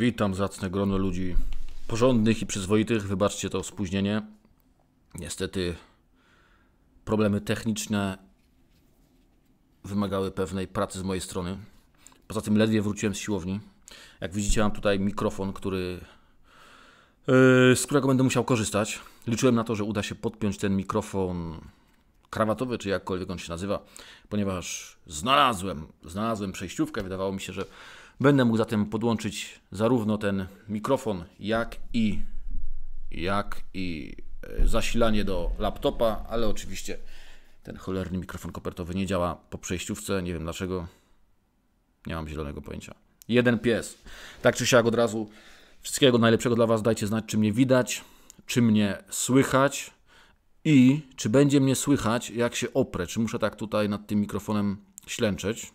Witam zacne grono ludzi porządnych i przyzwoitych. Wybaczcie to spóźnienie. Niestety problemy techniczne wymagały pewnej pracy z mojej strony. Poza tym ledwie wróciłem z siłowni. Jak widzicie, mam tutaj mikrofon, który yy, z którego będę musiał korzystać. Liczyłem na to, że uda się podpiąć ten mikrofon krawatowy, czy jakkolwiek on się nazywa, ponieważ znalazłem, znalazłem przejściówkę. Wydawało mi się, że Będę mógł zatem podłączyć zarówno ten mikrofon, jak i, jak i e, zasilanie do laptopa, ale oczywiście ten cholerny mikrofon kopertowy nie działa po przejściówce, nie wiem dlaczego. Nie mam zielonego pojęcia. Jeden pies. Tak czy siak od razu wszystkiego najlepszego dla Was. Dajcie znać, czy mnie widać, czy mnie słychać i czy będzie mnie słychać, jak się oprę. Czy muszę tak tutaj nad tym mikrofonem ślęczeć.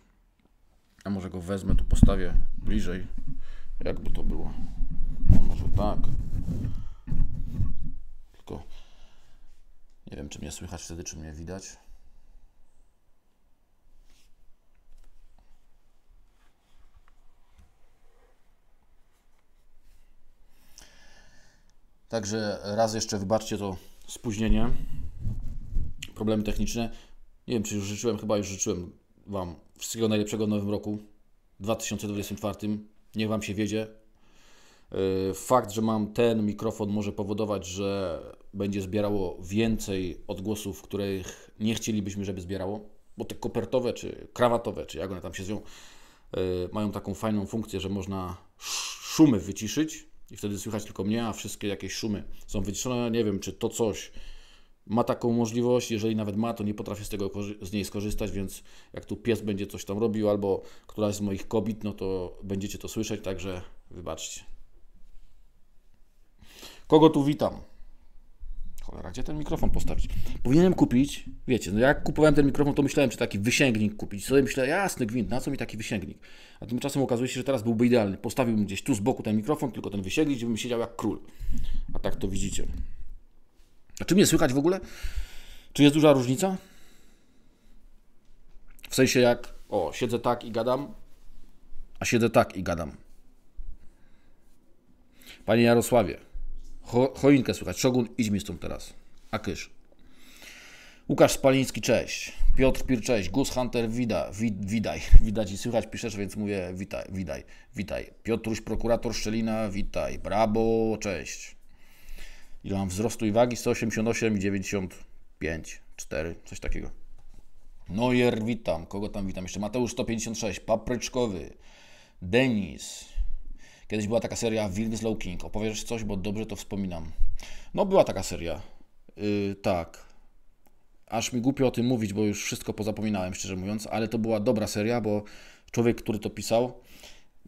Ja może go wezmę, tu postawię bliżej. Jakby to było. No może tak. Tylko nie wiem, czy mnie słychać wtedy, czy mnie widać. Także raz jeszcze wybaczcie to spóźnienie, problemy techniczne. Nie wiem, czy już życzyłem, chyba już życzyłem Wam Wszystkiego najlepszego w nowym roku 2024. Niech Wam się wiedzie. E, fakt, że mam ten mikrofon może powodować, że będzie zbierało więcej odgłosów, których nie chcielibyśmy, żeby zbierało, bo te kopertowe czy krawatowe, czy jak one tam się zją, e, mają taką fajną funkcję, że można szumy wyciszyć i wtedy słychać tylko mnie, a wszystkie jakieś szumy są wyciszone. Nie wiem, czy to coś ma taką możliwość, jeżeli nawet ma, to nie potrafię z, tego, z niej skorzystać, więc jak tu pies będzie coś tam robił albo któraś z moich kobiet, no to będziecie to słyszeć, także wybaczcie. Kogo tu witam? Cholera, gdzie ten mikrofon postawić? Powinienem kupić, wiecie, no jak kupowałem ten mikrofon, to myślałem, czy taki wysięgnik kupić. Sobie myślę, jasny gwint, na co mi taki wysięgnik? A tymczasem okazuje się, że teraz byłby idealny. Postawiłbym gdzieś tu z boku ten mikrofon, tylko ten wysięgnik, żebym siedział jak król. A tak to widzicie. A czy mnie słychać w ogóle? Czy jest duża różnica? W sensie jak, o, siedzę tak i gadam, a siedzę tak i gadam. Panie Jarosławie, cho choinkę słychać. Szogun, idź mi stąd teraz. A kysz. Łukasz Spaliński, cześć. Piotr Pir, cześć. Gus Hunter, wida, wid, widaj. Widać i słychać, piszesz, więc mówię witaj, widaj, witaj. Piotruś, prokurator Szczelina, witaj. Brabo, cześć ile mam wzrostu i wagi? 95, 4, coś takiego. Nojer, witam. Kogo tam witam? Jeszcze Mateusz 156, Papryczkowy, Denis. Kiedyś była taka seria Wilk z Low King. Opowiesz coś, bo dobrze to wspominam. No, była taka seria. Yy, tak. Aż mi głupio o tym mówić, bo już wszystko pozapominałem, szczerze mówiąc, ale to była dobra seria, bo człowiek, który to pisał,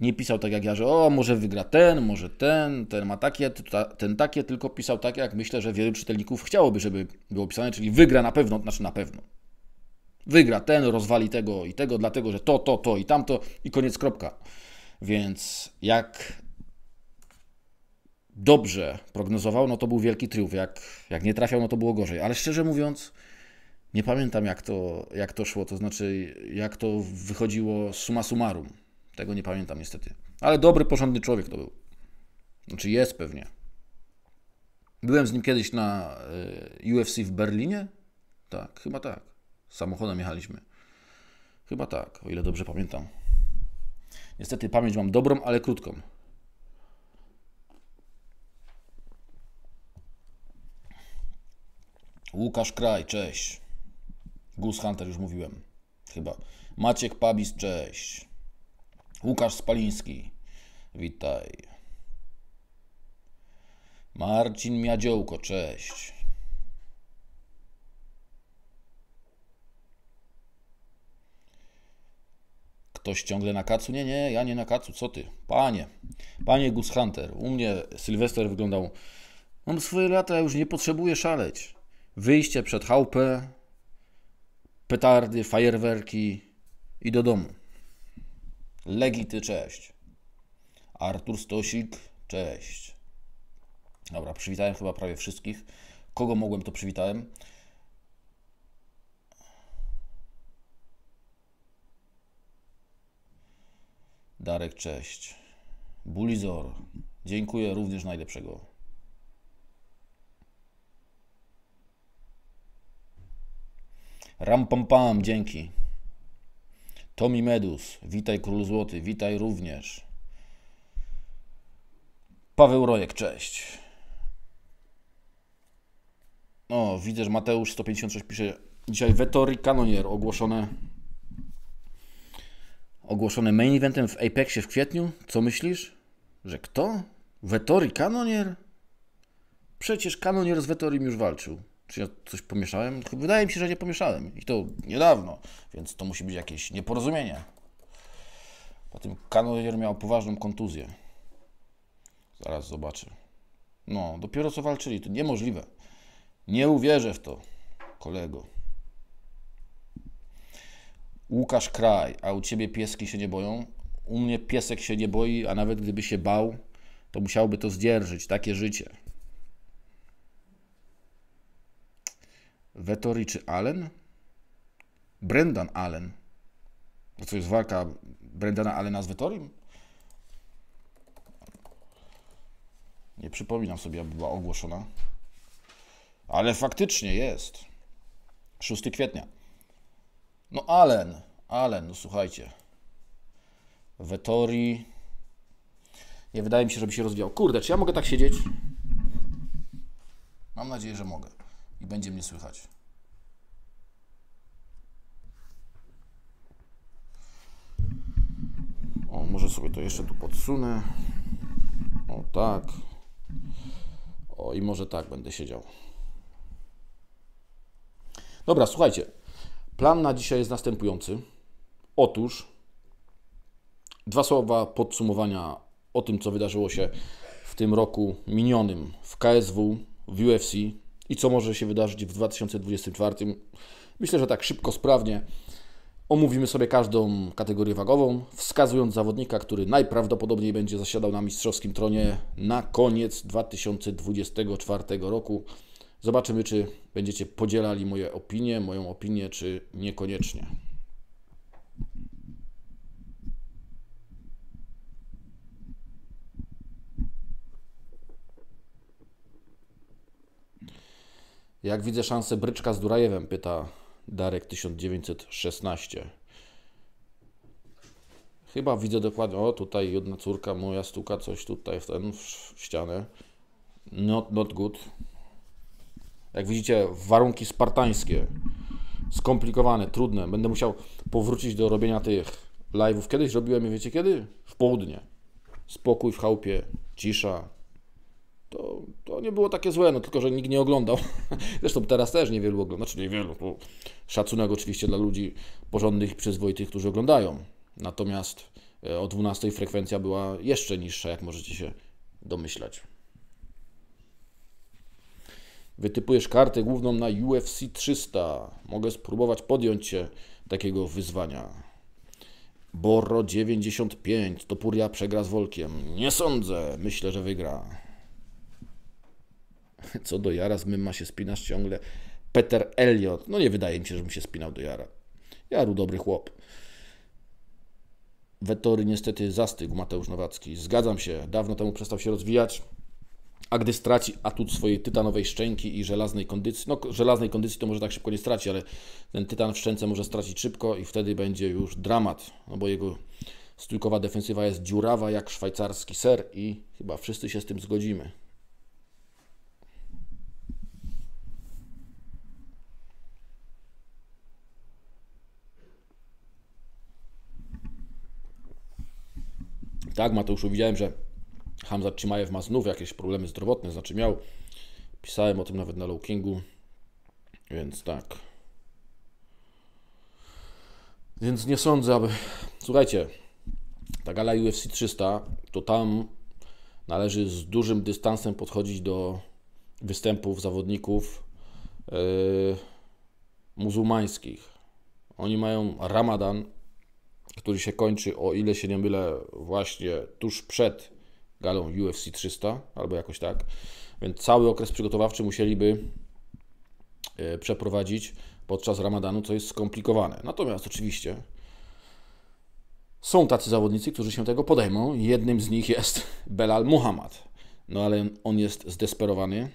nie pisał tak jak ja, że o, może wygra ten, może ten, ten ma takie, ten takie, tylko pisał tak, jak myślę, że wielu czytelników chciałoby, żeby było pisane, czyli wygra na pewno, znaczy na pewno. Wygra ten, rozwali tego i tego, dlatego że to, to, to i tamto i koniec, kropka. Więc jak dobrze prognozował, no to był wielki triumf. Jak, jak nie trafiał, no to było gorzej. Ale szczerze mówiąc, nie pamiętam jak to, jak to szło, to znaczy jak to wychodziło suma summarum. Tego nie pamiętam niestety. Ale dobry, porządny człowiek to był. Znaczy jest pewnie. Byłem z nim kiedyś na e, UFC w Berlinie? Tak, chyba tak. Samochodem jechaliśmy. Chyba tak, o ile dobrze pamiętam. Niestety pamięć mam dobrą, ale krótką. Łukasz Kraj, cześć. Gus Hunter już mówiłem. Chyba. Maciek Pabis, cześć. Łukasz Spaliński, witaj. Marcin Miadziołko, cześć. Ktoś ciągle na kacu? Nie, nie, ja nie na kacu, co ty? Panie, panie Gus Hunter, u mnie Sylwester wyglądał... Mam no, swoje lata, ja już nie potrzebuję szaleć. Wyjście przed chałupę, petardy, fajerwerki i do domu. Legity, cześć. Artur Stosik, cześć. Dobra, przywitałem chyba prawie wszystkich. Kogo mogłem, to przywitałem. Darek, cześć. Bulizor, dziękuję również najlepszego. Ram pam pam, dzięki. Tomi Medus, witaj Król Złoty, witaj również. Paweł Rojek, cześć. O, widzę, że Mateusz 156 pisze dzisiaj Vettori Canonier ogłoszone ogłoszone main eventem w Apexie w kwietniu. Co myślisz? Że kto? Vettori Canonier? Przecież Canonier z Vettorim już walczył. Czy ja coś pomieszałem? Wydaje mi się, że nie pomieszałem. I to niedawno, więc to musi być jakieś nieporozumienie. Po tym kanonier miał poważną kontuzję. Zaraz zobaczę. No, dopiero co walczyli, to niemożliwe. Nie uwierzę w to, kolego. Łukasz Kraj, a u ciebie pieski się nie boją? U mnie piesek się nie boi, a nawet gdyby się bał, to musiałby to zdzierżyć, takie życie. Vettori czy Allen? Brendan Allen. To co jest walka Brendana Allena z Vettorim? Nie przypominam sobie, aby była ogłoszona. Ale faktycznie jest. 6 kwietnia. No Allen, Allen, no słuchajcie. Vettori. Nie wydaje mi się, żeby się rozwijał. Kurde, czy ja mogę tak siedzieć? Mam nadzieję, że mogę i będzie mnie słychać. O, może sobie to jeszcze tu podsunę. O tak. O i może tak będę siedział. Dobra, słuchajcie. Plan na dzisiaj jest następujący. Otóż dwa słowa podsumowania o tym, co wydarzyło się w tym roku minionym w KSW, w UFC, i co może się wydarzyć w 2024. Myślę, że tak szybko, sprawnie omówimy sobie każdą kategorię wagową, wskazując zawodnika, który najprawdopodobniej będzie zasiadał na mistrzowskim tronie na koniec 2024 roku. Zobaczymy, czy będziecie podzielali moje opinie, moją opinię, czy niekoniecznie. Jak widzę szansę Bryczka z Durajewem? Pyta Darek 1916. Chyba widzę dokładnie. O, tutaj jedna córka moja stuka coś tutaj w ten w ścianę. Not, not good. Jak widzicie, warunki spartańskie. Skomplikowane, trudne. Będę musiał powrócić do robienia tych live'ów. Kiedyś robiłem je, wiecie kiedy? W południe. Spokój w chałupie, cisza, to nie było takie złe, no tylko, że nikt nie oglądał. Zresztą teraz też niewielu ogląda, czyli niewielu, szacunek oczywiście dla ludzi porządnych i przyzwoitych, którzy oglądają. Natomiast e, o 12 frekwencja była jeszcze niższa, jak możecie się domyślać. Wytypujesz kartę główną na UFC 300. Mogę spróbować podjąć się takiego wyzwania. Borro 95. Topuria przegra z Wolkiem. Nie sądzę. Myślę, że wygra. Co do Jara, z mym ma się spinasz ciągle. Peter Elliot. No nie wydaje mi się, żebym się spinał do Jara. Jaru, dobry chłop. Wetory niestety zastygł Mateusz Nowacki. Zgadzam się, dawno temu przestał się rozwijać. A gdy straci atut swojej tytanowej szczęki i żelaznej kondycji, no żelaznej kondycji to może tak szybko nie straci, ale ten tytan w szczęce może stracić szybko i wtedy będzie już dramat, no bo jego stójkowa defensywa jest dziurawa jak szwajcarski ser i chyba wszyscy się z tym zgodzimy. Tak, już widziałem, że Hamza Cimajew ma znów jakieś problemy zdrowotne, znaczy miał. Pisałem o tym nawet na Low Kingu, więc tak. Więc nie sądzę, aby... Słuchajcie, ta gala UFC 300, to tam należy z dużym dystansem podchodzić do występów zawodników yy, muzułmańskich. Oni mają ramadan, który się kończy, o ile się nie mylę, właśnie tuż przed galą UFC 300, albo jakoś tak. Więc cały okres przygotowawczy musieliby e, przeprowadzić podczas ramadanu, co jest skomplikowane. Natomiast oczywiście są tacy zawodnicy, którzy się tego podejmą. Jednym z nich jest Belal Muhammad. No ale on jest zdesperowany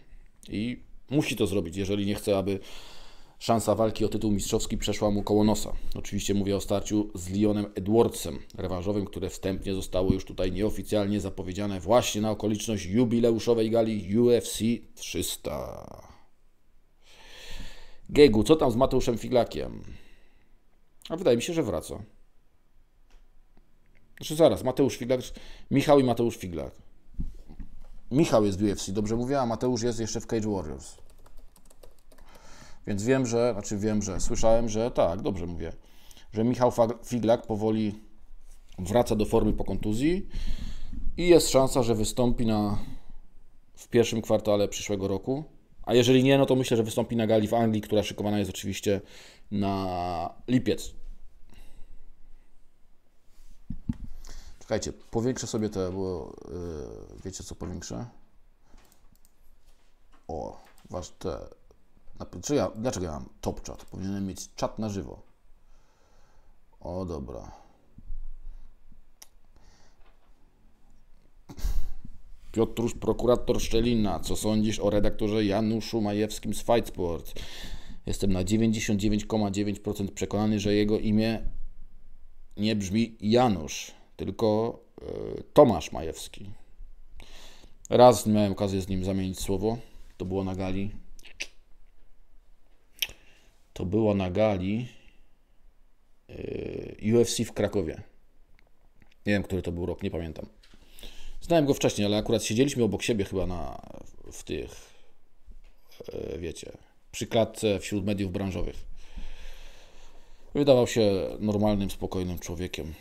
i musi to zrobić, jeżeli nie chce, aby Szansa walki o tytuł mistrzowski przeszła mu koło nosa. Oczywiście mówię o starciu z Leonem Edwardsem, rewanżowym, które wstępnie zostało już tutaj nieoficjalnie zapowiedziane właśnie na okoliczność jubileuszowej gali UFC 300. Gegu, co tam z Mateuszem Figlakiem? A wydaje mi się, że wraca. Znaczy zaraz, Mateusz Figlak, Michał i Mateusz Figlak. Michał jest w UFC, dobrze mówię, a Mateusz jest jeszcze w Cage Warriors. Więc wiem, że, znaczy wiem, że słyszałem, że tak, dobrze mówię, że Michał Figlak powoli wraca do formy po kontuzji i jest szansa, że wystąpi na, w pierwszym kwartale przyszłego roku. A jeżeli nie, no to myślę, że wystąpi na gali w Anglii, która szykowana jest oczywiście na lipiec. Czekajcie, powiększę sobie te, bo yy, wiecie co powiększę? O, wasz te ja, dlaczego ja mam top chat? Powinienem mieć czat na żywo. O, dobra. Piotrusz, prokurator Szczelina. Co sądzisz o redaktorze Januszu Majewskim z Fight Sports? Jestem na 99,9% przekonany, że jego imię nie brzmi Janusz, tylko y, Tomasz Majewski. Raz miałem okazję z nim zamienić słowo. To było na gali to było na gali e, UFC w Krakowie. Nie wiem, który to był rok, nie pamiętam. Znałem go wcześniej, ale akurat siedzieliśmy obok siebie chyba na, w tych, e, wiecie, przy klatce wśród mediów branżowych. Wydawał się normalnym, spokojnym człowiekiem.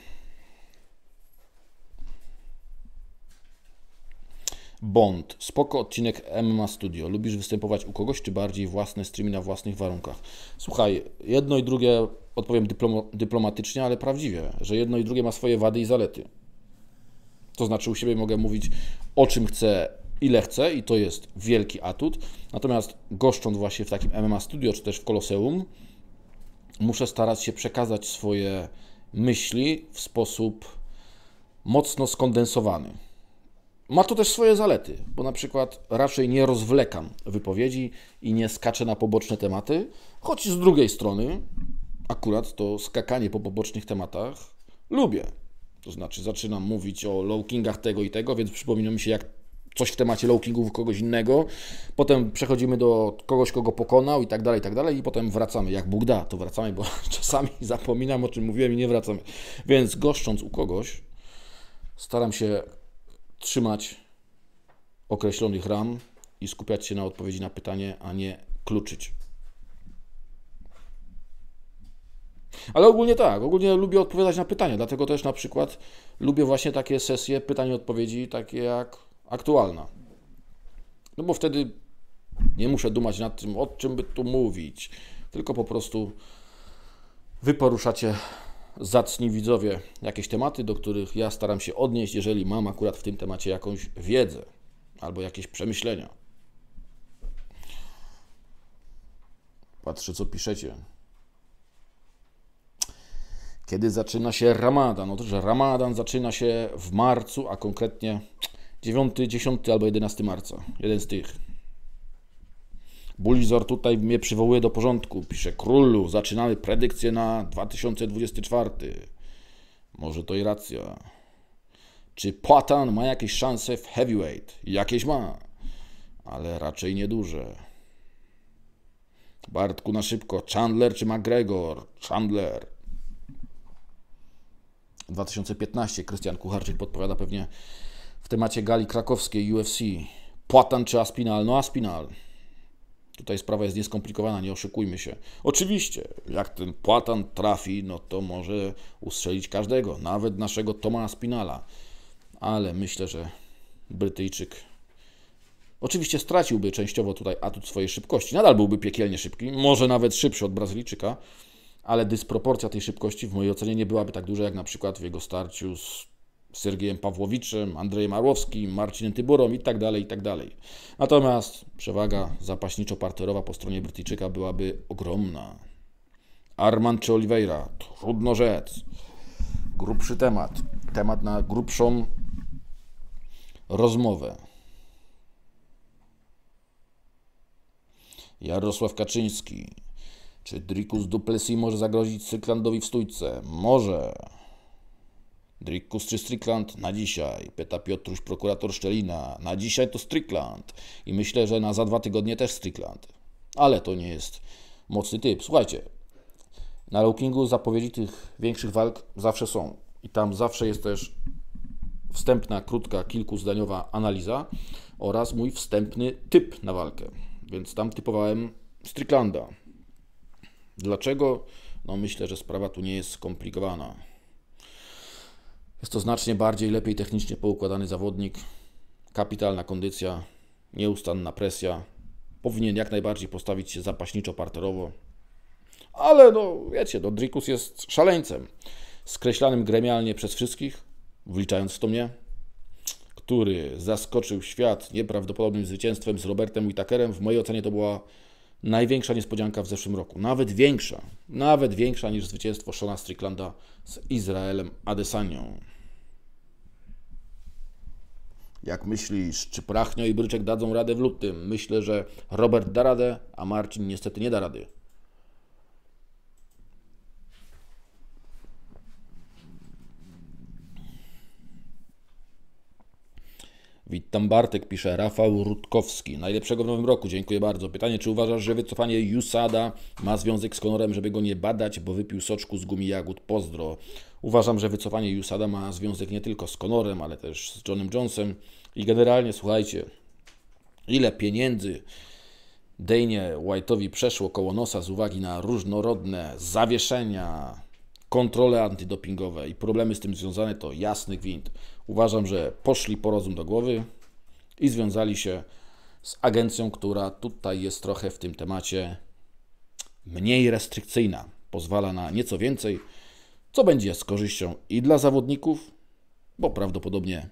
Bond. Spoko odcinek MMA Studio. Lubisz występować u kogoś, czy bardziej własne streamy na własnych warunkach? Słuchaj, jedno i drugie odpowiem dyplom dyplomatycznie, ale prawdziwie, że jedno i drugie ma swoje wady i zalety. To znaczy, u siebie mogę mówić o czym chcę, ile chcę, i to jest wielki atut. Natomiast goszcząc właśnie w takim MMA Studio, czy też w Koloseum, muszę starać się przekazać swoje myśli w sposób mocno skondensowany. Ma to też swoje zalety, bo na przykład raczej nie rozwlekam wypowiedzi i nie skaczę na poboczne tematy, choć z drugiej strony akurat to skakanie po pobocznych tematach lubię. To znaczy zaczynam mówić o lowkingach tego i tego, więc przypomina mi się jak coś w temacie lowkingów kogoś innego, potem przechodzimy do kogoś, kogo pokonał i tak dalej, i tak dalej i potem wracamy, jak Bóg da, to wracamy, bo czasami zapominam o czym mówiłem i nie wracamy. Więc goszcząc u kogoś, staram się trzymać określonych ram i skupiać się na odpowiedzi na pytanie, a nie kluczyć. Ale ogólnie tak, ogólnie lubię odpowiadać na pytania, dlatego też na przykład lubię właśnie takie sesje pytań i odpowiedzi, takie jak aktualna. No bo wtedy nie muszę dumać nad tym, o czym by tu mówić, tylko po prostu wy poruszacie zacni widzowie, jakieś tematy, do których ja staram się odnieść, jeżeli mam akurat w tym temacie jakąś wiedzę albo jakieś przemyślenia. Patrzę, co piszecie. Kiedy zaczyna się Ramadan? Otóż Ramadan zaczyna się w marcu, a konkretnie 9, 10 albo 11 marca. Jeden z tych. Bulizor tutaj mnie przywołuje do porządku. Pisze królu, zaczynamy predykcję na 2024. Może to i racja. Czy Płatan ma jakieś szanse w heavyweight? Jakieś ma, ale raczej nieduże. Bartku na szybko. Chandler czy McGregor? Chandler. 2015. Krystian Kucharczyk podpowiada pewnie w temacie gali krakowskiej UFC. Płatan czy Aspinal? No Aspinal. Tutaj sprawa jest nieskomplikowana, nie oszukujmy się. Oczywiście, jak ten płatan trafi, no to może ustrzelić każdego, nawet naszego Toma Spinala. Ale myślę, że Brytyjczyk oczywiście straciłby częściowo tutaj atut swojej szybkości. Nadal byłby piekielnie szybki, może nawet szybszy od Brazylijczyka, ale dysproporcja tej szybkości w mojej ocenie nie byłaby tak duża jak na przykład w jego starciu z Sergiem Pawłowiczem, Andrzejem Arłowskim, Marcinem Tyburą tak, tak dalej. Natomiast przewaga zapaśniczo-parterowa po stronie Brytyjczyka byłaby ogromna. Armand czy Oliveira? Trudno rzec. Grubszy temat. Temat na grubszą rozmowę. Jarosław Kaczyński. Czy Drikus Duplessis może zagrozić Cyklandowi w stójce? Może. Drickus czy Strickland? Na dzisiaj. Pyta Piotruś, prokurator Szczelina. Na dzisiaj to Strickland. I myślę, że na za dwa tygodnie też Strickland. Ale to nie jest mocny typ. Słuchajcie, na Lowkingu zapowiedzi tych większych walk zawsze są. I tam zawsze jest też wstępna, krótka, kilkuzdaniowa analiza oraz mój wstępny typ na walkę. Więc tam typowałem Stricklanda. Dlaczego? No myślę, że sprawa tu nie jest skomplikowana. Jest to znacznie bardziej, lepiej technicznie poukładany zawodnik. Kapitalna kondycja, nieustanna presja. Powinien jak najbardziej postawić się zapaśniczo-parterowo. Ale no, wiecie, no, Drikus jest szaleńcem. Skreślanym gremialnie przez wszystkich, wliczając w to mnie, który zaskoczył świat nieprawdopodobnym zwycięstwem z Robertem Whittakerem. W mojej ocenie to była największa niespodzianka w zeszłym roku. Nawet większa. Nawet większa niż zwycięstwo Shona Stricklanda z Izraelem Adesanią. Jak myślisz, czy Prachnio i Bryczek dadzą radę w lutym? Myślę, że Robert da radę, a Marcin niestety nie da rady. Witam Bartek, pisze Rafał Rutkowski. Najlepszego w nowym roku, dziękuję bardzo. Pytanie, czy uważasz, że wycofanie Jusada ma związek z Konorem, żeby go nie badać, bo wypił soczku z gumi jagód? Pozdro. Uważam, że wycofanie USADA ma związek nie tylko z Conorem, ale też z Johnem Jonesem i generalnie, słuchajcie, ile pieniędzy Dejnie White'owi przeszło koło nosa z uwagi na różnorodne zawieszenia, kontrole antydopingowe i problemy z tym związane, to jasny gwint. Uważam, że poszli po rozum do głowy i związali się z agencją, która tutaj jest trochę w tym temacie mniej restrykcyjna. Pozwala na nieco więcej, co będzie z korzyścią i dla zawodników, bo prawdopodobnie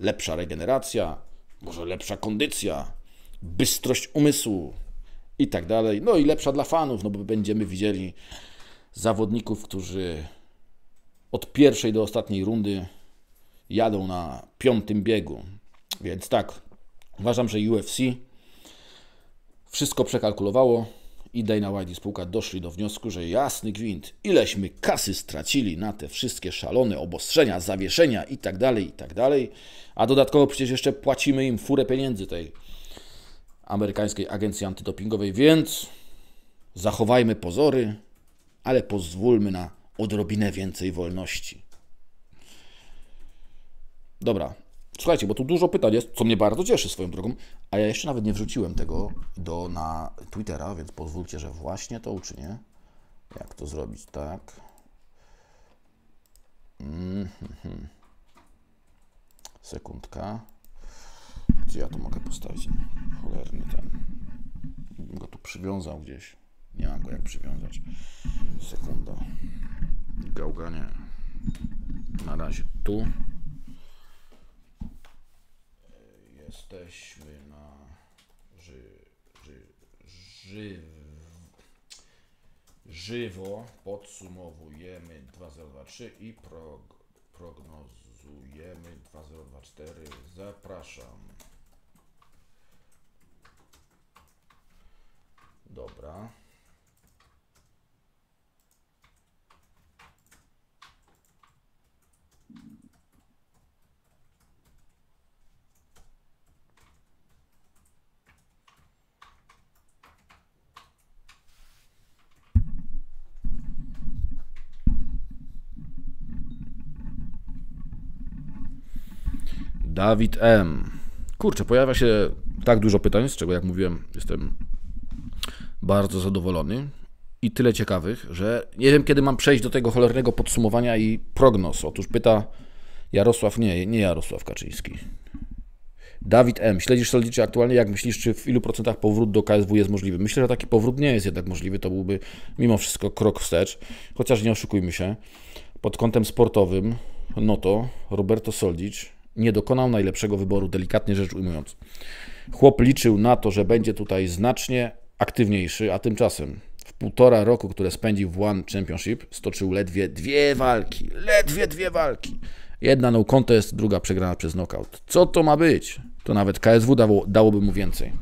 lepsza regeneracja, może lepsza kondycja, bystrość umysłu i tak dalej. No i lepsza dla fanów, no bo będziemy widzieli zawodników, którzy od pierwszej do ostatniej rundy jadą na piątym biegu. Więc tak, uważam, że UFC wszystko przekalkulowało, i Dana White i spółka doszli do wniosku, że jasny gwint, ileśmy kasy stracili na te wszystkie szalone obostrzenia, zawieszenia itd., tak itd., tak a dodatkowo przecież jeszcze płacimy im furę pieniędzy tej amerykańskiej agencji antydopingowej, więc zachowajmy pozory, ale pozwólmy na odrobinę więcej wolności. Dobra, Słuchajcie, bo tu dużo pytań jest, co mnie bardzo cieszy swoją drogą, a ja jeszcze nawet nie wrzuciłem tego do, na Twittera, więc pozwólcie, że właśnie to uczynię. Jak to zrobić, tak? Mm -hmm. Sekundka. Gdzie ja to mogę postawić? Cholerny ten. Bym go tu przywiązał gdzieś. Nie mam go jak przywiązać. Sekunda. Gałganie. Na razie tu. jesteśmy na ży, ży, żyw, żywo. Podsumowujemy 2023 i prog, prognozujemy 2024. Zapraszam. Dobra. Dawid M. Kurczę, pojawia się tak dużo pytań, z czego jak mówiłem, jestem bardzo zadowolony. I tyle ciekawych, że nie wiem, kiedy mam przejść do tego cholernego podsumowania i prognoz. Otóż pyta Jarosław, nie, nie Jarosław Kaczyński. Dawid M. Śledzisz Soldicie aktualnie, jak myślisz, czy w ilu procentach powrót do KSW jest możliwy? Myślę, że taki powrót nie jest jednak możliwy, to byłby mimo wszystko krok wstecz, chociaż nie oszukujmy się. Pod kątem sportowym, no to Roberto Soldicz nie dokonał najlepszego wyboru, delikatnie rzecz ujmując. Chłop liczył na to, że będzie tutaj znacznie aktywniejszy, a tymczasem w półtora roku, które spędził w One Championship, stoczył ledwie dwie walki. Ledwie dwie walki. Jedna no contest, druga przegrana przez knockout. Co to ma być? To nawet KSW dało, dałoby mu więcej.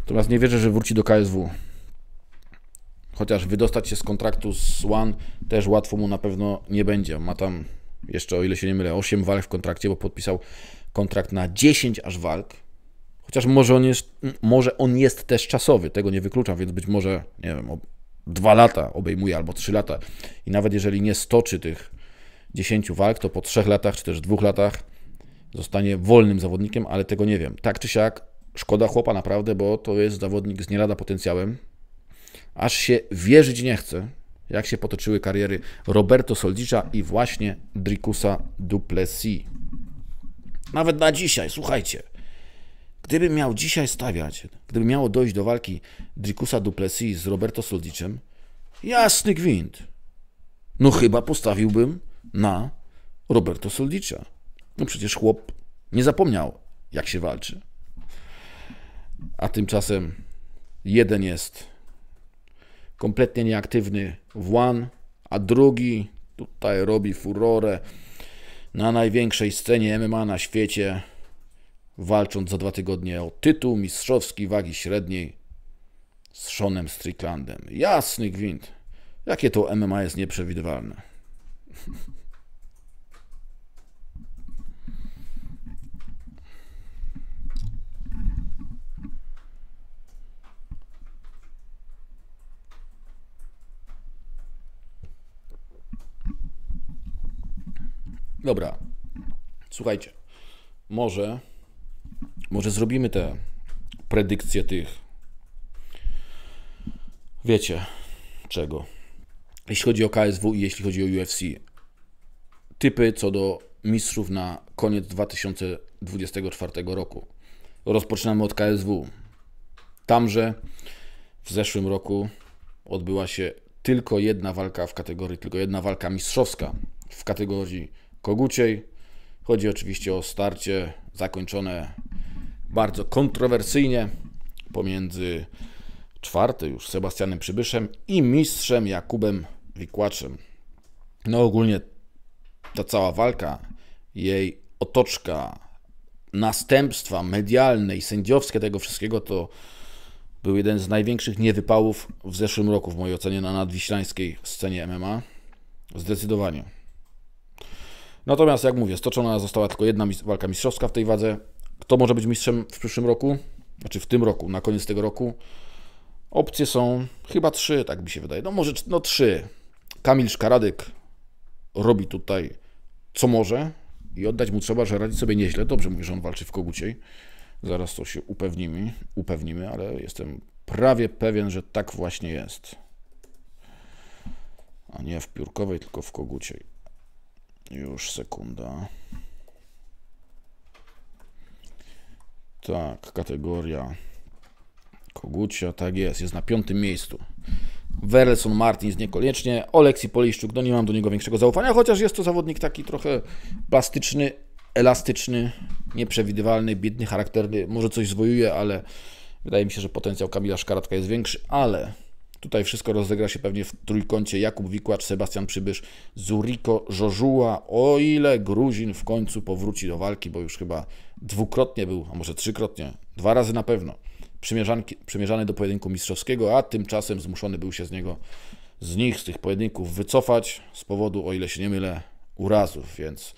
Natomiast nie wierzę, że wróci do KSW chociaż wydostać się z kontraktu z One też łatwo mu na pewno nie będzie. Ma tam jeszcze, o ile się nie mylę, 8 walk w kontrakcie, bo podpisał kontrakt na 10 aż walk. Chociaż może on jest, może on jest też czasowy, tego nie wykluczam, więc być może, nie wiem, 2 lata obejmuje albo 3 lata. I nawet jeżeli nie stoczy tych 10 walk, to po 3 latach czy też 2 latach zostanie wolnym zawodnikiem, ale tego nie wiem. Tak czy siak, szkoda chłopa naprawdę, bo to jest zawodnik z nierada potencjałem aż się wierzyć nie chce, jak się potoczyły kariery Roberto Soldicza i właśnie Drikusa Duplessis. Nawet na dzisiaj, słuchajcie, gdybym miał dzisiaj stawiać, gdyby miało dojść do walki Drikusa Duplessis z Roberto Soldiczem, jasny gwint. No chyba postawiłbym na Roberto Soldicza. No przecież chłop nie zapomniał, jak się walczy. A tymczasem jeden jest kompletnie nieaktywny w One, a drugi tutaj robi furorę na największej scenie MMA na świecie, walcząc za dwa tygodnie o tytuł mistrzowski wagi średniej z Seanem Stricklandem. Jasny gwint. Jakie to MMA jest nieprzewidywalne. Dobra, słuchajcie, może, może zrobimy te predykcje tych, wiecie, czego. Jeśli chodzi o KSW i jeśli chodzi o UFC. Typy co do mistrzów na koniec 2024 roku. Rozpoczynamy od KSW. Tamże w zeszłym roku odbyła się tylko jedna walka w kategorii, tylko jedna walka mistrzowska w kategorii Koguciej. Chodzi oczywiście o starcie zakończone bardzo kontrowersyjnie pomiędzy czwarty już Sebastianem Przybyszem i mistrzem Jakubem Wikłaczem. No ogólnie ta cała walka, jej otoczka, następstwa medialne i sędziowskie tego wszystkiego to był jeden z największych niewypałów w zeszłym roku w mojej ocenie na nadwiślańskiej scenie MMA. Zdecydowanie. Natomiast jak mówię, stoczona została tylko jedna walka mistrzowska w tej wadze. Kto może być mistrzem w przyszłym roku? Znaczy w tym roku, na koniec tego roku. Opcje są chyba trzy, tak mi się wydaje. No może no trzy. Kamil Szkaradek robi tutaj co może i oddać mu trzeba, że radzi sobie nieźle. Dobrze mówię, że on walczy w Koguciej. Zaraz to się upewnimy, upewnimy, ale jestem prawie pewien, że tak właśnie jest. A nie w Piórkowej, tylko w Koguciej. Już sekunda. Tak, kategoria Kogucia, tak jest, jest na piątym miejscu. Werelson Martins niekoniecznie, Oleksij Poliszczuk, no nie mam do niego większego zaufania, chociaż jest to zawodnik taki trochę plastyczny, elastyczny, nieprzewidywalny, biedny, charakterny, może coś zwojuje, ale wydaje mi się, że potencjał Kamila Szkaratka jest większy, ale Tutaj wszystko rozegra się pewnie w trójkącie Jakub Wikłacz, Sebastian Przybysz, Zuriko Żożuła, o ile Gruzin w końcu powróci do walki, bo już chyba dwukrotnie był, a może trzykrotnie, dwa razy na pewno, przymierzany do pojedynku mistrzowskiego, a tymczasem zmuszony był się z niego, z nich, z tych pojedynków wycofać z powodu, o ile się nie mylę, urazów, więc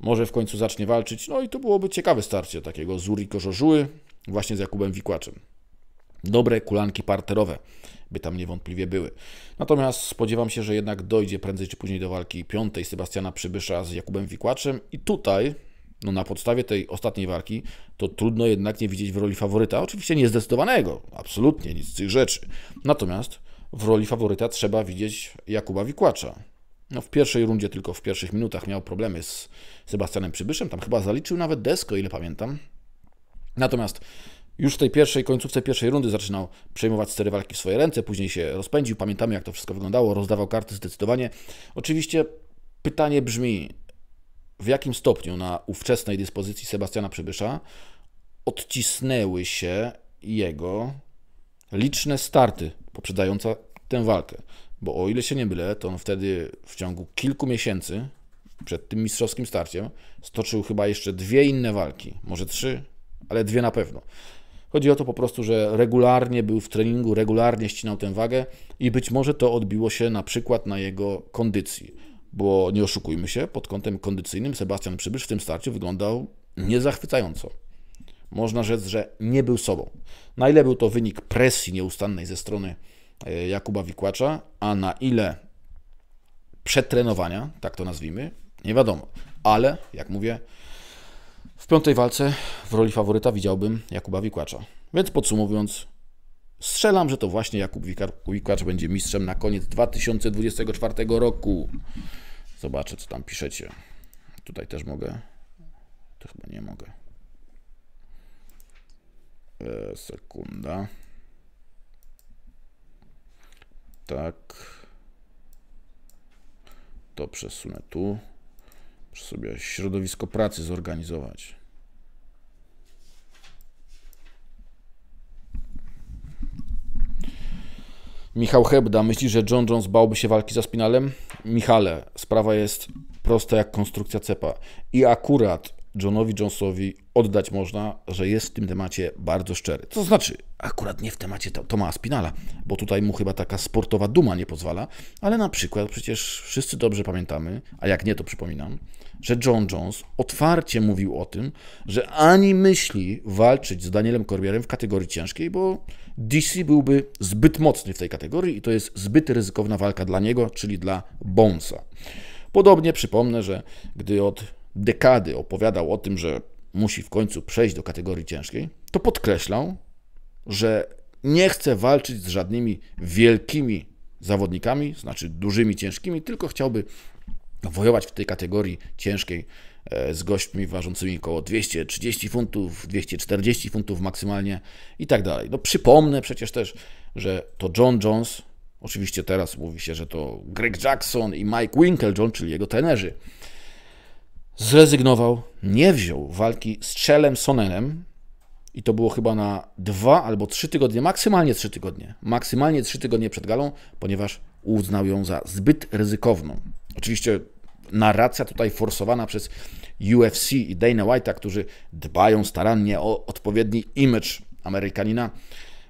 może w końcu zacznie walczyć. No i to byłoby ciekawe starcie takiego Zuriko Żożuły właśnie z Jakubem Wikłaczem. Dobre kulanki parterowe by tam niewątpliwie były. Natomiast spodziewam się, że jednak dojdzie prędzej czy później do walki piątej Sebastiana Przybysza z Jakubem Wikłaczem i tutaj no na podstawie tej ostatniej walki, to trudno jednak nie widzieć w roli faworyta, oczywiście niezdecydowanego, absolutnie nic z tych rzeczy. Natomiast w roli faworyta trzeba widzieć Jakuba Wikłacza. No w pierwszej rundzie, tylko w pierwszych minutach miał problemy z Sebastianem Przybyszem, tam chyba zaliczył nawet desko, ile pamiętam. Natomiast już w tej pierwszej końcówce pierwszej rundy zaczynał przejmować cztery walki w swoje ręce, później się rozpędził. Pamiętamy, jak to wszystko wyglądało, rozdawał karty zdecydowanie. Oczywiście pytanie brzmi, w jakim stopniu na ówczesnej dyspozycji Sebastiana Przybysza odcisnęły się jego liczne starty poprzedzające tę walkę. Bo o ile się nie mylę, to on wtedy w ciągu kilku miesięcy przed tym mistrzowskim starciem stoczył chyba jeszcze dwie inne walki, może trzy, ale dwie na pewno. Chodzi o to po prostu, że regularnie był w treningu, regularnie ścinał tę wagę i być może to odbiło się na przykład na jego kondycji. Bo nie oszukujmy się, pod kątem kondycyjnym Sebastian Przybysz w tym starcie wyglądał niezachwycająco. Można rzec, że nie był sobą. Na ile był to wynik presji nieustannej ze strony e, Jakuba Wikłacza, a na ile przetrenowania, tak to nazwijmy, nie wiadomo. Ale, jak mówię, w piątej walce w roli faworyta widziałbym Jakuba Wikłacza. Więc podsumowując, strzelam, że to właśnie Jakub Wikłacz będzie mistrzem na koniec 2024 roku. Zobaczę, co tam piszecie. Tutaj też mogę. To chyba nie mogę. E, sekunda. Tak. To przesunę tu. Muszę sobie środowisko pracy zorganizować. Michał Hebda, myśli, że John Jones bałby się walki za spinalem? Michale, sprawa jest prosta jak konstrukcja cepa. I akurat Johnowi Jonesowi oddać można, że jest w tym temacie bardzo szczery. To znaczy, akurat nie w temacie Toma spinala, bo tutaj mu chyba taka sportowa duma nie pozwala, ale na przykład przecież wszyscy dobrze pamiętamy, a jak nie to przypominam, że John Jones otwarcie mówił o tym, że ani myśli walczyć z Danielem Corbierem w kategorii ciężkiej, bo DC byłby zbyt mocny w tej kategorii i to jest zbyt ryzykowna walka dla niego, czyli dla Bonesa. Podobnie przypomnę, że gdy od dekady opowiadał o tym, że musi w końcu przejść do kategorii ciężkiej, to podkreślał, że nie chce walczyć z żadnymi wielkimi zawodnikami, znaczy dużymi, ciężkimi, tylko chciałby wojować w tej kategorii ciężkiej e, z gośćmi ważącymi około 230 funtów, 240 funtów maksymalnie i tak dalej. No przypomnę przecież też, że to John Jones, oczywiście teraz mówi się, że to Greg Jackson i Mike Winklejohn, czyli jego trenerzy, zrezygnował, nie wziął walki z Czelem Sonenem i to było chyba na dwa albo trzy tygodnie, maksymalnie trzy tygodnie, maksymalnie trzy tygodnie przed galą, ponieważ uznał ją za zbyt ryzykowną. Oczywiście narracja tutaj forsowana przez UFC i Dana White'a, którzy dbają starannie o odpowiedni image Amerykanina,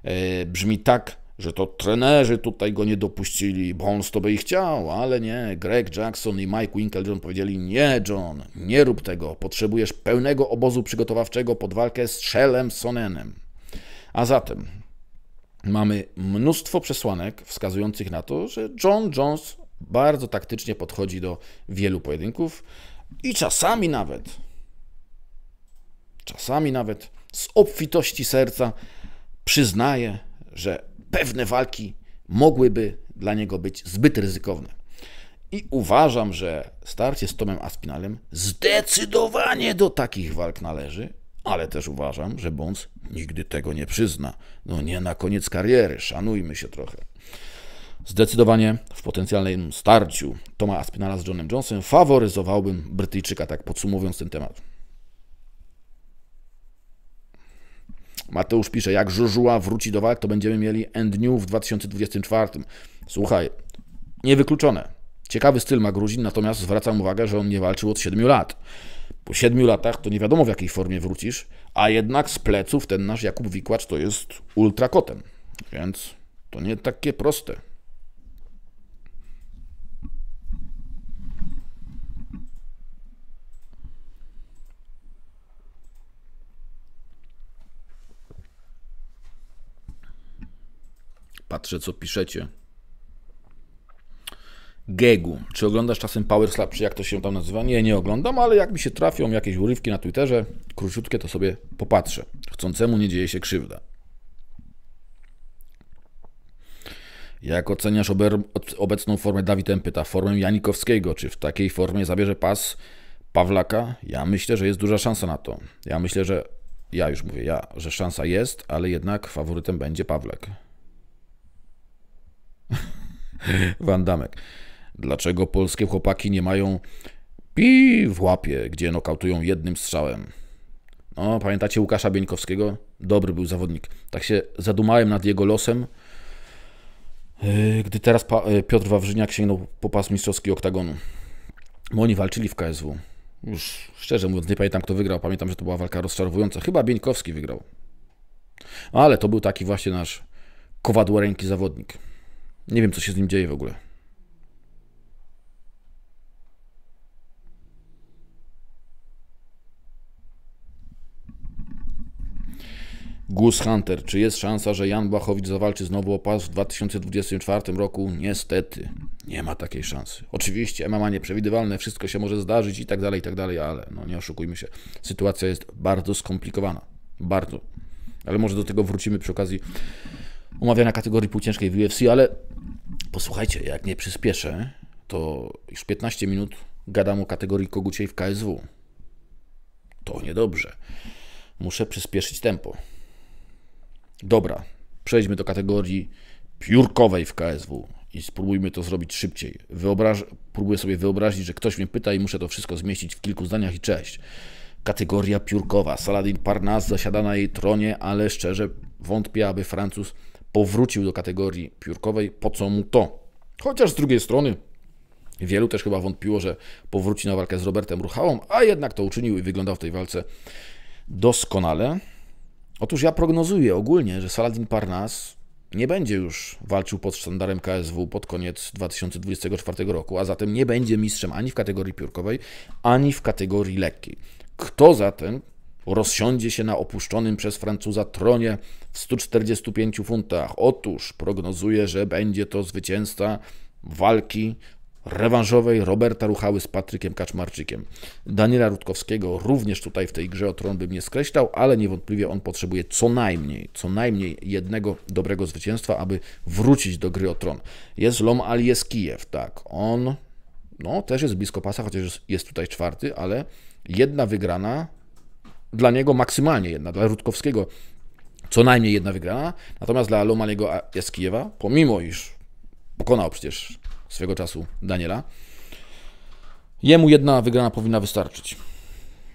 e, brzmi tak, że to trenerzy tutaj go nie dopuścili, bo on to by i chciał, ale nie. Greg Jackson i Mike Winklejohn powiedzieli, nie John, nie rób tego, potrzebujesz pełnego obozu przygotowawczego pod walkę z Shellem Sonenem. A zatem mamy mnóstwo przesłanek wskazujących na to, że John Jones bardzo taktycznie podchodzi do wielu pojedynków i czasami nawet, czasami nawet z obfitości serca przyznaje, że pewne walki mogłyby dla niego być zbyt ryzykowne. I uważam, że starcie z Tomem Aspinalem zdecydowanie do takich walk należy, ale też uważam, że Bons nigdy tego nie przyzna. No nie na koniec kariery, szanujmy się trochę. Zdecydowanie w potencjalnym starciu Toma Aspinala z Johnem Johnsonem faworyzowałbym Brytyjczyka, tak podsumowując ten temat. Mateusz pisze, jak Żużuła wróci do walk, to będziemy mieli end new w 2024. Słuchaj, niewykluczone. Ciekawy styl ma Gruzin, natomiast zwracam uwagę, że on nie walczył od 7 lat. Po 7 latach to nie wiadomo w jakiej formie wrócisz, a jednak z pleców ten nasz Jakub Wikłacz to jest ultrakotem. Więc to nie takie proste. Patrzę, co piszecie. Gegu. Czy oglądasz czasem Power Slap, czy jak to się tam nazywa? Nie, nie oglądam, ale jak mi się trafią jakieś urywki na Twitterze, króciutkie, to sobie popatrzę. Chcącemu nie dzieje się krzywda. Jak oceniasz obecną formę Dawid pyta, formę Janikowskiego, czy w takiej formie zabierze pas Pawlaka? Ja myślę, że jest duża szansa na to. Ja myślę, że, ja już mówię, ja, że szansa jest, ale jednak faworytem będzie Pawlek. Van Damek. Dlaczego polskie chłopaki nie mają pi w łapie, gdzie nokautują jednym strzałem? No, pamiętacie Łukasza Bieńkowskiego? Dobry był zawodnik. Tak się zadumałem nad jego losem, yy, gdy teraz yy, Piotr Wawrzyniak sięgnął po pas mistrzowski oktagonu. Bo oni walczyli w KSW. Już szczerze mówiąc, nie pamiętam kto wygrał. Pamiętam, że to była walka rozczarowująca. Chyba Bieńkowski wygrał. Ale to był taki właśnie nasz kowadło ręki zawodnik. Nie wiem, co się z nim dzieje w ogóle. Goose Hunter. Czy jest szansa, że Jan Błachowicz zawalczy znowu o pas w 2024 roku? Niestety. Nie ma takiej szansy. Oczywiście MMA nieprzewidywalne, wszystko się może zdarzyć i tak dalej, i tak dalej, ale no nie oszukujmy się. Sytuacja jest bardzo skomplikowana. Bardzo. Ale może do tego wrócimy przy okazji omawiania kategorii półciężkiej w UFC, ale posłuchajcie, jak nie przyspieszę, to już 15 minut gadam o kategorii koguciej w KSW. To niedobrze. Muszę przyspieszyć tempo. Dobra, przejdźmy do kategorii piórkowej w KSW i spróbujmy to zrobić szybciej. Wyobraż... Próbuję sobie wyobrazić, że ktoś mnie pyta i muszę to wszystko zmieścić w kilku zdaniach i cześć. Kategoria piórkowa. Saladin Parnas zasiada na jej tronie, ale szczerze wątpię, aby Francuz powrócił do kategorii piórkowej, po co mu to? Chociaż z drugiej strony wielu też chyba wątpiło, że powróci na walkę z Robertem Ruchałą, a jednak to uczynił i wyglądał w tej walce doskonale. Otóż ja prognozuję ogólnie, że Saladin Parnas nie będzie już walczył pod sztandarem KSW pod koniec 2024 roku, a zatem nie będzie mistrzem ani w kategorii piórkowej, ani w kategorii lekkiej. Kto zatem rozsiądzie się na opuszczonym przez Francuza tronie w 145 funtach. Otóż prognozuje, że będzie to zwycięzca walki rewanżowej Roberta Ruchały z Patrykiem Kaczmarczykiem. Daniela Rutkowskiego również tutaj w tej grze o tron bym nie skreślał, ale niewątpliwie on potrzebuje co najmniej, co najmniej jednego dobrego zwycięstwa, aby wrócić do gry o tron. Jest Lom Kijew, tak, on no, też jest blisko pasa, chociaż jest tutaj czwarty, ale jedna wygrana dla niego maksymalnie jedna, dla Rutkowskiego co najmniej jedna wygrana, natomiast dla Lomaniego i Kijewa, pomimo iż pokonał przecież swego czasu Daniela, jemu jedna wygrana powinna wystarczyć.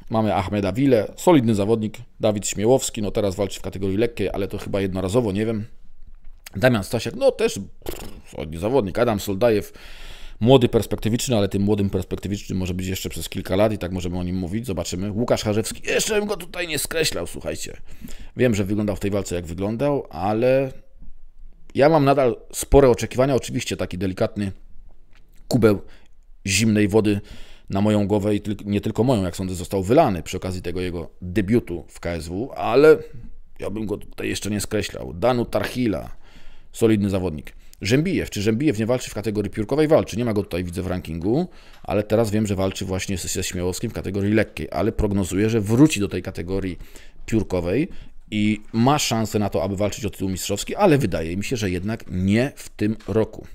Mamy Ahmeda Wile, solidny zawodnik, Dawid Śmiełowski, no teraz walczy w kategorii lekkiej, ale to chyba jednorazowo, nie wiem. Damian Stasiak, no też pff, solidny zawodnik, Adam Soldajew, młody perspektywiczny, ale tym młodym perspektywicznym może być jeszcze przez kilka lat i tak możemy o nim mówić. Zobaczymy. Łukasz Harzewski, jeszcze bym go tutaj nie skreślał, słuchajcie. Wiem, że wyglądał w tej walce jak wyglądał, ale ja mam nadal spore oczekiwania. Oczywiście taki delikatny kubeł zimnej wody na moją głowę i nie tylko moją, jak sądzę, został wylany przy okazji tego jego debiutu w KSW, ale ja bym go tutaj jeszcze nie skreślał. Danu Tarchila, solidny zawodnik. Rzębijew. Czy Rzębijew nie walczy w kategorii piórkowej? Walczy. Nie ma go tutaj, widzę, w rankingu, ale teraz wiem, że walczy właśnie ze Śmiałowskim w kategorii lekkiej, ale prognozuję, że wróci do tej kategorii piórkowej i ma szansę na to, aby walczyć o tytuł mistrzowski, ale wydaje mi się, że jednak nie w tym roku.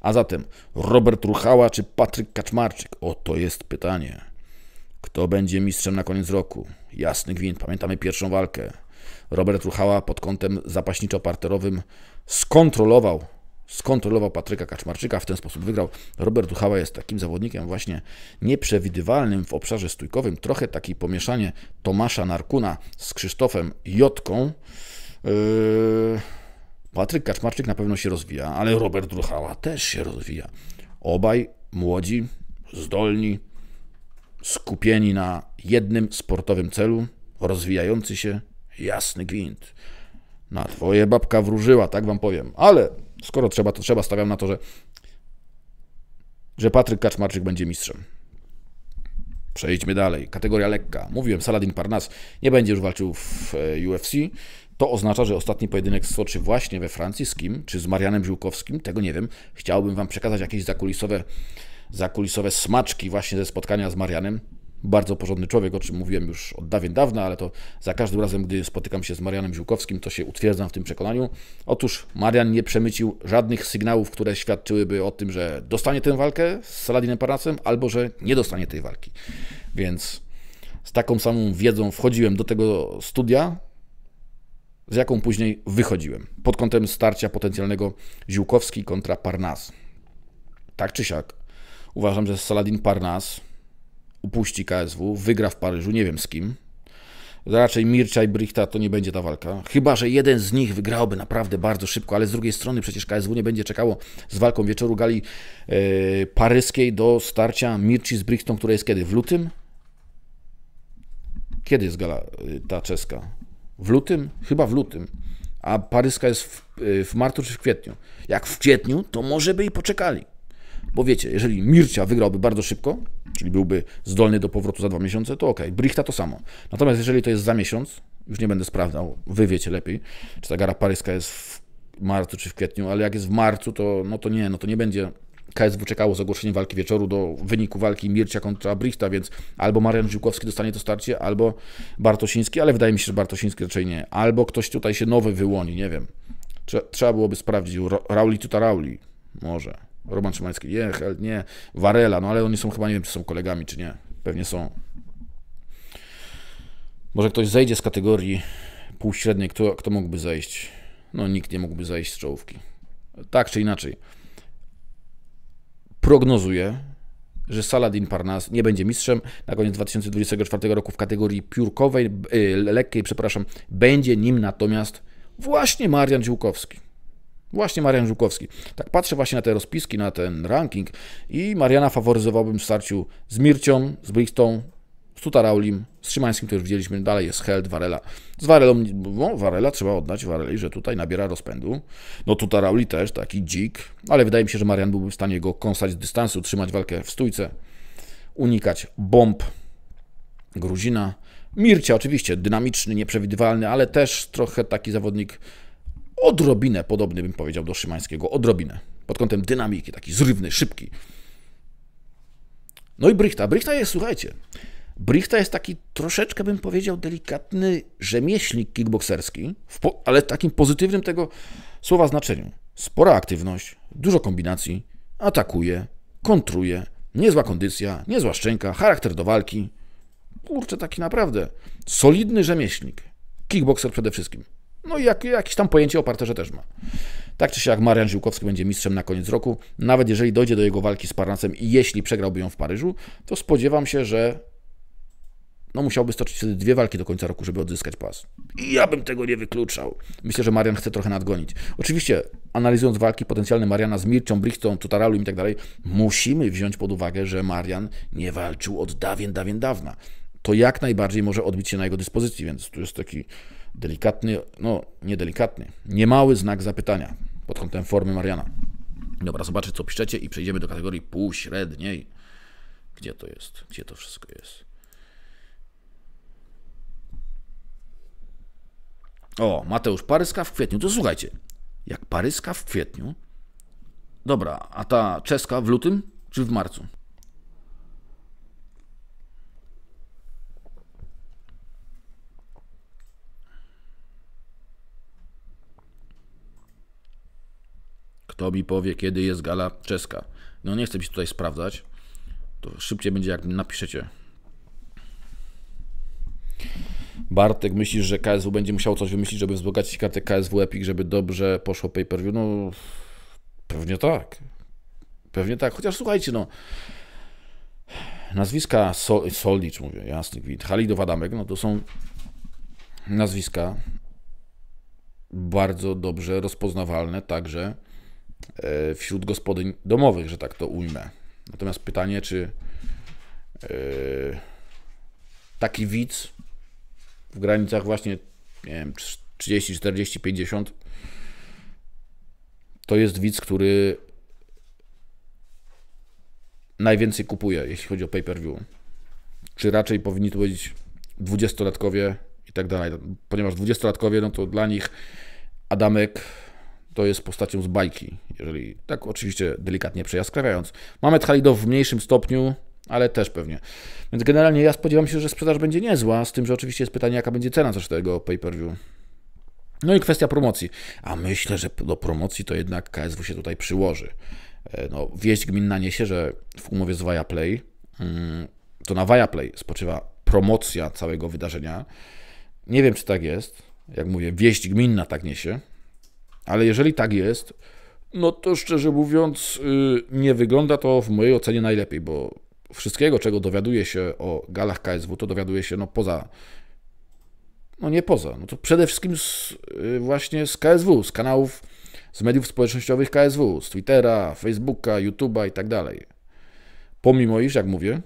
A zatem Robert Ruchała czy Patryk Kaczmarczyk? O, to jest pytanie. Kto będzie mistrzem na koniec roku? Jasny gwint, pamiętamy pierwszą walkę. Robert Ruchała pod kątem zapaśniczo-parterowym skontrolował skontrolował Patryka Kaczmarczyka, w ten sposób wygrał. Robert Duchała jest takim zawodnikiem właśnie nieprzewidywalnym w obszarze stójkowym, trochę takie pomieszanie Tomasza Narkuna z Krzysztofem Jotką. Yy, Patryk Kaczmarczyk na pewno się rozwija, ale Robert Duchała też się rozwija. Obaj młodzi, zdolni, skupieni na jednym sportowym celu, rozwijający się jasny gwint. Na twoje babka wróżyła, tak wam powiem, ale skoro trzeba, to trzeba. Stawiam na to, że, że Patryk Kaczmarczyk będzie mistrzem. Przejdźmy dalej. Kategoria lekka. Mówiłem, Saladin Parnas nie będzie już walczył w e, UFC. To oznacza, że ostatni pojedynek stoczy właśnie we Francji z kim? Czy z Marianem Ziłkowskim? Tego nie wiem. Chciałbym Wam przekazać jakieś zakulisowe, zakulisowe smaczki właśnie ze spotkania z Marianem. Bardzo porządny człowiek, o czym mówiłem już od dawien dawna, ale to za każdym razem, gdy spotykam się z Marianem Ziłkowskim, to się utwierdzam w tym przekonaniu. Otóż Marian nie przemycił żadnych sygnałów, które świadczyłyby o tym, że dostanie tę walkę z Saladinem Parnasem, albo że nie dostanie tej walki. Więc z taką samą wiedzą wchodziłem do tego studia, z jaką później wychodziłem pod kątem starcia potencjalnego Ziłkowski kontra Parnas. Tak czy siak, uważam, że Saladin Parnas upuści KSW, wygra w Paryżu, nie wiem z kim. Raczej Mircza i Brichta to nie będzie ta walka. Chyba, że jeden z nich wygrałby naprawdę bardzo szybko, ale z drugiej strony przecież KSW nie będzie czekało z walką wieczoru gali e, paryskiej do starcia Mirci z Brichtą, która jest kiedy? W lutym? Kiedy jest gala e, ta czeska? W lutym? Chyba w lutym. A paryska jest w, e, w marcu czy w kwietniu? Jak w kwietniu, to może by i poczekali. Bo wiecie, jeżeli Mircia wygrałby bardzo szybko, czyli byłby zdolny do powrotu za dwa miesiące, to ok. Brichta to samo. Natomiast jeżeli to jest za miesiąc, już nie będę sprawdzał, wy wiecie lepiej, czy ta gara paryska jest w marcu czy w kwietniu, ale jak jest w marcu, to no to nie, no to nie będzie KSW czekało z ogłoszeniem walki wieczoru do wyniku walki Mircia kontra Brichta, więc albo Marian Żółkowski dostanie to starcie, albo Bartosiński, ale wydaje mi się, że Bartosiński raczej nie. Albo ktoś tutaj się nowy wyłoni, nie wiem. Trzeba byłoby sprawdzić. Rauli tuta Rauli. Może. Roman Szymański, nie, Held, nie. Varela, no ale oni są chyba, nie wiem, czy są kolegami, czy nie. Pewnie są. Może ktoś zejdzie z kategorii półśredniej, kto, kto mógłby zejść? No nikt nie mógłby zejść z czołówki. Tak czy inaczej. Prognozuję, że Saladin Parnas nie będzie mistrzem na koniec 2024 roku w kategorii piórkowej, y, lekkiej, przepraszam, będzie nim natomiast właśnie Marian Dziłkowski. Właśnie Marian Żukowski. Tak patrzę właśnie na te rozpiski, na ten ranking i Mariana faworyzowałbym w starciu z Mircią, z Bristą, z Tutaraulim, z Szymańskim, to już widzieliśmy, dalej jest Held, Varela. Z Varelą, no Varela trzeba oddać Vareli, że tutaj nabiera rozpędu. No Tutarauli też, taki dzik, ale wydaje mi się, że Marian byłby w stanie go kąsać z dystansu, trzymać walkę w stójce, unikać bomb Gruzina. Mircia oczywiście, dynamiczny, nieprzewidywalny, ale też trochę taki zawodnik odrobinę podobny, bym powiedział, do Szymańskiego. Odrobinę. Pod kątem dynamiki, taki zrywny, szybki. No i Brichta. Brichta jest, słuchajcie, Brichta jest taki troszeczkę, bym powiedział, delikatny rzemieślnik kickboxerski, ale w takim pozytywnym tego słowa znaczeniu. Spora aktywność, dużo kombinacji, atakuje, kontruje, niezła kondycja, niezła szczęka, charakter do walki. Kurczę, taki naprawdę solidny rzemieślnik. Kickboxer przede wszystkim. No i jak, jakieś tam pojęcie o parterze też ma. Tak czy siak Marian Ziłkowski będzie mistrzem na koniec roku. Nawet jeżeli dojdzie do jego walki z Parnasem i jeśli przegrałby ją w Paryżu, to spodziewam się, że no musiałby stoczyć wtedy dwie walki do końca roku, żeby odzyskać pas. I ja bym tego nie wykluczał. Myślę, że Marian chce trochę nadgonić. Oczywiście, analizując walki potencjalne Mariana z Mircią, Brichtą, Tutaralu i tak dalej, musimy wziąć pod uwagę, że Marian nie walczył od dawien, dawien dawna. To jak najbardziej może odbić się na jego dyspozycji, więc tu jest taki delikatny, no niedelikatny, niemały znak zapytania pod kątem formy Mariana. Dobra, zobaczcie, co piszecie i przejdziemy do kategorii półśredniej. Gdzie to jest? Gdzie to wszystko jest? O, Mateusz Paryska w kwietniu. To słuchajcie, jak Paryska w kwietniu. Dobra, a ta czeska w lutym czy w marcu? Kto mi powie, kiedy jest gala czeska? No nie chcę mi się tutaj sprawdzać. To szybciej będzie, jak napiszecie. Bartek, myślisz, że KSW będzie musiał coś wymyślić, żeby wzbogacić kartę KSW Epic, żeby dobrze poszło pay-per-view? No, pewnie tak. Pewnie tak. Chociaż słuchajcie, no, nazwiska Sol, Solicz, mówię, jasny gwint, Halidow Adamek, no to są nazwiska bardzo dobrze rozpoznawalne także E, wśród gospodyń domowych, że tak to ujmę. Natomiast pytanie, czy e, taki widz w granicach właśnie nie wiem, 30, 40, 50 to jest widz, który najwięcej kupuje, jeśli chodzi o pay-per-view. Czy raczej powinni to być dwudziestolatkowie i tak dalej. Ponieważ dwudziestolatkowie, no to dla nich Adamek to jest postacią z bajki, jeżeli tak oczywiście delikatnie przejaskrawiając. Mamet do w mniejszym stopniu, ale też pewnie. Więc generalnie ja spodziewam się, że sprzedaż będzie niezła, z tym, że oczywiście jest pytanie, jaka będzie cena coś tego pay-per-view. No i kwestia promocji. A myślę, że do promocji to jednak KSW się tutaj przyłoży. E, no, wieść gminna niesie, że w umowie z Viaplay, mm, to na Viaplay spoczywa promocja całego wydarzenia. Nie wiem, czy tak jest. Jak mówię, wieść gminna tak niesie, ale jeżeli tak jest, no to szczerze mówiąc, y, nie wygląda to w mojej ocenie najlepiej, bo wszystkiego, czego dowiaduję się o galach KSW, to dowiaduję się no poza. No nie poza. No to przede wszystkim z, y, właśnie z KSW, z kanałów, z mediów społecznościowych KSW, z Twittera, Facebooka, YouTube'a i tak dalej. Pomimo iż, jak mówię,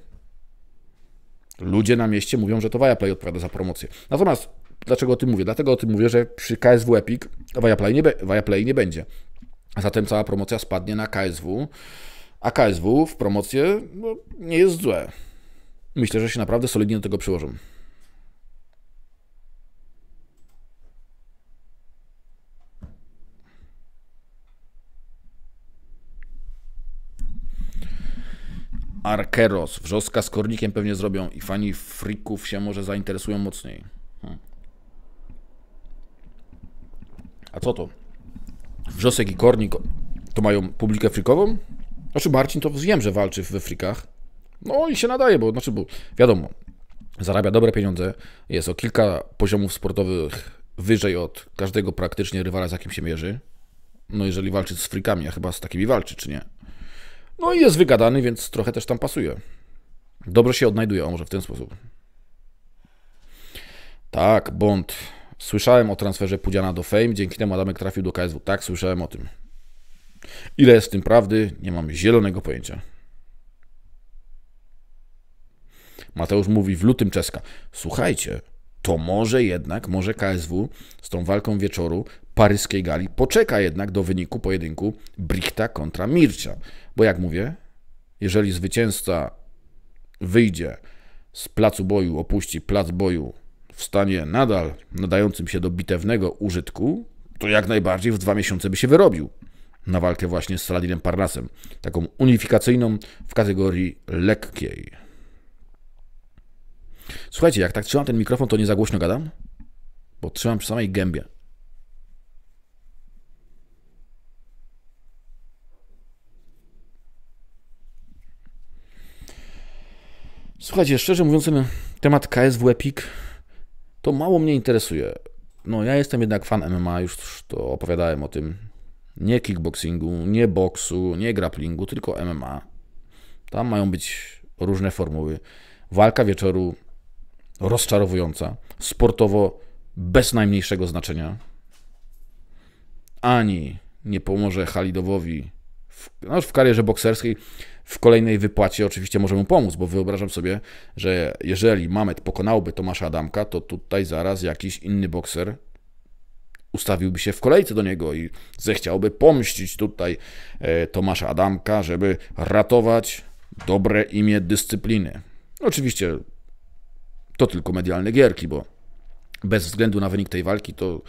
ludzie na mieście mówią, że to Viaplay odpowiada za promocję. Natomiast Dlaczego o tym mówię? Dlatego o tym mówię, że przy KSW Epic Viaplay nie, Viaplay nie będzie. Zatem cała promocja spadnie na KSW, a KSW w promocję no, nie jest złe. Myślę, że się naprawdę solidnie do tego przyłożą. Arkeros, wrzoska z kornikiem pewnie zrobią i fani frików się może zainteresują mocniej. A co to? Wrzosek i Kornik to mają publikę frikową? Znaczy Marcin to wiem, że walczy we frikach. No i się nadaje, bo znaczy, bo wiadomo, zarabia dobre pieniądze, jest o kilka poziomów sportowych wyżej od każdego praktycznie rywala, z jakim się mierzy. No jeżeli walczy z frikami, a chyba z takimi walczy, czy nie? No i jest wygadany, więc trochę też tam pasuje. Dobrze się odnajduje, a może w ten sposób. Tak, Bond. Słyszałem o transferze Pudziana do Fame, dzięki temu Adamek trafił do KSW. Tak, słyszałem o tym. Ile jest w tym prawdy? Nie mam zielonego pojęcia. Mateusz mówi w lutym Czeska. Słuchajcie, to może jednak, może KSW z tą walką wieczoru paryskiej gali poczeka jednak do wyniku pojedynku Brichta kontra Mircia. Bo jak mówię, jeżeli zwycięzca wyjdzie z placu boju, opuści plac boju w stanie nadal nadającym się do bitewnego użytku, to jak najbardziej w dwa miesiące by się wyrobił na walkę właśnie z Saladinem Parnasem, taką unifikacyjną w kategorii lekkiej. Słuchajcie, jak tak trzymam ten mikrofon, to nie za głośno gadam? Bo trzymam przy samej gębie. Słuchajcie, szczerze mówiąc, ten temat KSW Epic to mało mnie interesuje. No, ja jestem jednak fan MMA, już to opowiadałem o tym. Nie kickboxingu, nie boksu, nie grapplingu, tylko MMA. Tam mają być różne formuły. Walka wieczoru rozczarowująca, sportowo bez najmniejszego znaczenia. Ani nie pomoże Halidowowi w, no, w karierze bokserskiej w kolejnej wypłacie oczywiście możemy pomóc, bo wyobrażam sobie, że jeżeli Mamet pokonałby Tomasza Adamka, to tutaj zaraz jakiś inny bokser ustawiłby się w kolejce do niego i zechciałby pomścić tutaj e, Tomasza Adamka, żeby ratować dobre imię dyscypliny. Oczywiście to tylko medialne gierki, bo bez względu na wynik tej walki, to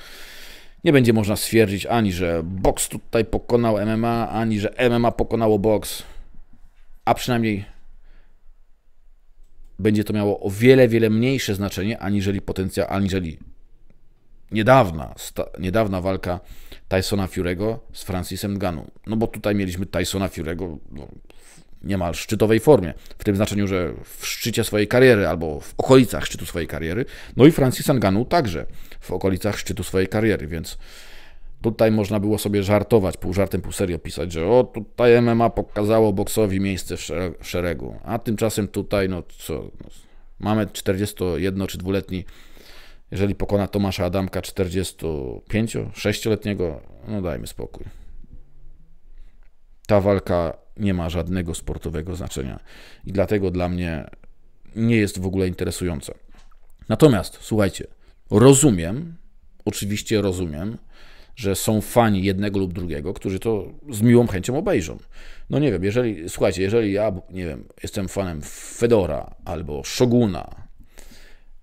nie będzie można stwierdzić ani, że boks tutaj pokonał MMA, ani, że MMA pokonało boks, a przynajmniej będzie to miało o wiele, wiele mniejsze znaczenie, aniżeli potencjał, aniżeli niedawna, sta, niedawna walka Tysona Fiurego z Francisem Ganu. No bo tutaj mieliśmy Tysona Fiurego no, niemal szczytowej formie, w tym znaczeniu, że w szczycie swojej kariery albo w okolicach szczytu swojej kariery, no i Francis Ganu także w okolicach szczytu swojej kariery, więc tutaj można było sobie żartować, pół żartem, pół serio pisać, że o, tutaj MMA pokazało boksowi miejsce w szeregu, a tymczasem tutaj, no co, no, mamy 41 czy 2-letni jeżeli pokona Tomasza Adamka 45-6-letniego, no dajmy spokój. Ta walka nie ma żadnego sportowego znaczenia i dlatego dla mnie nie jest w ogóle interesująca. Natomiast, słuchajcie, Rozumiem, oczywiście rozumiem, że są fani jednego lub drugiego, którzy to z miłą chęcią obejrzą. No nie wiem, jeżeli, słuchajcie, jeżeli ja, nie wiem, jestem fanem Fedora albo Shoguna,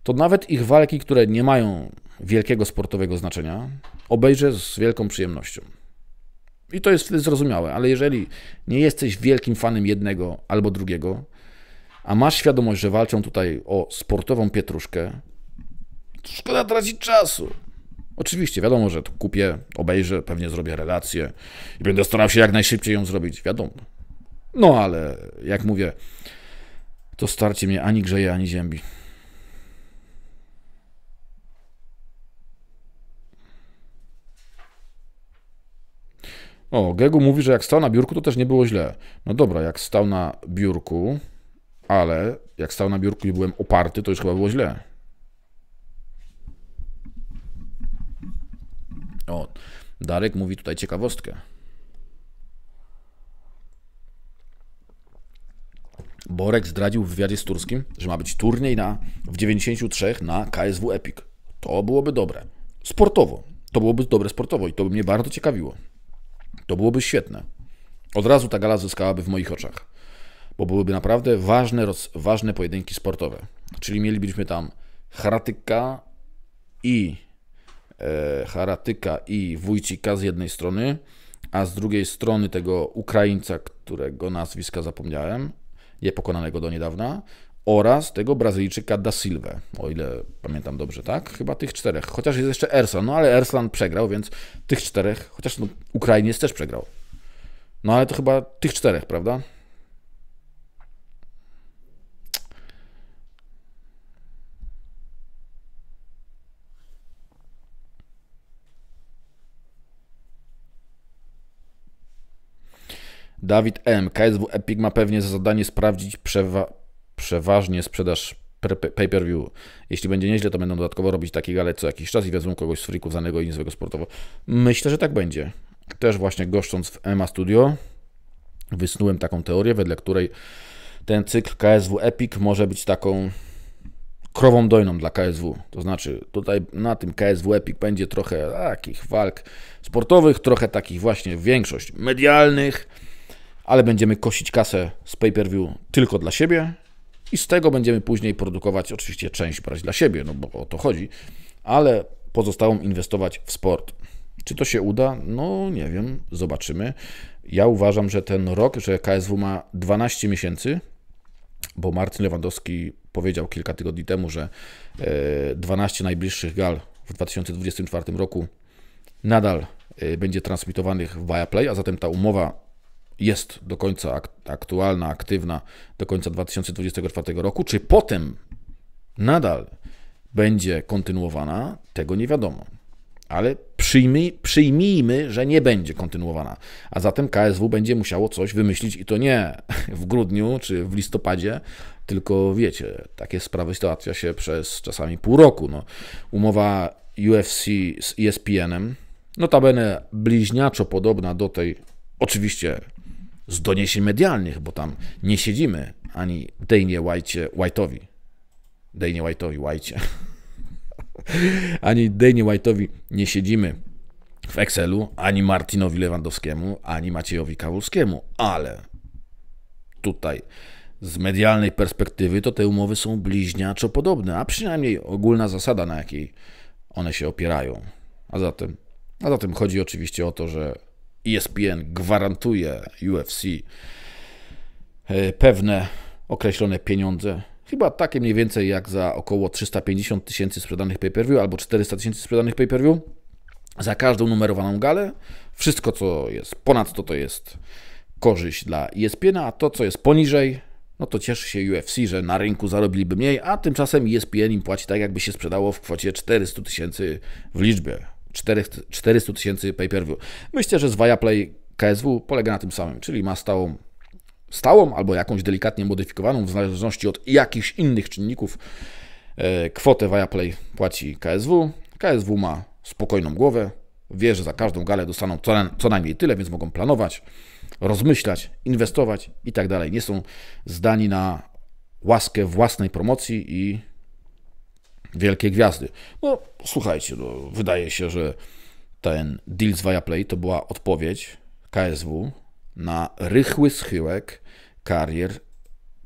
to nawet ich walki, które nie mają wielkiego sportowego znaczenia, obejrzę z wielką przyjemnością. I to jest wtedy zrozumiałe, ale jeżeli nie jesteś wielkim fanem jednego albo drugiego, a masz świadomość, że walczą tutaj o sportową pietruszkę, szkoda tracić czasu. Oczywiście, wiadomo, że kupię, obejrzę, pewnie zrobię relację i będę starał się jak najszybciej ją zrobić, wiadomo. No ale, jak mówię, to starcie mnie ani grzeje, ani ziębi. O, Gegu mówi, że jak stał na biurku, to też nie było źle. No dobra, jak stał na biurku, ale jak stał na biurku i byłem oparty, to już chyba było źle. O, Darek mówi tutaj ciekawostkę. Borek zdradził w wywiadzie z Turskim, że ma być turniej na, w 93 na KSW Epic. To byłoby dobre. Sportowo. To byłoby dobre sportowo i to by mnie bardzo ciekawiło. To byłoby świetne. Od razu ta gala zyskałaby w moich oczach, bo byłyby naprawdę ważne, roz, ważne pojedynki sportowe. Czyli mielibyśmy tam Hratyka i E, Haratyka i Wójcika z jednej strony, a z drugiej strony tego Ukraińca, którego nazwiska zapomniałem, niepokonanego do niedawna, oraz tego Brazylijczyka da Silva, o ile pamiętam dobrze, tak? Chyba tych czterech. Chociaż jest jeszcze Erslan, no ale Erslan przegrał, więc tych czterech, chociaż no, Ukrainiec też przegrał. No ale to chyba tych czterech, prawda? Dawid M. KSW Epic ma pewnie za zadanie sprawdzić przewa przeważnie sprzedaż pay-per-view. Jeśli będzie nieźle, to będą dodatkowo robić takie gale co jakiś czas i wezmą kogoś z freaków znanego i niezłego sportowo. Myślę, że tak będzie. Też właśnie goszcząc w EMA Studio wysnułem taką teorię, wedle której ten cykl KSW Epic może być taką krową dojną dla KSW. To znaczy, tutaj na tym KSW Epic będzie trochę takich walk sportowych, trochę takich właśnie większość medialnych, ale będziemy kosić kasę z pay-per-view tylko dla siebie i z tego będziemy później produkować oczywiście część brać dla siebie, no bo o to chodzi, ale pozostałą inwestować w sport. Czy to się uda? No nie wiem, zobaczymy. Ja uważam, że ten rok, że KSW ma 12 miesięcy, bo Marcin Lewandowski powiedział kilka tygodni temu, że 12 e, najbliższych gal w 2024 roku nadal e, będzie transmitowanych w Viaplay, a zatem ta umowa jest do końca aktualna, aktywna do końca 2024 roku, czy potem nadal będzie kontynuowana, tego nie wiadomo. Ale przyjmij, przyjmijmy, że nie będzie kontynuowana, a zatem KSW będzie musiało coś wymyślić i to nie w grudniu czy w listopadzie, tylko wiecie, takie sprawy załatwia się przez czasami pół roku. No, umowa UFC z ESPN-em, notabene bliźniaczo podobna do tej oczywiście z doniesień medialnych, bo tam nie siedzimy ani Dejnie White'owi, Dejnie White'owi, White'cie, ani Dejnie White'owi nie siedzimy w Excelu, ani Martinowi Lewandowskiemu, ani Maciejowi Kawulskiemu, ale tutaj z medialnej perspektywy to te umowy są bliźniaczo podobne, a przynajmniej ogólna zasada, na jakiej one się opierają. A zatem, a zatem chodzi oczywiście o to, że ESPN gwarantuje UFC e, pewne określone pieniądze. Chyba takie mniej więcej jak za około 350 tysięcy sprzedanych pay-per-view albo 400 tysięcy sprzedanych pay-per-view za każdą numerowaną galę. Wszystko, co jest to, to jest korzyść dla ESPN, a to, co jest poniżej, no to cieszy się UFC, że na rynku zarobiliby mniej, a tymczasem ESPN im płaci tak, jakby się sprzedało w kwocie 400 tysięcy w liczbie 400 tysięcy pay-per-view. Myślę, że z Viaplay KSW polega na tym samym, czyli ma stałą stałą albo jakąś delikatnie modyfikowaną w zależności od jakichś innych czynników e, kwotę Viaplay płaci KSW. KSW ma spokojną głowę, wie, że za każdą galę dostaną co najmniej tyle, więc mogą planować, rozmyślać, inwestować i tak dalej. Nie są zdani na łaskę własnej promocji i wielkie gwiazdy. No, słuchajcie, no, wydaje się, że ten deal z Viaplay to była odpowiedź KSW na rychły schyłek karier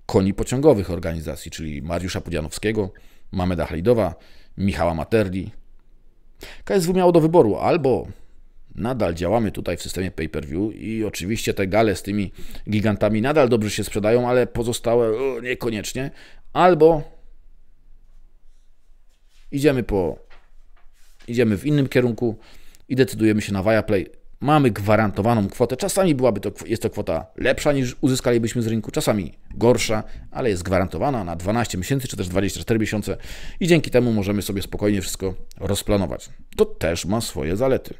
koni pociągowych organizacji, czyli Mariusza Pudzianowskiego, Mameda Halidowa, Michała Materli. KSW miało do wyboru albo nadal działamy tutaj w systemie pay-per-view i oczywiście te gale z tymi gigantami nadal dobrze się sprzedają, ale pozostałe niekoniecznie, albo idziemy po, idziemy w innym kierunku i decydujemy się na Viaplay. Mamy gwarantowaną kwotę. Czasami byłaby to, jest to kwota lepsza niż uzyskalibyśmy z rynku, czasami gorsza, ale jest gwarantowana na 12 miesięcy czy też 24 miesiące i dzięki temu możemy sobie spokojnie wszystko rozplanować. To też ma swoje zalety.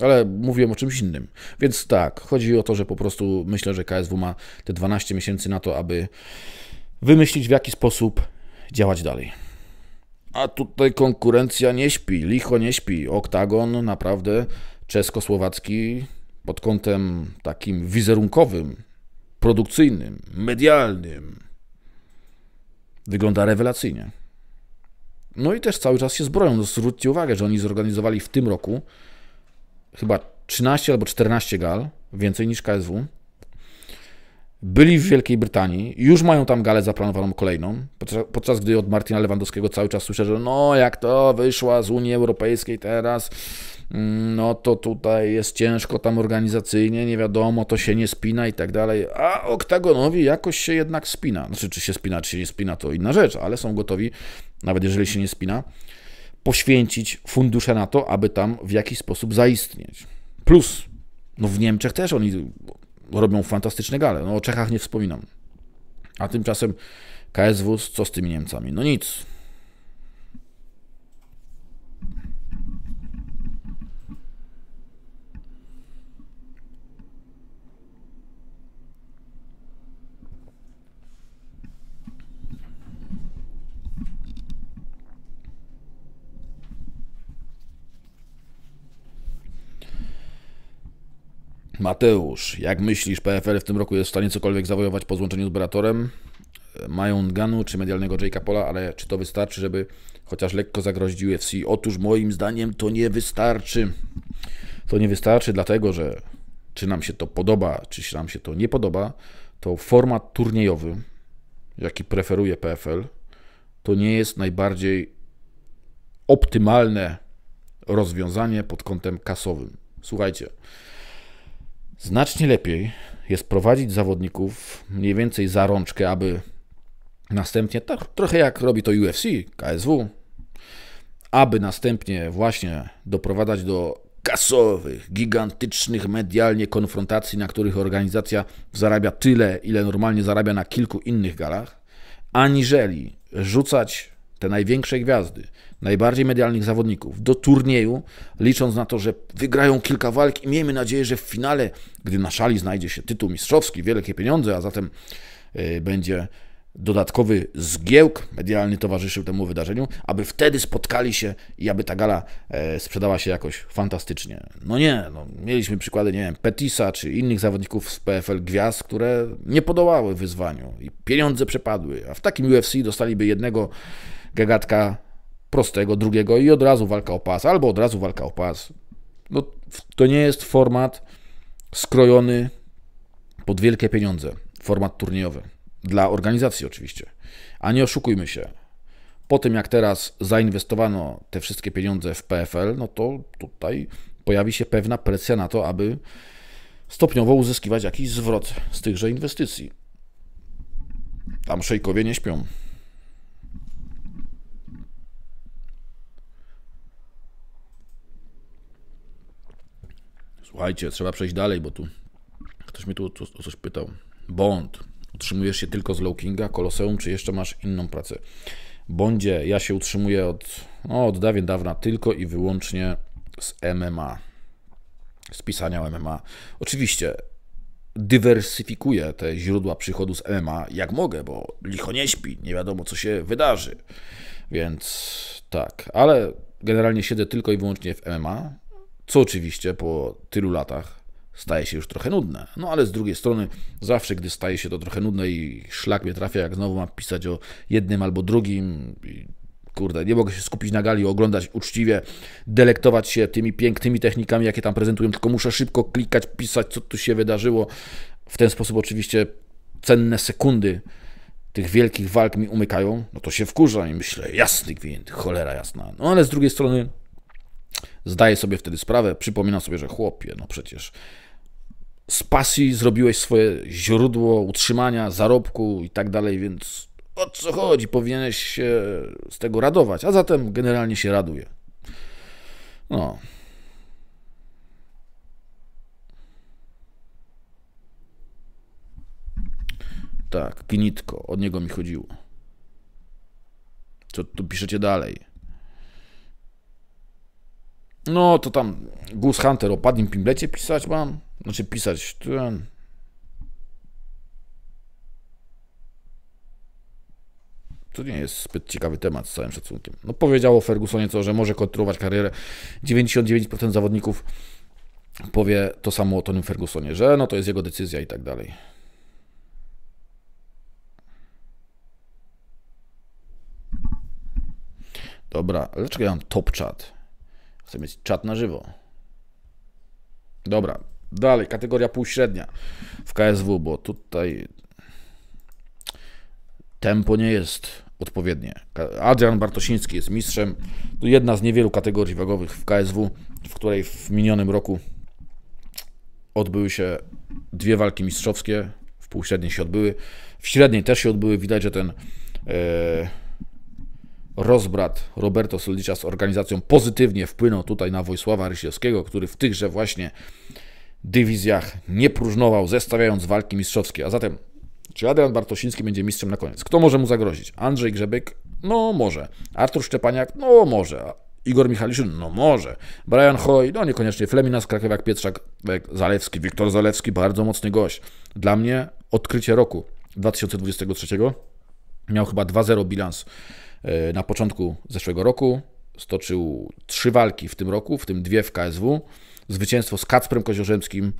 Ale mówiłem o czymś innym. Więc tak, chodzi o to, że po prostu myślę, że KSW ma te 12 miesięcy na to, aby wymyślić w jaki sposób działać dalej. A tutaj konkurencja nie śpi, licho nie śpi. Oktagon naprawdę czesko-słowacki pod kątem takim wizerunkowym, produkcyjnym, medialnym wygląda rewelacyjnie. No i też cały czas się zbroją. No zwróćcie uwagę, że oni zorganizowali w tym roku chyba 13 albo 14 gal, więcej niż KSW byli w Wielkiej Brytanii, już mają tam galę zaplanowaną kolejną, podczas, podczas gdy od Martina Lewandowskiego cały czas słyszę, że no jak to wyszła z Unii Europejskiej teraz, mm, no to tutaj jest ciężko tam organizacyjnie, nie wiadomo, to się nie spina i tak dalej, a Oktagonowi jakoś się jednak spina. Znaczy, czy się spina, czy się nie spina, to inna rzecz, ale są gotowi, nawet jeżeli się nie spina, poświęcić fundusze na to, aby tam w jakiś sposób zaistnieć. Plus, no w Niemczech też oni robią fantastyczne gale. No o Czechach nie wspominam. A tymczasem KSW, co z tymi Niemcami? No nic, Mateusz, jak myślisz, PFL w tym roku jest w stanie cokolwiek zawojować po złączeniu z Beratorem? Mają Ganu czy medialnego Jake'a Pola, ale czy to wystarczy, żeby chociaż lekko zagrozić UFC? Otóż moim zdaniem to nie wystarczy. To nie wystarczy, dlatego że czy nam się to podoba, czy się nam się to nie podoba, to format turniejowy, jaki preferuje PFL, to nie jest najbardziej optymalne rozwiązanie pod kątem kasowym. Słuchajcie, Znacznie lepiej jest prowadzić zawodników mniej więcej za rączkę, aby następnie, tak, trochę jak robi to UFC, KSW, aby następnie właśnie doprowadzać do kasowych, gigantycznych medialnie konfrontacji, na których organizacja zarabia tyle, ile normalnie zarabia na kilku innych galach, aniżeli rzucać te największe gwiazdy, najbardziej medialnych zawodników do turnieju, licząc na to, że wygrają kilka walk i miejmy nadzieję, że w finale, gdy na szali znajdzie się tytuł mistrzowski, wielkie pieniądze, a zatem e, będzie dodatkowy zgiełk medialny towarzyszył temu wydarzeniu, aby wtedy spotkali się i aby ta gala e, sprzedała się jakoś fantastycznie. No nie, no, mieliśmy przykłady, nie wiem, Petisa czy innych zawodników z PFL Gwiazd, które nie podołały wyzwaniu i pieniądze przepadły, a w takim UFC dostaliby jednego gagatka prostego drugiego i od razu walka o pas, albo od razu walka o pas. No, to nie jest format skrojony pod wielkie pieniądze. Format turniejowy. Dla organizacji oczywiście. A nie oszukujmy się. Po tym jak teraz zainwestowano te wszystkie pieniądze w PFL, no to tutaj pojawi się pewna presja na to, aby stopniowo uzyskiwać jakiś zwrot z tychże inwestycji. Tam szejkowie nie śpią. Słuchajcie, trzeba przejść dalej, bo tu ktoś mnie tu o coś pytał. Bond. Utrzymujesz się tylko z Lowkinga, Koloseum, czy jeszcze masz inną pracę? Bondzie, ja się utrzymuję od, no, od dawien dawna tylko i wyłącznie z MMA. Z pisania MMA. Oczywiście dywersyfikuję te źródła przychodu z MMA jak mogę, bo licho nie śpi, nie wiadomo co się wydarzy. Więc tak, ale generalnie siedzę tylko i wyłącznie w MMA co oczywiście po tylu latach staje się już trochę nudne. No ale z drugiej strony, zawsze gdy staje się to trochę nudne i szlak mnie trafia, jak znowu mam pisać o jednym albo drugim, kurde, nie mogę się skupić na gali, oglądać uczciwie, delektować się tymi pięknymi technikami, jakie tam prezentują, tylko muszę szybko klikać, pisać, co tu się wydarzyło. W ten sposób oczywiście cenne sekundy tych wielkich walk mi umykają, no to się wkurza i myślę, jasny gwint, cholera jasna. No ale z drugiej strony Zdaję sobie wtedy sprawę, przypominam sobie, że chłopie, no przecież z pasji zrobiłeś swoje źródło utrzymania, zarobku i tak dalej, więc o co chodzi? Powinieneś się z tego radować, a zatem generalnie się raduje. No. Tak, gnitko. od niego mi chodziło. Co tu piszecie dalej? No to tam Goose Hunter o padnim pimblecie pisać mam. Znaczy pisać ten. To nie jest zbyt ciekawy temat z całym szacunkiem. No powiedział o Fergusonie co, że może kontynuować karierę. 99% zawodników powie to samo o Tonym Fergusonie, że no to jest jego decyzja i tak dalej. Dobra, dlaczego ja mam top chat? Chcę mieć czat na żywo. Dobra, dalej, kategoria półśrednia w KSW, bo tutaj tempo nie jest odpowiednie. Adrian Bartosiński jest mistrzem. To jedna z niewielu kategorii wagowych w KSW, w której w minionym roku odbyły się dwie walki mistrzowskie. W półśredniej się odbyły. W średniej też się odbyły. Widać, że ten. Yy rozbrat Roberto Soldicza z organizacją pozytywnie wpłynął tutaj na Wojsława Rysiewskiego, który w tychże właśnie dywizjach nie próżnował, zestawiając walki mistrzowskie. A zatem, czy Adrian Bartosiński będzie mistrzem na koniec? Kto może mu zagrozić? Andrzej Grzebyk? No może. Artur Szczepaniak? No może. Igor Michaliszyn? No może. Brian Hoy? No niekoniecznie. Flemina z Krakowiak, Pietrzak, e, Zalewski, Wiktor Zalewski, bardzo mocny gość. Dla mnie odkrycie roku 2023 miał chyba 2-0 bilans E, na początku zeszłego roku. Stoczył trzy walki w tym roku, w tym dwie w KSW. Zwycięstwo z Kacprem Koziorzemskim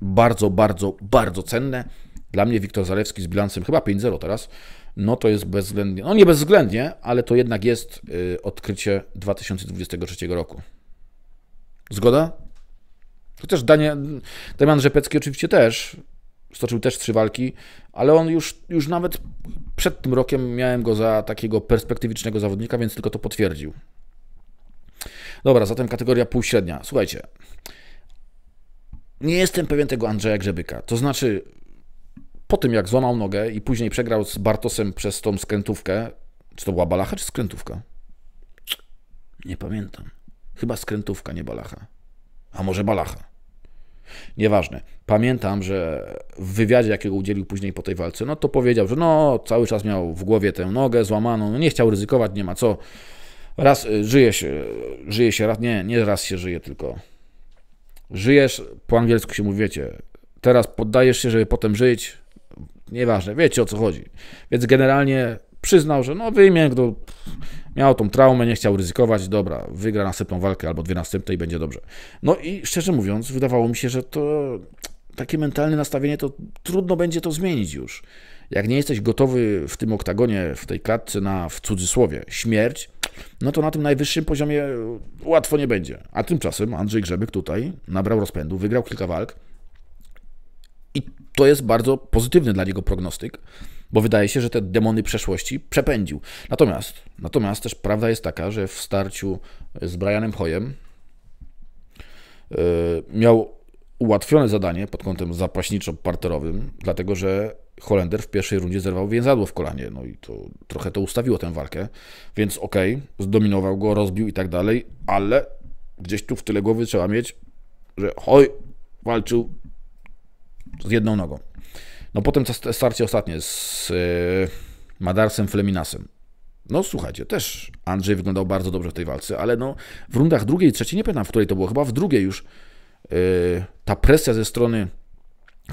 bardzo, bardzo, bardzo cenne. Dla mnie Wiktor Zalewski z bilansem chyba 5-0 teraz. No to jest bezwzględnie, no nie bezwzględnie, ale to jednak jest y, odkrycie 2023 roku. Zgoda? Chociaż Danie, Damian Rzepecki oczywiście też, stoczył też trzy walki, ale on już, już nawet przed tym rokiem miałem go za takiego perspektywicznego zawodnika, więc tylko to potwierdził. Dobra, zatem kategoria półśrednia. Słuchajcie, nie jestem pewien tego Andrzeja Grzebyka. To znaczy, po tym jak złamał nogę i później przegrał z Bartosem przez tą skrętówkę, czy to była balacha, czy skrętówka? Nie pamiętam. Chyba skrętówka, nie balacha. A może balacha? Nieważne. Pamiętam, że w wywiadzie, jakiego udzielił później po tej walce, no to powiedział, że no cały czas miał w głowie tę nogę złamaną, no nie chciał ryzykować, nie ma co. Raz y, żyje się, żyje się raz, nie, nie raz się żyje, tylko żyjesz, po angielsku się mówi, wiecie, teraz poddajesz się, żeby potem żyć, nieważne, wiecie o co chodzi. Więc generalnie przyznał, że no wyjmę go no Miał tą traumę, nie chciał ryzykować, dobra, wygra następną walkę albo dwie następne i będzie dobrze. No i szczerze mówiąc, wydawało mi się, że to takie mentalne nastawienie, to trudno będzie to zmienić już. Jak nie jesteś gotowy w tym oktagonie, w tej klatce na, w cudzysłowie, śmierć, no to na tym najwyższym poziomie łatwo nie będzie. A tymczasem Andrzej Grzebyk tutaj nabrał rozpędu, wygrał kilka walk i to jest bardzo pozytywny dla niego prognostyk bo wydaje się, że te demony przeszłości przepędził. Natomiast, natomiast też prawda jest taka, że w starciu z Brianem Hoyem e, miał ułatwione zadanie pod kątem zapaśniczo-parterowym, dlatego że Holender w pierwszej rundzie zerwał więzadło w kolanie, no i to trochę to ustawiło tę walkę, więc okej, okay, zdominował go, rozbił i tak dalej, ale gdzieś tu w tyle głowy trzeba mieć, że Hoj walczył z jedną nogą. No potem to starcie ostatnie z e, Madarsem Fleminasem. No słuchajcie, też Andrzej wyglądał bardzo dobrze w tej walce, ale no w rundach drugiej i trzeciej, nie pamiętam w której to było, chyba w drugiej już e, ta presja ze strony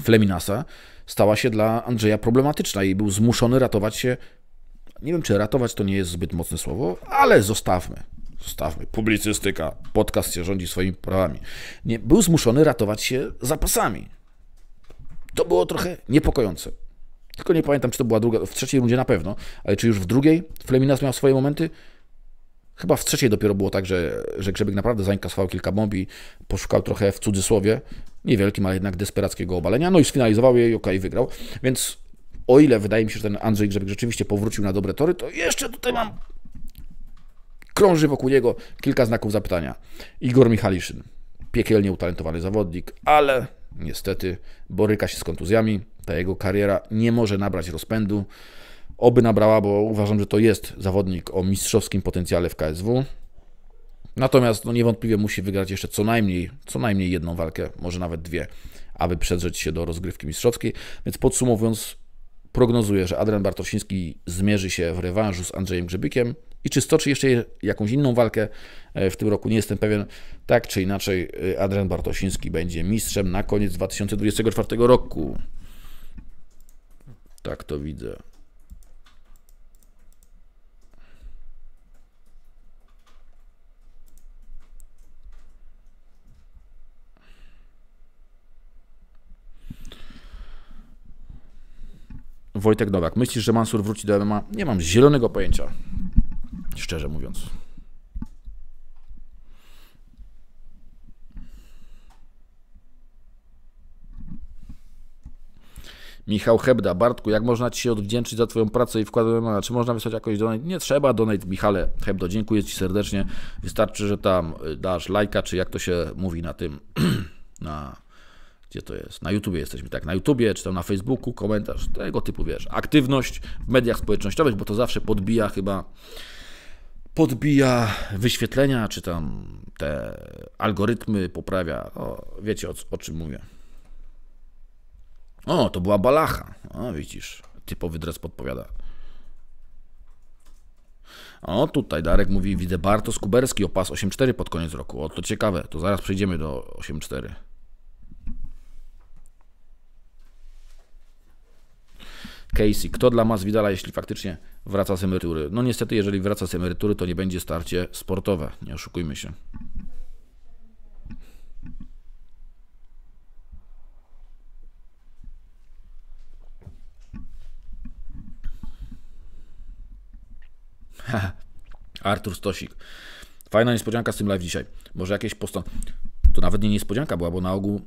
Fleminasa stała się dla Andrzeja problematyczna i był zmuszony ratować się. Nie wiem, czy ratować to nie jest zbyt mocne słowo, ale zostawmy. Zostawmy. Publicystyka, podcast się rządzi swoimi prawami. Nie, był zmuszony ratować się zapasami. To było trochę niepokojące. Tylko nie pamiętam, czy to była druga, w trzeciej rundzie na pewno, ale czy już w drugiej Fleminas miał swoje momenty? Chyba w trzeciej dopiero było tak, że, że Grzebyk naprawdę zainkasował kilka bomb i poszukał trochę w cudzysłowie, niewielkim, ale jednak desperackiego obalenia, no i sfinalizował je i okej, wygrał. Więc o ile wydaje mi się, że ten Andrzej Grzebyk rzeczywiście powrócił na dobre tory, to jeszcze tutaj mam krąży wokół niego kilka znaków zapytania. Igor Michaliszyn, piekielnie utalentowany zawodnik, ale niestety boryka się z kontuzjami. Ta jego kariera nie może nabrać rozpędu. Oby nabrała, bo uważam, że to jest zawodnik o mistrzowskim potencjale w KSW. Natomiast no, niewątpliwie musi wygrać jeszcze co najmniej, co najmniej jedną walkę, może nawet dwie, aby przedrzeć się do rozgrywki mistrzowskiej. Więc podsumowując, prognozuję, że Adrian Bartosiński zmierzy się w rewanżu z Andrzejem Grzybikiem i czy stoczy jeszcze jakąś inną walkę e, w tym roku, nie jestem pewien. Tak czy inaczej, e, Adrian Bartosiński będzie mistrzem na koniec 2024 roku. Tak to widzę. Wojtek Nowak. Myślisz, że Mansur wróci do MMA? Nie mam zielonego pojęcia szczerze mówiąc. Michał Hebda, Bartku, jak można Ci się odwdzięczyć za Twoją pracę i wkład Czy można wysłać jakoś donate? Nie trzeba donate, Michale Hebdo, dziękuję Ci serdecznie. Wystarczy, że tam y, dasz lajka, czy jak to się mówi na tym, na, gdzie to jest, na YouTubie jesteśmy, tak, na YouTubie, czy tam na Facebooku, komentarz, tego typu, wiesz, aktywność w mediach społecznościowych, bo to zawsze podbija chyba podbija wyświetlenia, czy tam te algorytmy poprawia. O, wiecie o, o czym mówię. O, to była balacha. O, widzisz, typowy dres podpowiada. O, tutaj Darek mówi, widzę Bartosz Kuberski o pas 8.4 pod koniec roku. O, to ciekawe, to zaraz przejdziemy do 8.4. Casey. Kto dla Masvidala, jeśli faktycznie wraca z emerytury? No niestety, jeżeli wraca z emerytury, to nie będzie starcie sportowe. Nie oszukujmy się. Artur Stosik. Fajna niespodzianka z tym live dzisiaj. Może jakieś postą. To nawet nie niespodzianka była, bo na ogół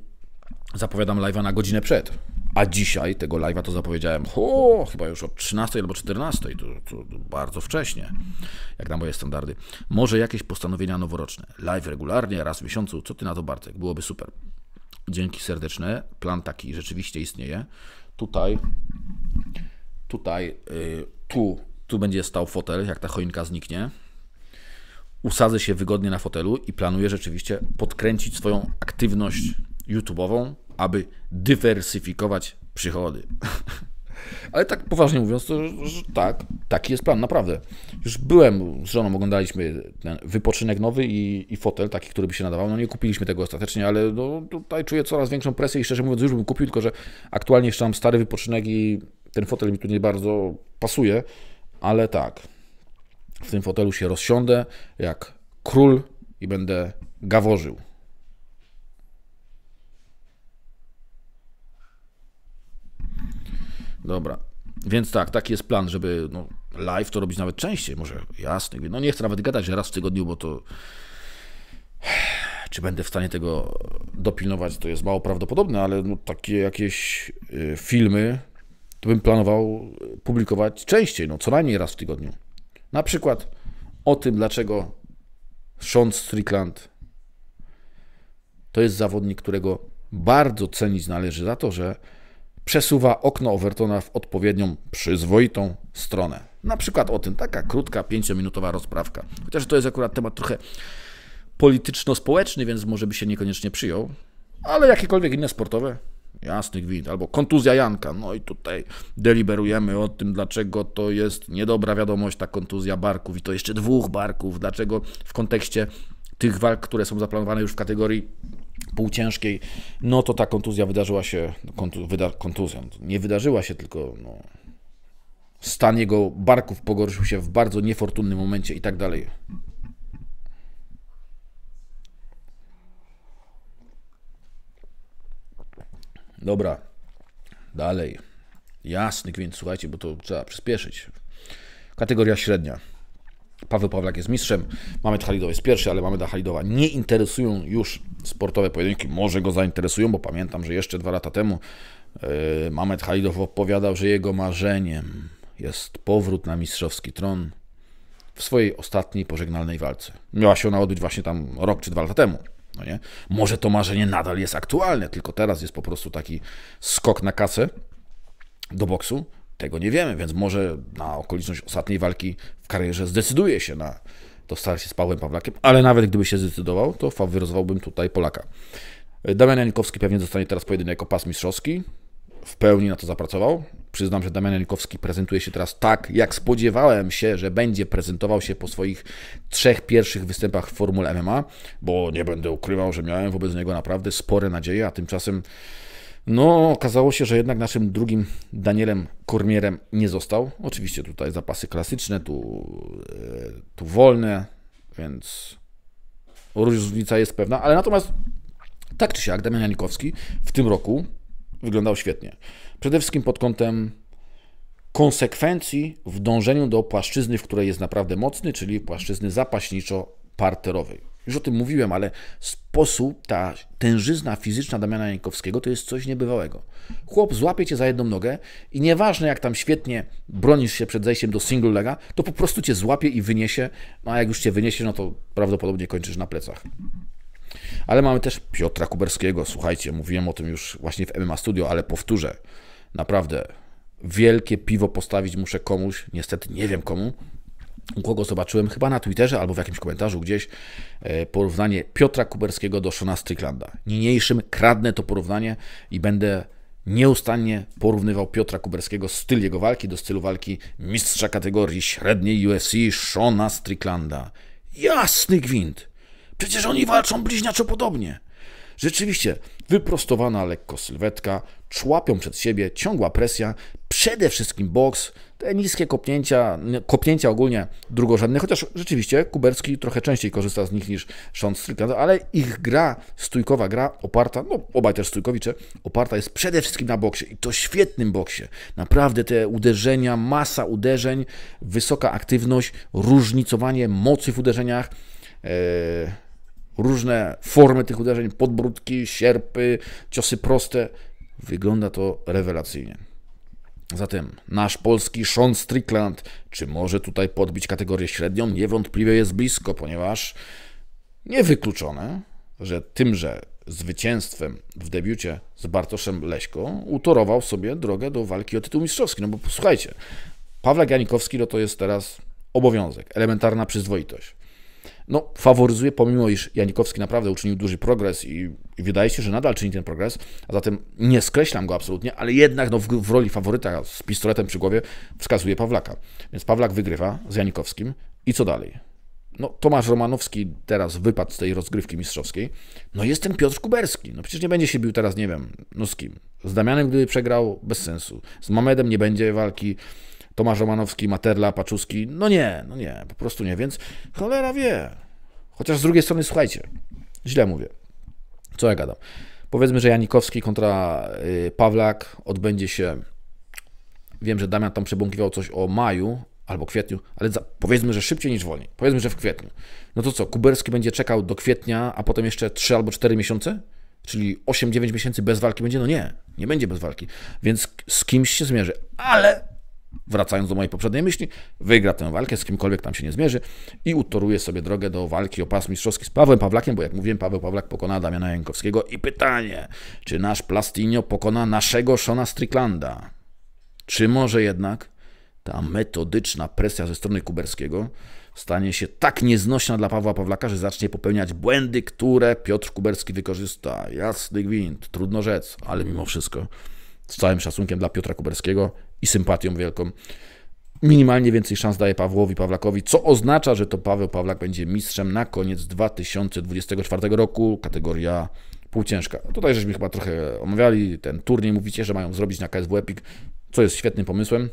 zapowiadam live'a na godzinę przed. A dzisiaj tego live'a to zapowiedziałem ho, chyba już od 13 albo 14, to, to, bardzo wcześnie, jak na moje standardy. Może jakieś postanowienia noworoczne. Live regularnie, raz w miesiącu, co ty na to Bartek? Byłoby super. Dzięki serdeczne, plan taki rzeczywiście istnieje. Tutaj, tutaj, yy, tu, tu będzie stał fotel, jak ta choinka zniknie. Usadzę się wygodnie na fotelu i planuję rzeczywiście podkręcić swoją aktywność YouTube'ową, aby dywersyfikować przychody. Ale tak poważnie mówiąc, to że tak, taki jest plan, naprawdę. Już byłem z żoną, oglądaliśmy ten wypoczynek nowy i, i fotel, taki, który by się nadawał. No nie kupiliśmy tego ostatecznie, ale no, tutaj czuję coraz większą presję i szczerze mówiąc już bym kupił, tylko że aktualnie jeszcze mam stary wypoczynek i ten fotel mi tu nie bardzo pasuje, ale tak, w tym fotelu się rozsiądę jak król i będę gaworzył. Dobra. Więc tak, taki jest plan, żeby no, live to robić nawet częściej, może jasne. No nie chcę nawet gadać że raz w tygodniu, bo to czy będę w stanie tego dopilnować, to jest mało prawdopodobne, ale no, takie jakieś y, filmy to bym planował y, publikować częściej, no co najmniej raz w tygodniu. Na przykład o tym, dlaczego Sean Strickland to jest zawodnik, którego bardzo cenić należy za to, że przesuwa okno Overtona w odpowiednią, przyzwoitą stronę. Na przykład o tym taka krótka, pięciominutowa rozprawka. Chociaż to jest akurat temat trochę polityczno-społeczny, więc może by się niekoniecznie przyjął, ale jakiekolwiek inne sportowe, jasny gwint, albo kontuzja Janka, no i tutaj deliberujemy o tym, dlaczego to jest niedobra wiadomość, ta kontuzja barków i to jeszcze dwóch barków, dlaczego w kontekście tych walk, które są zaplanowane już w kategorii półciężkiej, no to ta kontuzja wydarzyła się, no, kontu, wyda, kontuzja, nie wydarzyła się, tylko no, stan jego barków pogorszył się w bardzo niefortunnym momencie i tak dalej. Dobra, dalej. Jasny więc słuchajcie, bo to trzeba przyspieszyć. Kategoria średnia. Paweł Pawlak jest mistrzem, mamy Halidowa jest pierwszy, ale mamy Halidowa. Nie interesują już sportowe pojedynki może go zainteresują, bo pamiętam, że jeszcze dwa lata temu yy, Mamet Halidow opowiadał, że jego marzeniem jest powrót na mistrzowski tron w swojej ostatniej pożegnalnej walce. Miała się ona odbyć właśnie tam rok czy dwa lata temu. No nie? Może to marzenie nadal jest aktualne, tylko teraz jest po prostu taki skok na kasę do boksu. Tego nie wiemy, więc może na okoliczność ostatniej walki w karierze zdecyduje się na to stara się z Pawłem Pawlakiem, ale nawet gdyby się zdecydował, to faworyzowałbym tutaj Polaka. Damian Janikowski pewnie zostanie teraz pojedynek jako pas mistrzowski. W pełni na to zapracował. Przyznam, że Damian Janikowski prezentuje się teraz tak, jak spodziewałem się, że będzie prezentował się po swoich trzech pierwszych występach w Formule MMA, bo nie będę ukrywał, że miałem wobec niego naprawdę spore nadzieje, a tymczasem no, okazało się, że jednak naszym drugim Danielem Kormierem nie został. Oczywiście tutaj zapasy klasyczne, tu, e, tu wolne, więc różnica jest pewna, ale natomiast tak czy siak Damian Janikowski w tym roku wyglądał świetnie. Przede wszystkim pod kątem konsekwencji w dążeniu do płaszczyzny, w której jest naprawdę mocny, czyli płaszczyzny zapaśniczo-parterowej. Już o tym mówiłem, ale sposób, ta tężyzna fizyczna Damiana Jankowskiego to jest coś niebywałego. Chłop złapie cię za jedną nogę i nieważne jak tam świetnie bronisz się przed zejściem do single lega, to po prostu cię złapie i wyniesie, no a jak już cię wyniesie, no to prawdopodobnie kończysz na plecach. Ale mamy też Piotra Kuberskiego. Słuchajcie, mówiłem o tym już właśnie w MMA Studio, ale powtórzę. Naprawdę, wielkie piwo postawić muszę komuś, niestety nie wiem komu, u kogo zobaczyłem, chyba na Twitterze albo w jakimś komentarzu gdzieś, e, porównanie Piotra Kuberskiego do Shona Stricklanda. Niniejszym kradnę to porównanie i będę nieustannie porównywał Piotra Kuberskiego styl jego walki do stylu walki mistrza kategorii średniej UFC Shona Stricklanda. Jasny gwint! Przecież oni walczą bliźniaczo podobnie. Rzeczywiście, wyprostowana lekko sylwetka, człapią przed siebie, ciągła presja, przede wszystkim boks, te niskie kopnięcia, kopnięcia ogólnie drugorzędne, chociaż rzeczywiście Kuberski trochę częściej korzysta z nich niż Sean Strickland, ale ich gra, stójkowa gra oparta, no obaj też stójkowicze, oparta jest przede wszystkim na boksie i to świetnym boksie. Naprawdę te uderzenia, masa uderzeń, wysoka aktywność, różnicowanie mocy w uderzeniach, yy różne formy tych uderzeń, podbródki, sierpy, ciosy proste. Wygląda to rewelacyjnie. Zatem nasz polski Sean Strickland, czy może tutaj podbić kategorię średnią? Niewątpliwie jest blisko, ponieważ niewykluczone, że tymże zwycięstwem w debiucie z Bartoszem Leśko utorował sobie drogę do walki o tytuł mistrzowski. No bo posłuchajcie, Paweł Janikowski no to jest teraz obowiązek, elementarna przyzwoitość no, faworyzuje, pomimo iż Janikowski naprawdę uczynił duży progres i, wydaje się, że nadal czyni ten progres, a zatem nie skreślam go absolutnie, ale jednak no, w, w roli faworyta z pistoletem przy głowie wskazuje Pawlaka. Więc Pawlak wygrywa z Janikowskim i co dalej? No, Tomasz Romanowski teraz wypadł z tej rozgrywki mistrzowskiej. No jest ten Piotr Kuberski. No przecież nie będzie się bił teraz, nie wiem, no z kim. Z Damianem, gdyby przegrał, bez sensu. Z Mamedem nie będzie walki. Tomasz Romanowski, Materla, Paczuski. No nie, no nie, po prostu nie, więc cholera wie. Chociaż z drugiej strony, słuchajcie, źle mówię. Co ja gadam? Powiedzmy, że Janikowski kontra y, Pawlak odbędzie się. Wiem, że Damian tam przebąkiwał coś o maju albo kwietniu, ale za, powiedzmy, że szybciej niż wolniej. Powiedzmy, że w kwietniu. No to co, Kuberski będzie czekał do kwietnia, a potem jeszcze 3 albo 4 miesiące? Czyli 8-9 miesięcy bez walki będzie? No nie, nie będzie bez walki. Więc z kimś się zmierzy. Ale wracając do mojej poprzedniej myśli, wygra tę walkę, z kimkolwiek tam się nie zmierzy i utoruje sobie drogę do walki o pas mistrzowski z Pawłem Pawlakiem, bo jak mówiłem, Paweł Pawlak pokona Damiana Jankowskiego i pytanie, czy nasz Plastinio pokona naszego Shona Stricklanda? Czy może jednak ta metodyczna presja ze strony Kuberskiego stanie się tak nieznośna dla Pawła Pawlaka, że zacznie popełniać błędy, które Piotr Kuberski wykorzysta. Jasny gwint, trudno rzec, ale mimo wszystko, z całym szacunkiem dla Piotra Kuberskiego, i sympatią wielką. Minimalnie więcej szans daje Pawłowi Pawlakowi, co oznacza, że to Paweł Pawlak będzie mistrzem na koniec 2024 roku, kategoria półciężka. No tutaj żeśmy chyba trochę omawiali ten turniej, mówicie, że mają zrobić na KSW Epic, co jest świetnym pomysłem.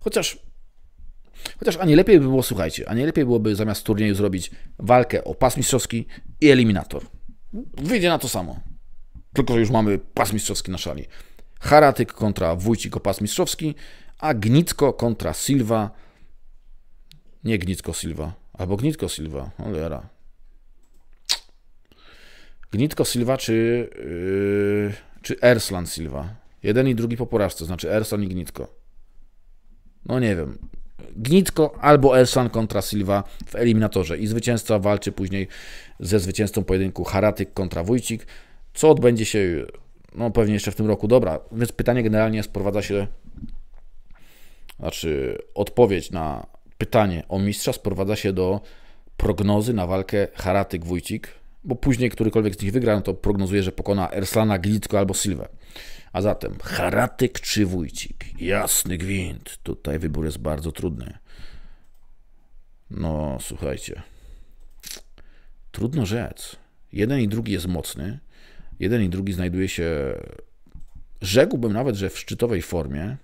Chociaż Chociaż a nie lepiej by było, słuchajcie, a nie lepiej byłoby zamiast turnieju zrobić walkę o pas mistrzowski i eliminator. Wyjdzie na to samo. Tylko, że już mamy pas mistrzowski na szali. Haratyk kontra Wójcik opas mistrzowski, a Gnicko kontra Silva. Nie Gnicko Silva, albo Gnitko Silva, cholera. Gnitko Silva czy, yy, czy Erslan Silva? Jeden i drugi po porażce, znaczy Erslan i Gnitko. No nie wiem. Gnitko albo Erslan kontra Silva w eliminatorze i zwycięzca walczy później ze zwycięzcą pojedynku Haratyk kontra Wójcik, co odbędzie się no pewnie jeszcze w tym roku, dobra. Więc pytanie generalnie sprowadza się, znaczy odpowiedź na pytanie o mistrza sprowadza się do prognozy na walkę Haratyk-Wójcik, bo później którykolwiek z nich wygra, no to prognozuje, że pokona Erslana, Glicko albo Silwę. A zatem Haratyk czy Wójcik? Jasny gwint. Tutaj wybór jest bardzo trudny. No, słuchajcie. Trudno rzec. Jeden i drugi jest mocny, Jeden i drugi znajduje się, rzekłbym nawet, że w szczytowej formie.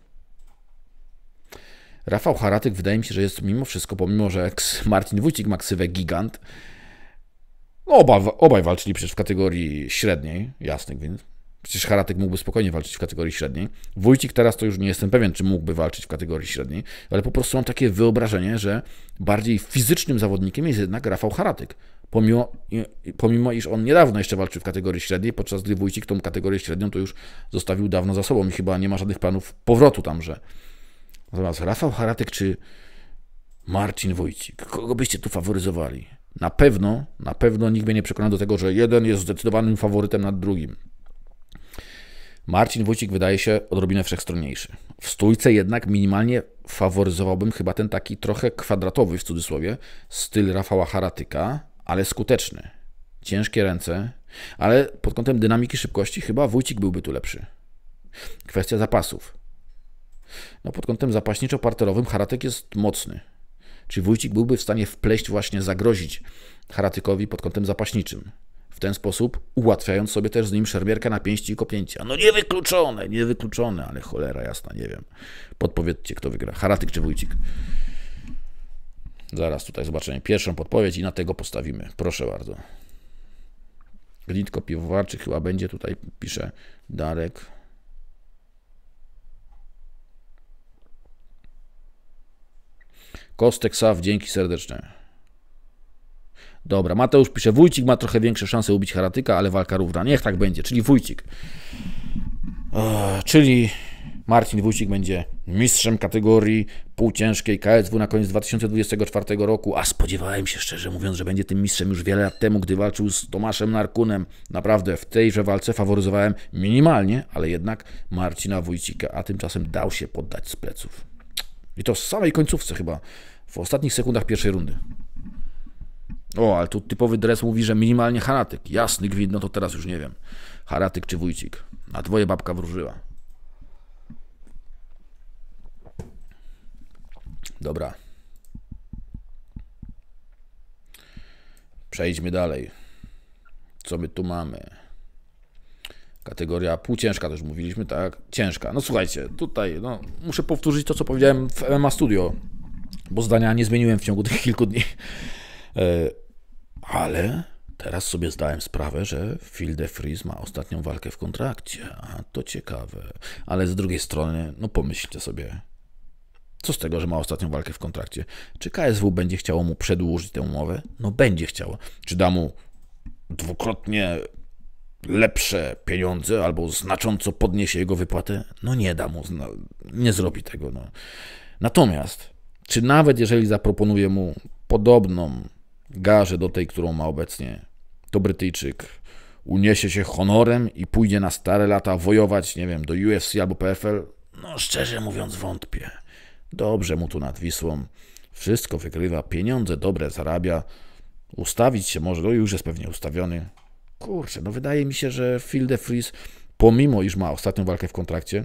Rafał Haratyk wydaje mi się, że jest mimo wszystko, pomimo że Martin Wójcik ma ksywę gigant, no obaj, obaj walczyli przecież w kategorii średniej, jasnych, więc przecież Haratyk mógłby spokojnie walczyć w kategorii średniej. Wójcik teraz to już nie jestem pewien, czy mógłby walczyć w kategorii średniej, ale po prostu mam takie wyobrażenie, że bardziej fizycznym zawodnikiem jest jednak Rafał Haratyk pomimo, pomimo iż on niedawno jeszcze walczył w kategorii średniej, podczas gdy Wójcik tą kategorię średnią to już zostawił dawno za sobą i chyba nie ma żadnych planów powrotu tamże. Natomiast Rafał Haratek czy Marcin Wójcik, kogo byście tu faworyzowali? Na pewno, na pewno nikt mnie nie przekona do tego, że jeden jest zdecydowanym faworytem nad drugim. Marcin Wójcik wydaje się odrobinę wszechstronniejszy. W stójce jednak minimalnie faworyzowałbym chyba ten taki trochę kwadratowy w cudzysłowie styl Rafała Haratyka, ale skuteczny. Ciężkie ręce, ale pod kątem dynamiki szybkości chyba Wójcik byłby tu lepszy. Kwestia zapasów. No pod kątem zapaśniczo-parterowym Haratek jest mocny. Czy Wójcik byłby w stanie wpleść właśnie, zagrozić Haratykowi pod kątem zapaśniczym. W ten sposób ułatwiając sobie też z nim szermierkę na pięści i kopięcia. No niewykluczone, niewykluczone, ale cholera jasna, nie wiem. Podpowiedzcie, kto wygra, Haratyk czy Wójcik. Zaraz tutaj zobaczymy pierwszą podpowiedź i na tego postawimy. Proszę bardzo. Glitko piwowarczy chyba będzie tutaj, pisze Darek. Kostek Saw, dzięki serdeczne. Dobra, Mateusz pisze, Wójcik ma trochę większe szanse ubić Haratyka, ale walka równa. Niech tak będzie, czyli Wójcik. Eee, czyli Marcin Wójcik będzie mistrzem kategorii półciężkiej KSW na koniec 2024 roku, a spodziewałem się szczerze mówiąc, że będzie tym mistrzem już wiele lat temu, gdy walczył z Tomaszem Narkunem. Naprawdę w tejże walce faworyzowałem minimalnie, ale jednak Marcina Wójcika, a tymczasem dał się poddać z pleców. I to w samej końcówce chyba, w ostatnich sekundach pierwszej rundy. O, ale tu typowy dres mówi, że minimalnie Haratyk. Jasny gwint, no to teraz już nie wiem. Haratyk czy Wójcik. Na dwoje babka wróżyła. Dobra. Przejdźmy dalej. Co my tu mamy? Kategoria półciężka też mówiliśmy, tak? Ciężka. No słuchajcie, tutaj no, muszę powtórzyć to, co powiedziałem w MMA Studio, bo zdania nie zmieniłem w ciągu tych kilku dni. E, ale teraz sobie zdałem sprawę, że Phil de Fries ma ostatnią walkę w kontrakcie. A to ciekawe. Ale z drugiej strony, no pomyślcie sobie, co z tego, że ma ostatnią walkę w kontrakcie? Czy KSW będzie chciało mu przedłużyć tę umowę? No będzie chciało. Czy da mu dwukrotnie lepsze pieniądze albo znacząco podniesie jego wypłatę? No nie da mu, nie zrobi tego. No. Natomiast, czy nawet jeżeli zaproponuje mu podobną garzę do tej, którą ma obecnie, to Brytyjczyk uniesie się honorem i pójdzie na stare lata wojować, nie wiem, do UFC albo PFL? No szczerze mówiąc wątpię. Dobrze mu tu nad Wisłą. Wszystko wygrywa, pieniądze dobre zarabia. Ustawić się może, no już jest pewnie ustawiony. Kurczę, no wydaje mi się, że Phil de Vries, pomimo iż ma ostatnią walkę w kontrakcie,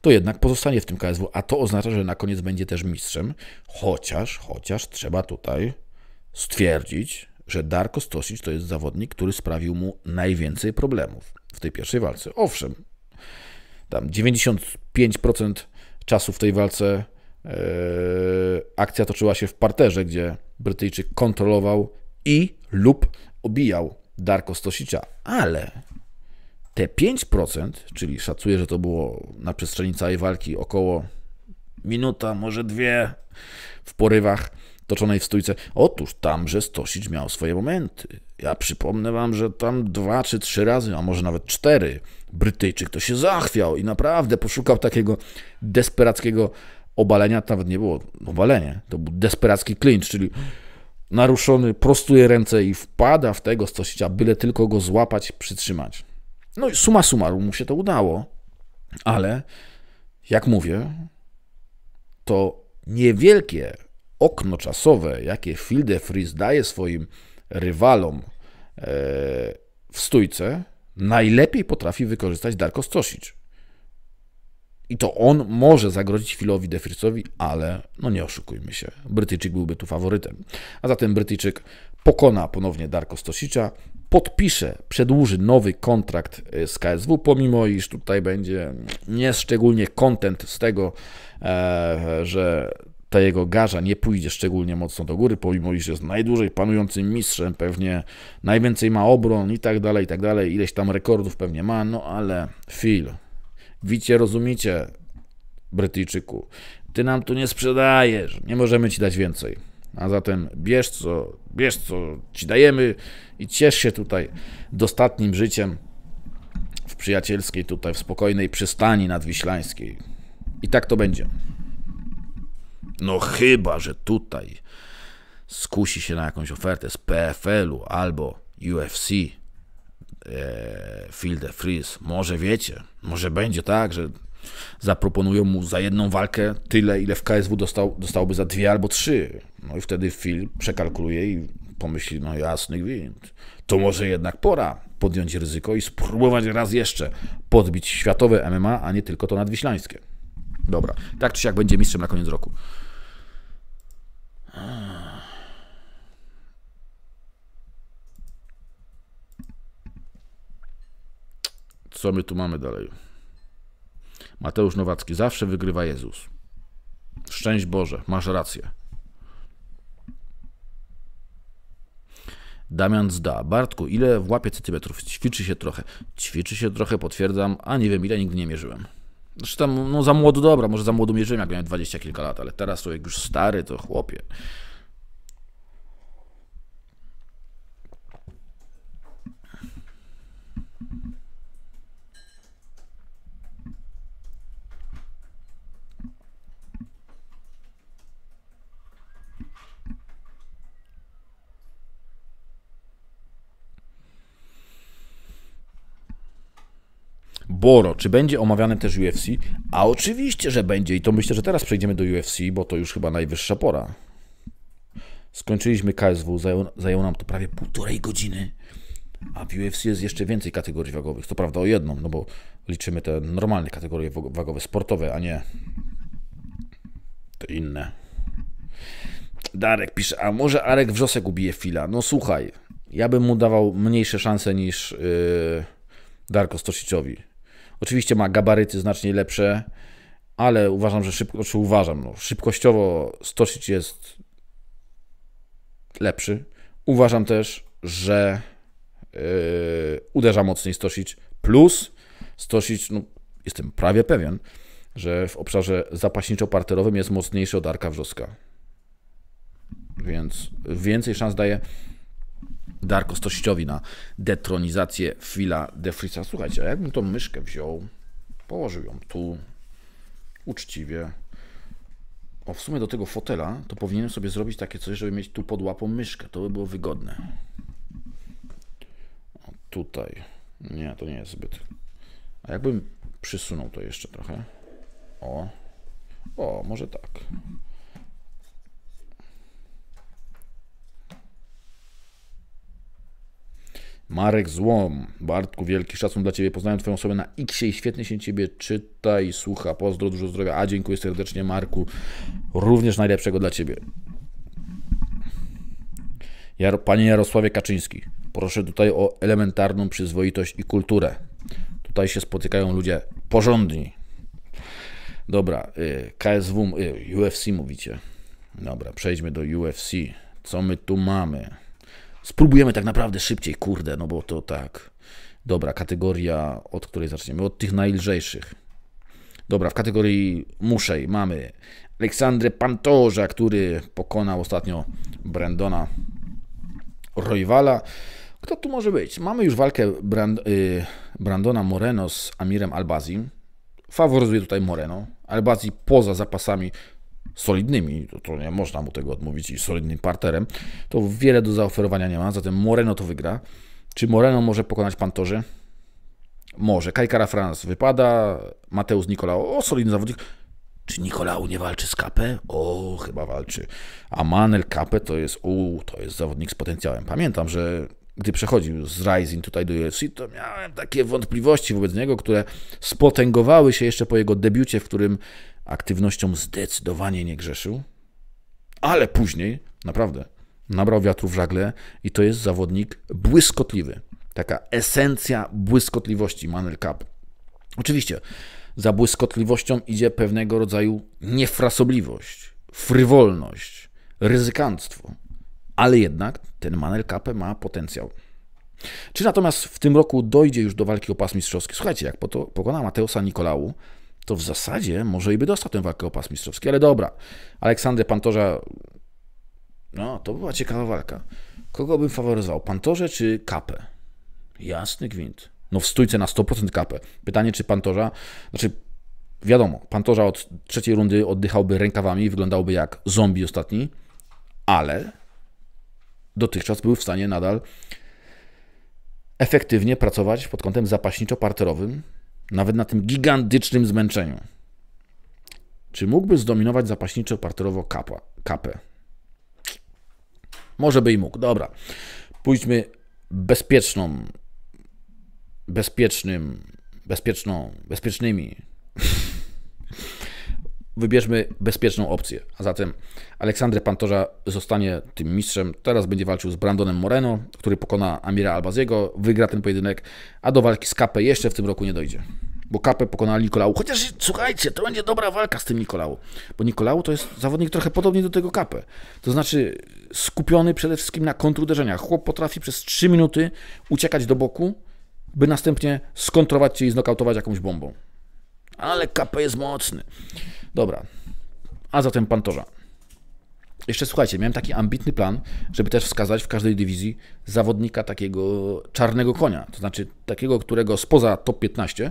to jednak pozostanie w tym KSW, a to oznacza, że na koniec będzie też mistrzem, chociaż, chociaż trzeba tutaj stwierdzić, że Darko Stosić to jest zawodnik, który sprawił mu najwięcej problemów w tej pierwszej walce. Owszem, tam 95% czasu w tej walce e, akcja toczyła się w parterze, gdzie Brytyjczyk kontrolował i lub obijał Darko Stosicza, ale te 5%, czyli szacuję, że to było na przestrzeni całej walki około minuta, może dwie w porywach, toczonej w stójce. Otóż tamże Stosić miał swoje momenty. Ja przypomnę wam, że tam dwa czy trzy razy, a może nawet cztery, Brytyjczyk to się zachwiał i naprawdę poszukał takiego desperackiego obalenia. To nawet nie było obalenie, to był desperacki klincz, czyli naruszony prostuje ręce i wpada w tego Stosicia, byle tylko go złapać, przytrzymać. No i suma summarum mu się to udało, ale jak mówię, to niewielkie okno czasowe, jakie Fildefries daje swoim rywalom e, w stójce, najlepiej potrafi wykorzystać Darko Stosic. I to on może zagrozić Filowi Defrisowi, ale no nie oszukujmy się, Brytyjczyk byłby tu faworytem. A zatem Brytyjczyk pokona ponownie Darko Stosicza, podpisze, przedłuży nowy kontrakt e, z KSW, pomimo iż tutaj będzie nieszczególnie kontent z tego, e, że ta jego garza nie pójdzie szczególnie mocno do góry, pomimo iż jest najdłużej panującym mistrzem, pewnie najwięcej ma obron i tak dalej, i tak dalej, ileś tam rekordów pewnie ma, no ale Phil, widzicie, rozumicie, Brytyjczyku, ty nam tu nie sprzedajesz, nie możemy ci dać więcej. A zatem bierz co, bierz co ci dajemy i ciesz się tutaj dostatnim życiem w przyjacielskiej, tutaj w spokojnej przystani nadwiślańskiej. I tak to będzie. No chyba, że tutaj skusi się na jakąś ofertę z PFL-u albo UFC, e, Field Freeze. Może wiecie, może będzie tak, że zaproponują mu za jedną walkę tyle, ile w KSW dostał, dostałby za dwie albo trzy. No i wtedy Phil przekalkuluje i pomyśli, no jasny gwint. To może jednak pora podjąć ryzyko i spróbować raz jeszcze podbić światowe MMA, a nie tylko to nadwiślańskie. Dobra, tak czy siak będzie mistrzem na koniec roku. Co my tu mamy dalej? Mateusz Nowacki. Zawsze wygrywa Jezus. Szczęść Boże, masz rację. Damian zda. Bartku, ile w łapie centymetrów? Ćwiczy się trochę. Ćwiczy się trochę, potwierdzam, a nie wiem ile, nigdy nie mierzyłem. Zresztą, znaczy tam, no za młodu dobra, może za młodu mierzyłem, jak miałem dwadzieścia kilka lat, ale teraz jak już stary, to chłopie. Boro, czy będzie omawiane też UFC? A oczywiście, że będzie i to myślę, że teraz przejdziemy do UFC, bo to już chyba najwyższa pora. Skończyliśmy KSW, zajęło, zajęło nam to prawie półtorej godziny, a w UFC jest jeszcze więcej kategorii wagowych. To prawda o jedną, no bo liczymy te normalne kategorie wagowe, sportowe, a nie te inne. Darek pisze, a może Arek Wrzosek ubije fila? No słuchaj, ja bym mu dawał mniejsze szanse niż yy, Darko Stosiczowi. Oczywiście ma gabaryty znacznie lepsze, ale uważam, że szybko, czy znaczy uważam, no, szybkościowo Stosic jest lepszy. Uważam też, że yy, uderza mocniej Stosic, plus Stosic, no, jestem prawie pewien, że w obszarze zapaśniczo-parterowym jest mocniejszy od Arka Wrzoska. Więc więcej szans daje Darko Stościowi na detronizację fila de Frisa. Słuchajcie, jakbym tą myszkę wziął, położył ją tu, uczciwie, o, w sumie do tego fotela, to powinienem sobie zrobić takie coś, żeby mieć tu pod łapą myszkę. To by było wygodne. O, tutaj. Nie, to nie jest zbyt. A jakbym przysunął to jeszcze trochę. O. O, może tak. Marek Złom, Bartku, wielki szacun dla Ciebie, poznałem Twoją osobę na X i świetnie się Ciebie czyta i słucha. Pozdro, dużo zdrowia, a dziękuję serdecznie Marku, również najlepszego dla Ciebie. Panie Jarosławie Kaczyński, proszę tutaj o elementarną przyzwoitość i kulturę. Tutaj się spotykają ludzie porządni. Dobra, y, KSW, y, UFC mówicie. Dobra, przejdźmy do UFC. Co my tu mamy? Spróbujemy tak naprawdę szybciej, kurde, no bo to tak. Dobra, kategoria, od której zaczniemy? Od tych najlżejszych. Dobra, w kategorii muszej mamy Aleksandrę Pantoża, który pokonał ostatnio Brandona Roywala. Kto tu może być? Mamy już walkę Brand y, Brandona Moreno z Amirem Albazim. Faworyzuje tutaj Moreno. Albazi poza zapasami solidnymi, to, to, nie można mu tego odmówić, i solidnym parterem, to wiele do zaoferowania nie ma, zatem Moreno to wygra. Czy Moreno może pokonać Pantorze? Może. Kajkara France wypada, Mateusz Nikolao, o solidny zawodnik. Czy Nikolao nie walczy z Kapę? O, chyba walczy. A Manel Kapę to jest, u, to jest zawodnik z potencjałem. Pamiętam, że gdy przechodził z Rising tutaj do UFC, to miałem takie wątpliwości wobec niego, które spotęgowały się jeszcze po jego debiucie, w którym aktywnością zdecydowanie nie grzeszył, ale później naprawdę nabrał wiatru w żagle i to jest zawodnik błyskotliwy. Taka esencja błyskotliwości Manel Cup. Oczywiście za błyskotliwością idzie pewnego rodzaju niefrasobliwość, frywolność, ryzykanstwo, ale jednak ten Manel Cup ma potencjał. Czy natomiast w tym roku dojdzie już do walki o pas mistrzowski? Słuchajcie, jak po to pokona Mateusa Nikolału, to w zasadzie może i by dostał tę walkę o pas mistrzowski. Ale dobra, Aleksander Pantorza, no to była ciekawa walka. Kogo bym faworyzował, Pantorze czy Kapę? Jasny gwint. No w stójce na 100% Kapę. Pytanie, czy Pantorza, znaczy wiadomo, Pantorza od trzeciej rundy oddychałby rękawami i wyglądałby jak zombie ostatni, ale dotychczas był w stanie nadal efektywnie pracować pod kątem zapaśniczo-parterowym nawet na tym gigantycznym zmęczeniu. Czy mógłby zdominować zapaśniczo parterowo kapa, kapę? Może by i mógł. Dobra. Pójdźmy bezpieczną, bezpiecznym, bezpieczną, bezpiecznymi. wybierzmy bezpieczną opcję. A zatem Aleksandrę Pantorza zostanie tym mistrzem. Teraz będzie walczył z Brandonem Moreno, który pokona Amira Albaziego, wygra ten pojedynek, a do walki z Kapę jeszcze w tym roku nie dojdzie. Bo Kapę pokonała Nikolału. Chociaż słuchajcie, to będzie dobra walka z tym Nikolału. Bo Nikolału to jest zawodnik trochę podobny do tego Kapę. To znaczy skupiony przede wszystkim na kontruderzeniach. Chłop potrafi przez 3 minuty uciekać do boku, by następnie skontrować cię i znokautować jakąś bombą. Ale KP jest mocny. Dobra, a zatem pantoża. Jeszcze słuchajcie, miałem taki ambitny plan, żeby też wskazać w każdej dywizji zawodnika takiego czarnego konia, to znaczy takiego, którego spoza top 15,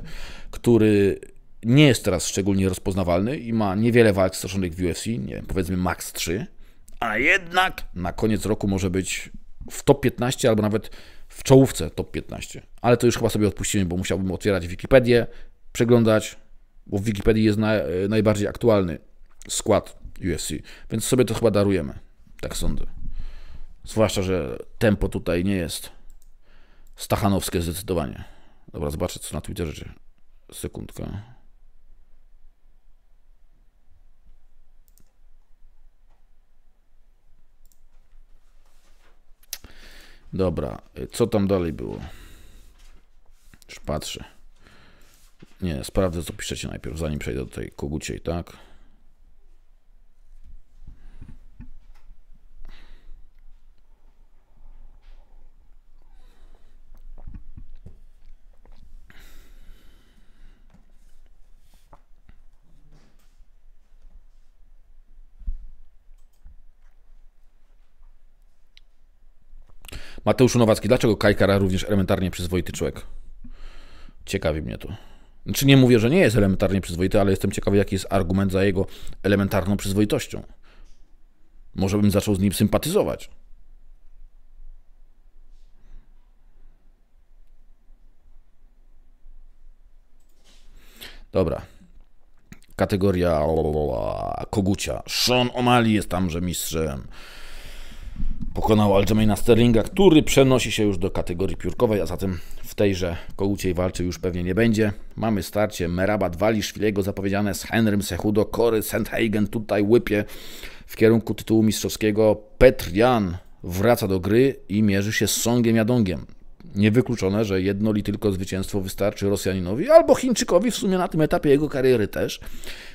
który nie jest teraz szczególnie rozpoznawalny i ma niewiele walk stoszonych w UFC, nie wiem, powiedzmy max 3, a jednak na koniec roku może być w top 15 albo nawet w czołówce top 15. Ale to już chyba sobie odpuścimy, bo musiałbym otwierać Wikipedię, przeglądać, bo w Wikipedii jest na, najbardziej aktualny skład USC, więc sobie to chyba darujemy, tak sądzę. Zwłaszcza, że tempo tutaj nie jest stachanowskie zdecydowanie. Dobra, zobaczę co na Twitterze. Czy... Sekundkę. Dobra, co tam dalej było? Już patrzę. Nie, sprawdzę co piszecie najpierw, zanim przejdę do tej koguciej, tak? Mateusz Nowacki, dlaczego Kajkara również elementarnie przyzwoity człowiek? Ciekawi mnie to. Czy znaczy, nie mówię, że nie jest elementarnie przyzwoity, ale jestem ciekawy, jaki jest argument za jego elementarną przyzwoitością. Może bym zaczął z nim sympatyzować. Dobra. Kategoria kogucia. Sean O'Malley jest tamże mistrzem. Pokonał Aljamaina Sterlinga, który przenosi się już do kategorii piórkowej, a zatem tejże kołuciej walczy już pewnie nie będzie. Mamy starcie Meraba Waliszwilego zapowiedziane z Henrym Sechudo, Kory Sandhagen tutaj łypie w kierunku tytułu mistrzowskiego. Petr Jan wraca do gry i mierzy się z Songiem Jadongiem. Niewykluczone, że jedno li tylko zwycięstwo wystarczy Rosjaninowi albo Chińczykowi w sumie na tym etapie jego kariery też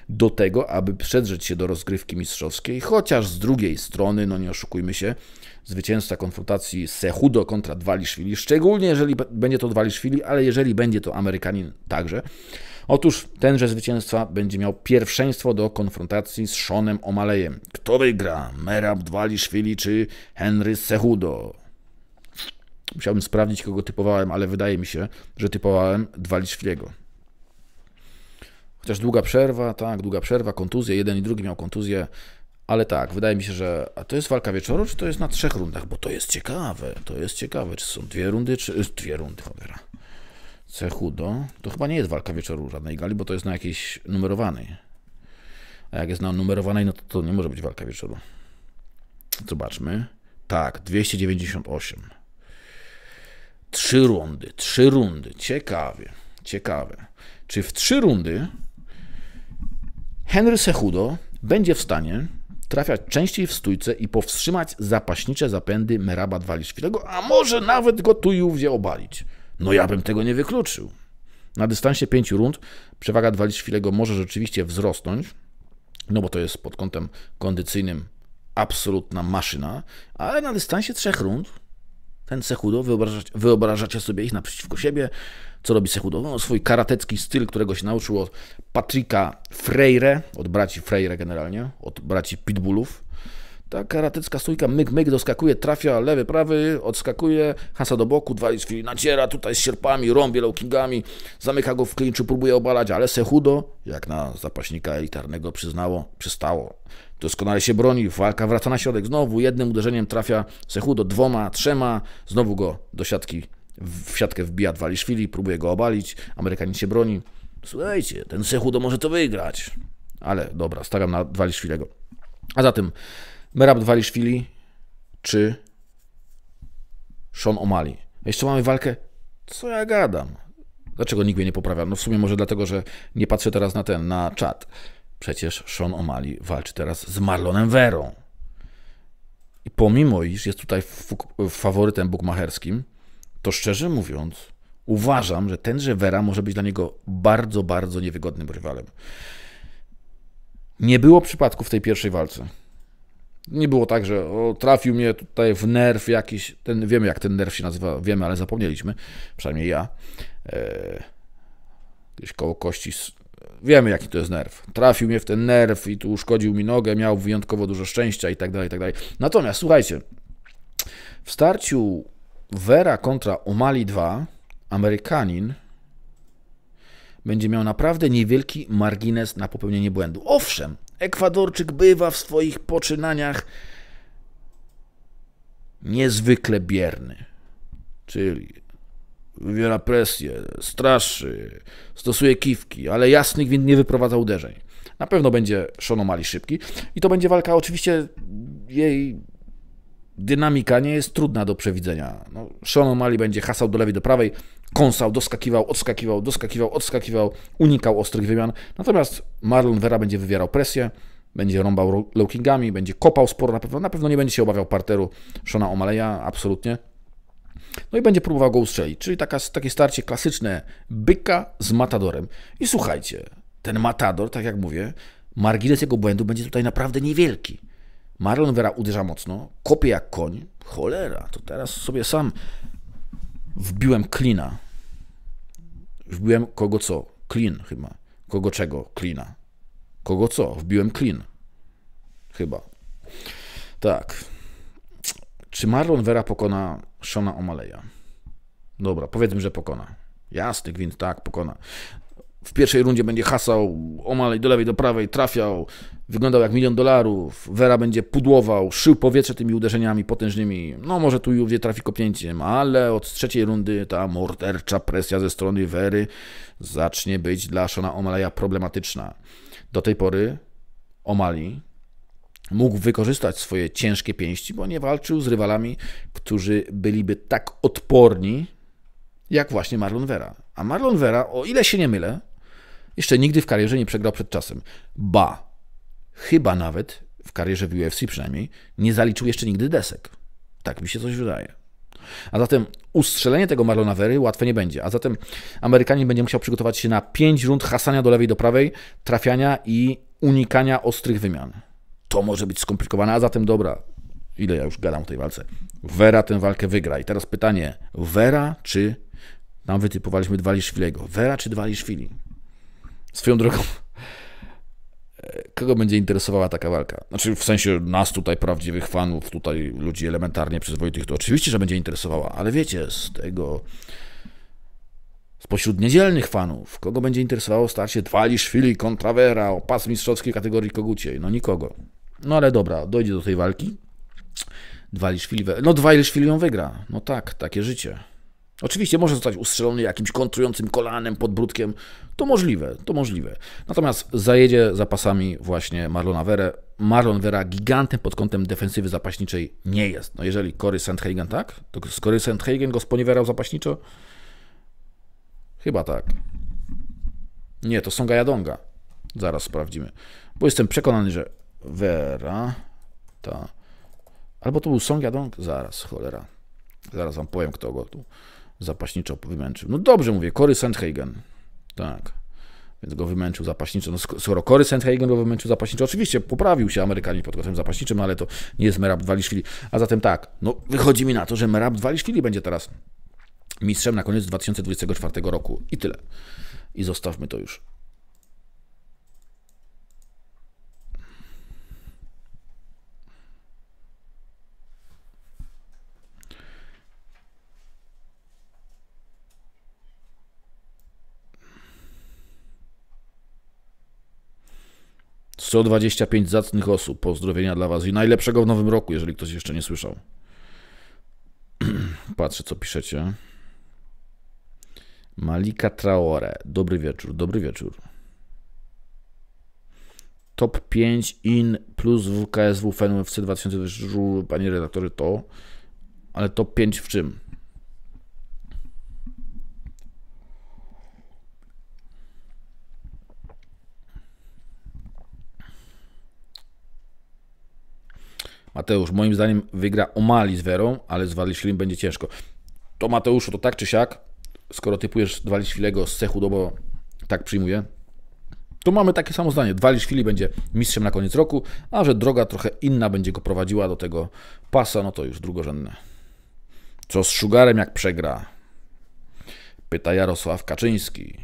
do tego, aby przedrzeć się do rozgrywki mistrzowskiej, chociaż z drugiej strony, no nie oszukujmy się, zwycięzca konfrontacji Sehudo kontra Dwaliszwili, szczególnie jeżeli będzie to Dwaliszwili, ale jeżeli będzie to Amerykanin także. Otóż tenże zwycięstwa będzie miał pierwszeństwo do konfrontacji z Seanem O'Malejem. Kto wygra? Merab Dwaliszwili czy Henry Sehudo? Musiałbym sprawdzić, kogo typowałem, ale wydaje mi się, że typowałem Dwaliszwiliego. Chociaż długa przerwa, tak, długa przerwa, kontuzje, jeden i drugi miał kontuzję. Ale tak, wydaje mi się, że. A to jest walka wieczoru, czy to jest na trzech rundach? Bo to jest ciekawe. To jest ciekawe. Czy są dwie rundy, czy. Y, dwie rundy, cholera. Cechudo. To chyba nie jest walka wieczoru żadnej gali, bo to jest na jakiejś numerowanej. A jak jest na numerowanej, no to, to nie może być walka wieczoru. Zobaczmy. Tak, 298. Trzy rundy, trzy rundy. Ciekawie, ciekawe. Czy w trzy rundy Henry Sechudo będzie w stanie trafiać częściej w stójce i powstrzymać zapaśnicze zapędy Meraba Dwaliszwilego, a może nawet go tu i ówdzie obalić. No ja bym tego nie wykluczył. Na dystansie pięciu rund przewaga Dwaliszwilego może rzeczywiście wzrosnąć, no bo to jest pod kątem kondycyjnym absolutna maszyna, ale na dystansie trzech rund ten Sechudo, wyobrażacie, wyobrażacie sobie ich naprzeciwko siebie. Co robi Sechudo? No, swój karatecki styl, którego się nauczył od Patryka Freire, od braci Freire generalnie, od braci Pitbullów, ta karatecka stójka, myk, myk, doskakuje, trafia, lewy, prawy, odskakuje, hasa do boku, dwa jest naciera tutaj z sierpami, rąbie low zamyka go w klinczu, próbuje obalać, ale Sehudo, jak na zapaśnika elitarnego przyznało, przystało. Doskonale się broni, walka wraca na środek, znowu jednym uderzeniem trafia Sehudo, dwoma, trzema, znowu go do siatki, w siatkę wbija dwa Dwaliszwili, próbuje go obalić, Amerykanin się broni. Słuchajcie, ten Sehudo może to wygrać. Ale dobra, stawiam na dwa Dwaliszwilego. A zatem Merab Dwaliszwili czy Sean O'Malley. Jeszcze mamy walkę, co ja gadam. Dlaczego nikt mnie nie poprawia? No w sumie może dlatego, że nie patrzę teraz na ten, na czat. Przecież Sean O'Malley walczy teraz z Marlonem Werą. I pomimo, iż jest tutaj faworytem bukmacherskim, to szczerze mówiąc, uważam, że tenże Vera może być dla niego bardzo, bardzo niewygodnym rywalem. Nie było przypadku w tej pierwszej walce. Nie było tak, że o, trafił mnie tutaj w nerw jakiś, ten, wiemy jak ten nerw się nazywa, wiemy, ale zapomnieliśmy, przynajmniej ja. E, gdzieś koło kości, wiemy jaki to jest nerw. Trafił mnie w ten nerw i tu uszkodził mi nogę, miał wyjątkowo dużo szczęścia i tak dalej, i tak dalej. Natomiast słuchajcie, w starciu Vera kontra Omali 2 Amerykanin będzie miał naprawdę niewielki margines na popełnienie błędu. Owszem, Ekwadorczyk bywa w swoich poczynaniach niezwykle bierny. Czyli wywiera presję, straszy, stosuje kiwki, ale jasnych więc nie wyprowadza uderzeń. Na pewno będzie Shonomali szybki i to będzie walka, oczywiście jej dynamika nie jest trudna do przewidzenia. No, Shonomali będzie hasał do lewej, do prawej, kąsał, doskakiwał, odskakiwał, doskakiwał, odskakiwał, unikał ostrych wymian. Natomiast Marlon Vera będzie wywierał presję, będzie rąbał lowkingami, będzie kopał sporo, na pewno, na pewno nie będzie się obawiał parteru Shona O'Malley'a absolutnie. No i będzie próbował go ustrzelić, czyli taka, takie starcie klasyczne byka z matadorem. I słuchajcie, ten matador, tak jak mówię, margines jego błędu będzie tutaj naprawdę niewielki. Marlon Vera uderza mocno, kopie jak koń. Cholera, to teraz sobie sam wbiłem klina. Wbiłem kogo co? Klin chyba. Kogo czego? Klina. Kogo co? Wbiłem klin. Chyba. Tak. Czy Marlon Vera pokona Shona O'Malley'a? Dobra, powiedzmy, że pokona. Jasny gwint, tak, pokona w pierwszej rundzie będzie hasał omalej do lewej, do prawej, trafiał, wyglądał jak milion dolarów, Vera będzie pudłował, szył powietrze tymi uderzeniami potężnymi, no może tu i ówdzie trafi kopnięciem, ale od trzeciej rundy ta mordercza presja ze strony Wery zacznie być dla Shona Omaleja problematyczna. Do tej pory Omali mógł wykorzystać swoje ciężkie pięści, bo nie walczył z rywalami, którzy byliby tak odporni, jak właśnie Marlon Vera. A Marlon Vera, o ile się nie mylę, jeszcze nigdy w karierze nie przegrał przed czasem. Ba, chyba nawet, w karierze w UFC przynajmniej, nie zaliczył jeszcze nigdy desek. Tak mi się coś wydaje. A zatem ustrzelenie tego Marlona Very łatwe nie będzie. A zatem Amerykanin będzie musiał przygotować się na 5 rund hasania do lewej do prawej, trafiania i unikania ostrych wymian. To może być skomplikowane, a zatem dobra, ile ja już gadam o tej walce. Vera tę walkę wygra. I teraz pytanie, Vera czy... Tam wytypowaliśmy Liszwilego. Vera czy Dwaliszwili? Swoją drogą, kogo będzie interesowała taka walka? Znaczy, w sensie nas tutaj, prawdziwych fanów, tutaj ludzi elementarnie przyzwoitych, to oczywiście, że będzie interesowała, ale wiecie, z tego spośród niedzielnych fanów, kogo będzie interesowało starcie Dwaliszwili szwili, Vera o pas mistrzowskiej kategorii koguciej? No nikogo. No ale dobra, dojdzie do tej walki. Dwaliszwili, we... no szwili ją wygra. No tak, takie życie. Oczywiście może zostać ustrzelony jakimś kontrującym kolanem, podbródkiem. To możliwe, to możliwe. Natomiast zajedzie za pasami właśnie Marlona Vera. Marlon Vera gigantem pod kątem defensywy zapaśniczej nie jest. No jeżeli Cory Sandhagen tak, to Cory Sandhagen go sponiewerał zapaśniczo? Chyba tak. Nie, to Songa Jadonga. Zaraz sprawdzimy. Bo jestem przekonany, że Vera ta... Albo to był Song Jadong? Zaraz, cholera. Zaraz wam powiem, kto go tu zapaśniczo wymęczył. No dobrze mówię, Cory Sandhagen. Tak. Więc go wymęczył zapaśniczo. No skoro Cory Sandhagen go wymęczył zapaśniczo, oczywiście poprawił się Amerykanin pod kątem zapaśniczym, no ale to nie jest Merab Dwaliszwili. A zatem tak, no wychodzi mi na to, że Merab Dwaliszwili będzie teraz mistrzem na koniec 2024 roku. I tyle. I zostawmy to już. 125 zacnych osób. Pozdrowienia dla Was i najlepszego w nowym roku, jeżeli ktoś jeszcze nie słyszał. Patrzę, co piszecie. Malika Traore. Dobry wieczór, dobry wieczór. Top 5 in plus WKSW FNWFC 2020. Panie redaktorze, to. Ale top 5 w czym? Mateusz, moim zdaniem wygra Omali z Werą, ale z Walishvilim będzie ciężko. To Mateuszu, to tak czy siak, skoro typujesz Dwaliświlego z cechu dobo, tak przyjmuję, to mamy takie samo zdanie. Dwaliświli będzie mistrzem na koniec roku, a że droga trochę inna będzie go prowadziła do tego pasa, no to już drugorzędne. Co z Szugarem jak przegra? Pyta Jarosław Kaczyński.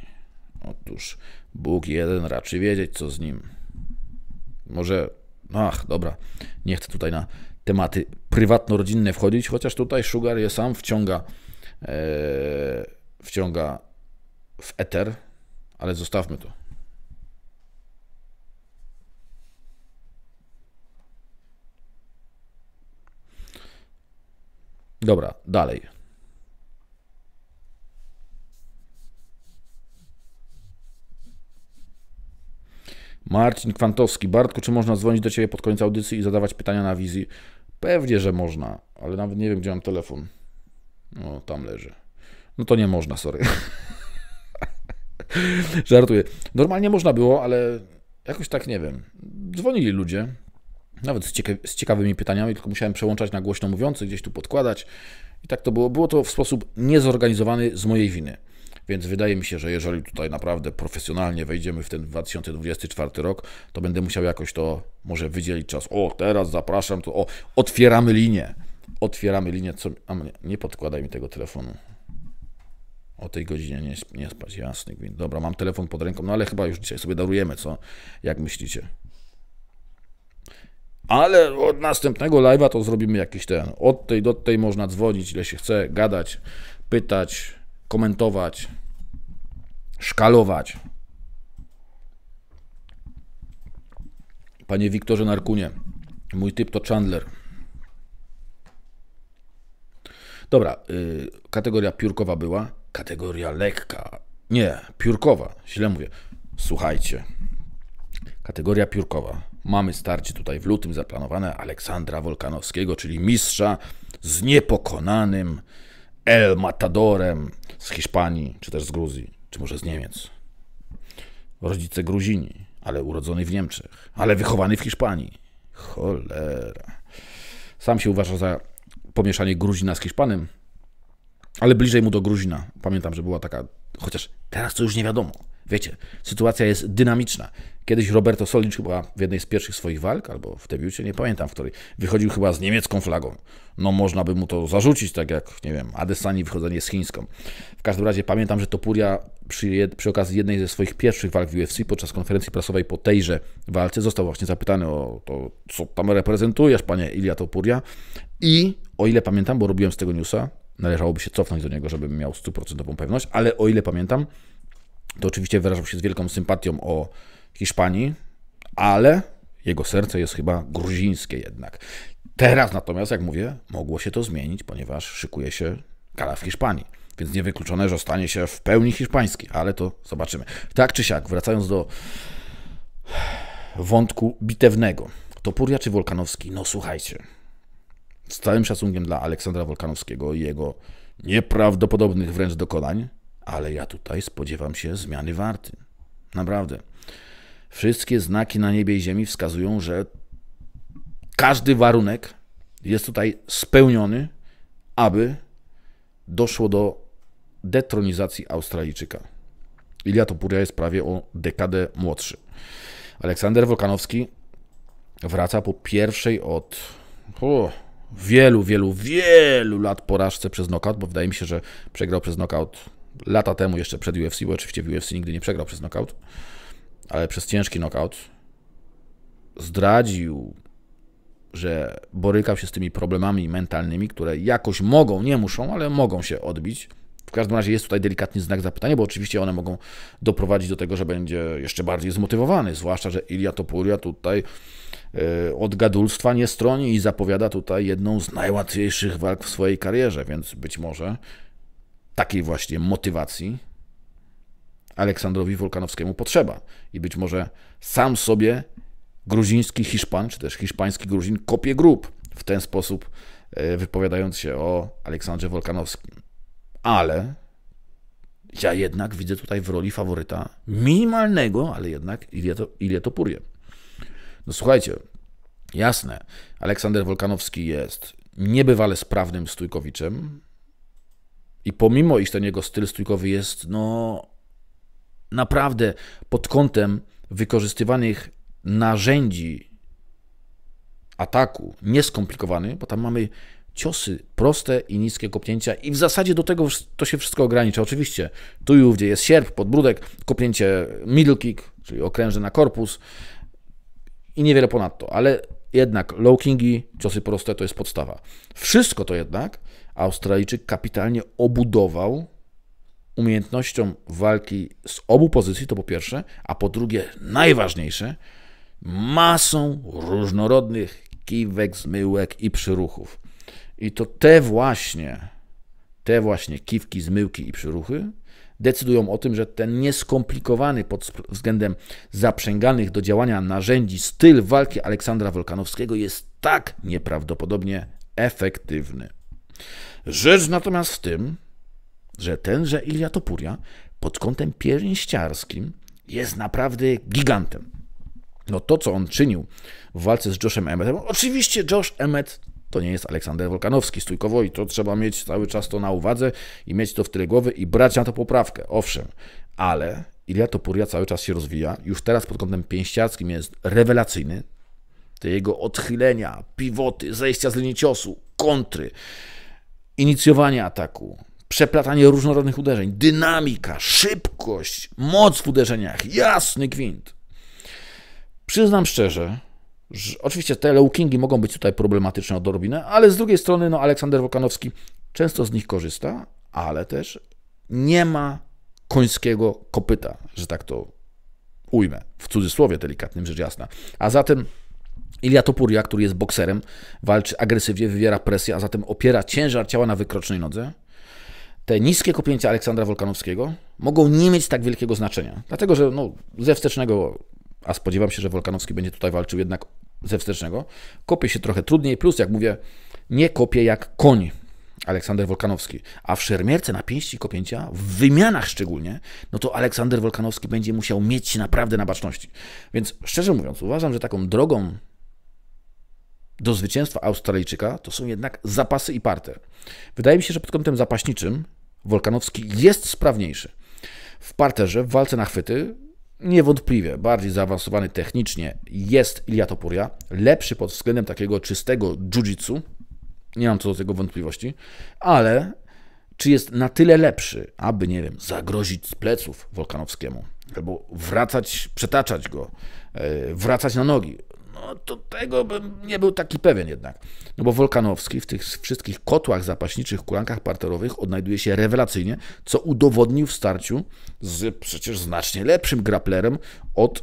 Otóż Bóg jeden raczy wiedzieć, co z nim. Może Ach, dobra, nie chcę tutaj na tematy prywatno-rodzinne wchodzić, chociaż tutaj Sugar je sam wciąga, e, wciąga w eter, ale zostawmy to. Dobra, dalej. Marcin Kwantowski, Bartku, czy można dzwonić do Ciebie pod koniec audycji i zadawać pytania na wizji? Pewnie, że można, ale nawet nie wiem, gdzie mam telefon. No, tam leży. No to nie można, sorry. Żartuję. Normalnie można było, ale jakoś tak nie wiem. Dzwonili ludzie, nawet z, cieka z, ciekawymi pytaniami, tylko musiałem przełączać na głośno mówiący, gdzieś tu podkładać. I tak to było. Było to w sposób niezorganizowany z mojej winy. Więc wydaje mi się, że jeżeli tutaj naprawdę profesjonalnie wejdziemy w ten 2024 rok, to będę musiał jakoś to może wydzielić czas. O, teraz zapraszam, to o, otwieramy linię. Otwieramy linię, co... A nie, nie podkładaj mi tego telefonu. O tej godzinie nie, nie spać, jasny Dobra, mam telefon pod ręką, no ale chyba już dzisiaj sobie darujemy, co? Jak myślicie? Ale od następnego live'a to zrobimy jakiś ten. Od tej do tej można dzwonić, ile się chce, gadać, pytać, komentować szkalować. Panie Wiktorze Narkunie, mój typ to Chandler. Dobra, yy, kategoria piórkowa była, kategoria lekka. Nie, piórkowa, źle mówię. Słuchajcie, kategoria piórkowa. Mamy starcie tutaj w lutym zaplanowane Aleksandra Wolkanowskiego, czyli mistrza z niepokonanym El Matadorem z Hiszpanii czy też z Gruzji czy może z Niemiec. Rodzice Gruzini, ale urodzony w Niemczech, ale wychowany w Hiszpanii. Cholera. Sam się uważa za pomieszanie Gruzina z Hiszpanem, ale bliżej mu do Gruzina. Pamiętam, że była taka, chociaż teraz to już nie wiadomo. Wiecie, sytuacja jest dynamiczna. Kiedyś Roberto Solicz chyba w jednej z pierwszych swoich walk, albo w debiucie, nie pamiętam w której, wychodził chyba z niemiecką flagą. No można by mu to zarzucić, tak jak, nie wiem, Adesani wychodzenie z chińską. W każdym razie pamiętam, że Topuria przy, przy okazji jednej ze swoich pierwszych walk w UFC podczas konferencji prasowej po tejże walce został właśnie zapytany o to, co tam reprezentujesz, panie Ilia Topuria. I o ile pamiętam, bo robiłem z tego newsa, należałoby się cofnąć do niego, żebym miał stuprocentową pewność, ale o ile pamiętam, to oczywiście wyrażał się z wielką sympatią o Hiszpanii, ale jego serce jest chyba gruzińskie jednak. Teraz natomiast, jak mówię, mogło się to zmienić, ponieważ szykuje się kara w Hiszpanii. Więc niewykluczone, że stanie się w pełni hiszpański, ale to zobaczymy. Tak czy siak, wracając do wątku bitewnego. Topuria czy Wolkanowski? No słuchajcie. Z całym szacunkiem dla Aleksandra Wolkanowskiego i jego nieprawdopodobnych wręcz dokonań, ale ja tutaj spodziewam się zmiany warty. Naprawdę. Wszystkie znaki na niebie i ziemi wskazują, że każdy warunek jest tutaj spełniony, aby doszło do detronizacji Australijczyka. Ilia Topuria jest prawie o dekadę młodszy. Aleksander Wolkanowski wraca po pierwszej od o, wielu, wielu, wielu lat porażce przez knockout, bo wydaje mi się, że przegrał przez knockout lata temu, jeszcze przed UFC, bo oczywiście w UFC nigdy nie przegrał przez knockout, ale przez ciężki knockout, zdradził, że borykał się z tymi problemami mentalnymi, które jakoś mogą, nie muszą, ale mogą się odbić. W każdym razie jest tutaj delikatny znak zapytania, bo oczywiście one mogą doprowadzić do tego, że będzie jeszcze bardziej zmotywowany, zwłaszcza, że Ilia Topuria tutaj e, od gadulstwa nie stroni i zapowiada tutaj jedną z najłatwiejszych walk w swojej karierze, więc być może takiej właśnie motywacji Aleksandrowi Wolkanowskiemu potrzeba. I być może sam sobie gruziński Hiszpan, czy też hiszpański Gruzin kopie grób w ten sposób, e, wypowiadając się o Aleksandrze Wolkanowskim. Ale ja jednak widzę tutaj w roli faworyta minimalnego, ale jednak ilię to Purię. No słuchajcie, jasne, Aleksander Wolkanowski jest niebywale sprawnym stójkowiczem, i pomimo, iż ten jego styl stójkowy jest, no, naprawdę pod kątem wykorzystywanych narzędzi ataku nieskomplikowany, bo tam mamy ciosy proste i niskie kopnięcia i w zasadzie do tego to się wszystko ogranicza. Oczywiście tu i ówdzie jest sierp, podbródek, kopnięcie middle kick, czyli okrężne na korpus i niewiele ponadto, ale jednak low kingi, ciosy proste to jest podstawa. Wszystko to jednak Australijczyk kapitalnie obudował umiejętnością walki z obu pozycji, to po pierwsze, a po drugie, najważniejsze, masą różnorodnych kiwek, zmyłek i przyruchów. I to te właśnie, te właśnie kiwki, zmyłki i przyruchy decydują o tym, że ten nieskomplikowany pod względem zaprzęganych do działania narzędzi styl walki Aleksandra Wolkanowskiego jest tak nieprawdopodobnie efektywny. Rzecz natomiast w tym, że tenże Ilia Topuria pod kątem pięściarskim jest naprawdę gigantem. No to, co on czynił w walce z Joshem Emmetem, oczywiście Josh Emmet to nie jest Aleksander Wolkanowski stójkowo i to trzeba mieć cały czas to na uwadze i mieć to w tyle głowy i brać na to poprawkę, owszem, ale Ilia Topuria cały czas się rozwija, już teraz pod kątem pięściarskim jest rewelacyjny, te jego odchylenia, piwoty, zejścia z linii ciosu, kontry, inicjowanie ataku, przeplatanie różnorodnych uderzeń, dynamika, szybkość, moc w uderzeniach, jasny gwint. Przyznam szczerze, że oczywiście te leukingi mogą być tutaj problematyczne odrobinę, ale z drugiej strony no, Aleksander Wokanowski często z nich korzysta, ale też nie ma końskiego kopyta, że tak to ujmę, w cudzysłowie delikatnym rzecz jasna. A zatem Ilia Topuria, który jest bokserem, walczy agresywnie, wywiera presję, a zatem opiera ciężar ciała na wykrocznej nodze. Te niskie kopięcia Aleksandra Wolkanowskiego mogą nie mieć tak wielkiego znaczenia, dlatego że no, ze wstecznego, a spodziewam się, że Wolkanowski będzie tutaj walczył jednak ze wstecznego, kopie się trochę trudniej, plus jak mówię, nie kopie jak koń Aleksander Wolkanowski, a w szermierce na pięści kopięcia, w wymianach szczególnie, no to Aleksander Wolkanowski będzie musiał mieć się naprawdę na baczności. Więc szczerze mówiąc, uważam, że taką drogą do zwycięstwa Australijczyka to są jednak zapasy i parter. Wydaje mi się, że pod kątem zapaśniczym Wolkanowski jest sprawniejszy. W parterze, w walce na chwyty, niewątpliwie bardziej zaawansowany technicznie jest Ilia Topuria, lepszy pod względem takiego czystego jiu-jitsu, nie mam co do tego wątpliwości, ale czy jest na tyle lepszy, aby, nie wiem, zagrozić z pleców Wolkanowskiemu, albo wracać, przetaczać go, e, wracać na nogi, no to tego bym nie był taki pewien jednak. No bo Wolkanowski w tych wszystkich kotłach zapaśniczych, kulankach parterowych odnajduje się rewelacyjnie, co udowodnił w starciu z przecież znacznie lepszym graplerem od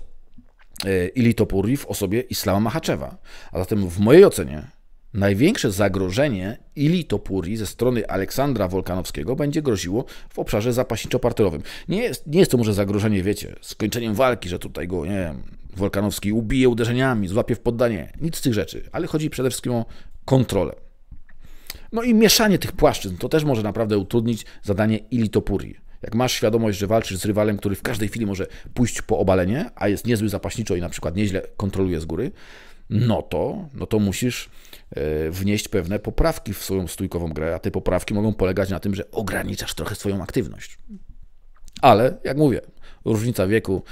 e, Ilitopuri w osobie Islama Machaczewa. A zatem w mojej ocenie największe zagrożenie Ili Topuri ze strony Aleksandra Wolkanowskiego będzie groziło w obszarze zapaśniczo-parterowym. Nie jest, nie jest to może zagrożenie, wiecie, skończeniem walki, że tutaj go, nie wiem, Wolkanowski ubije uderzeniami, złapie w poddanie. Nic z tych rzeczy, ale chodzi przede wszystkim o kontrolę. No i mieszanie tych płaszczyzn to też może naprawdę utrudnić zadanie Ilitopuri. Jak masz świadomość, że walczysz z rywalem, który w każdej chwili może pójść po obalenie, a jest niezły zapaśniczo i na przykład nieźle kontroluje z góry, no to, no to musisz e, wnieść pewne poprawki w swoją stójkową grę, a te poprawki mogą polegać na tym, że ograniczasz trochę swoją aktywność. Ale, jak mówię, różnica wieku,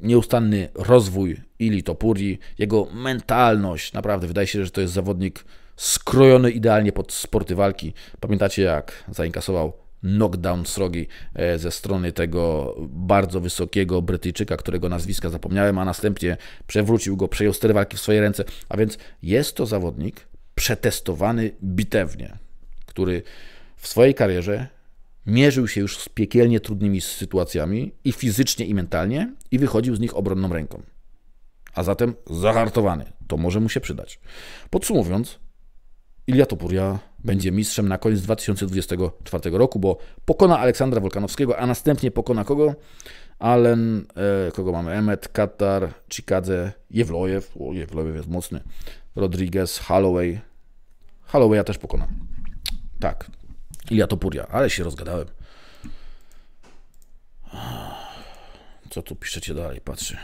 nieustanny rozwój Ili Topuri, jego mentalność. Naprawdę wydaje się, że to jest zawodnik skrojony idealnie pod sporty walki. Pamiętacie jak zainkasował knockdown srogi e, ze strony tego bardzo wysokiego Brytyjczyka, którego nazwiska zapomniałem, a następnie przewrócił go, przejął stery walki w swoje ręce. A więc jest to zawodnik przetestowany bitewnie, który w swojej karierze mierzył się już z piekielnie trudnymi sytuacjami i fizycznie, i mentalnie, i wychodził z nich obronną ręką. A zatem zahartowany. To może mu się przydać. Podsumowując, Ilia Topuria będzie mistrzem na koniec 2024 roku, bo pokona Aleksandra Wolkanowskiego, a następnie pokona kogo? Allen, e, kogo mamy? Emmet, Katar, Chikadze, Jewlojew, o Jewlojew jest mocny, Rodriguez, Holloway. ja też pokona. Tak, Ilia Topuria, ale się rozgadałem. Co tu piszecie dalej? Patrzę.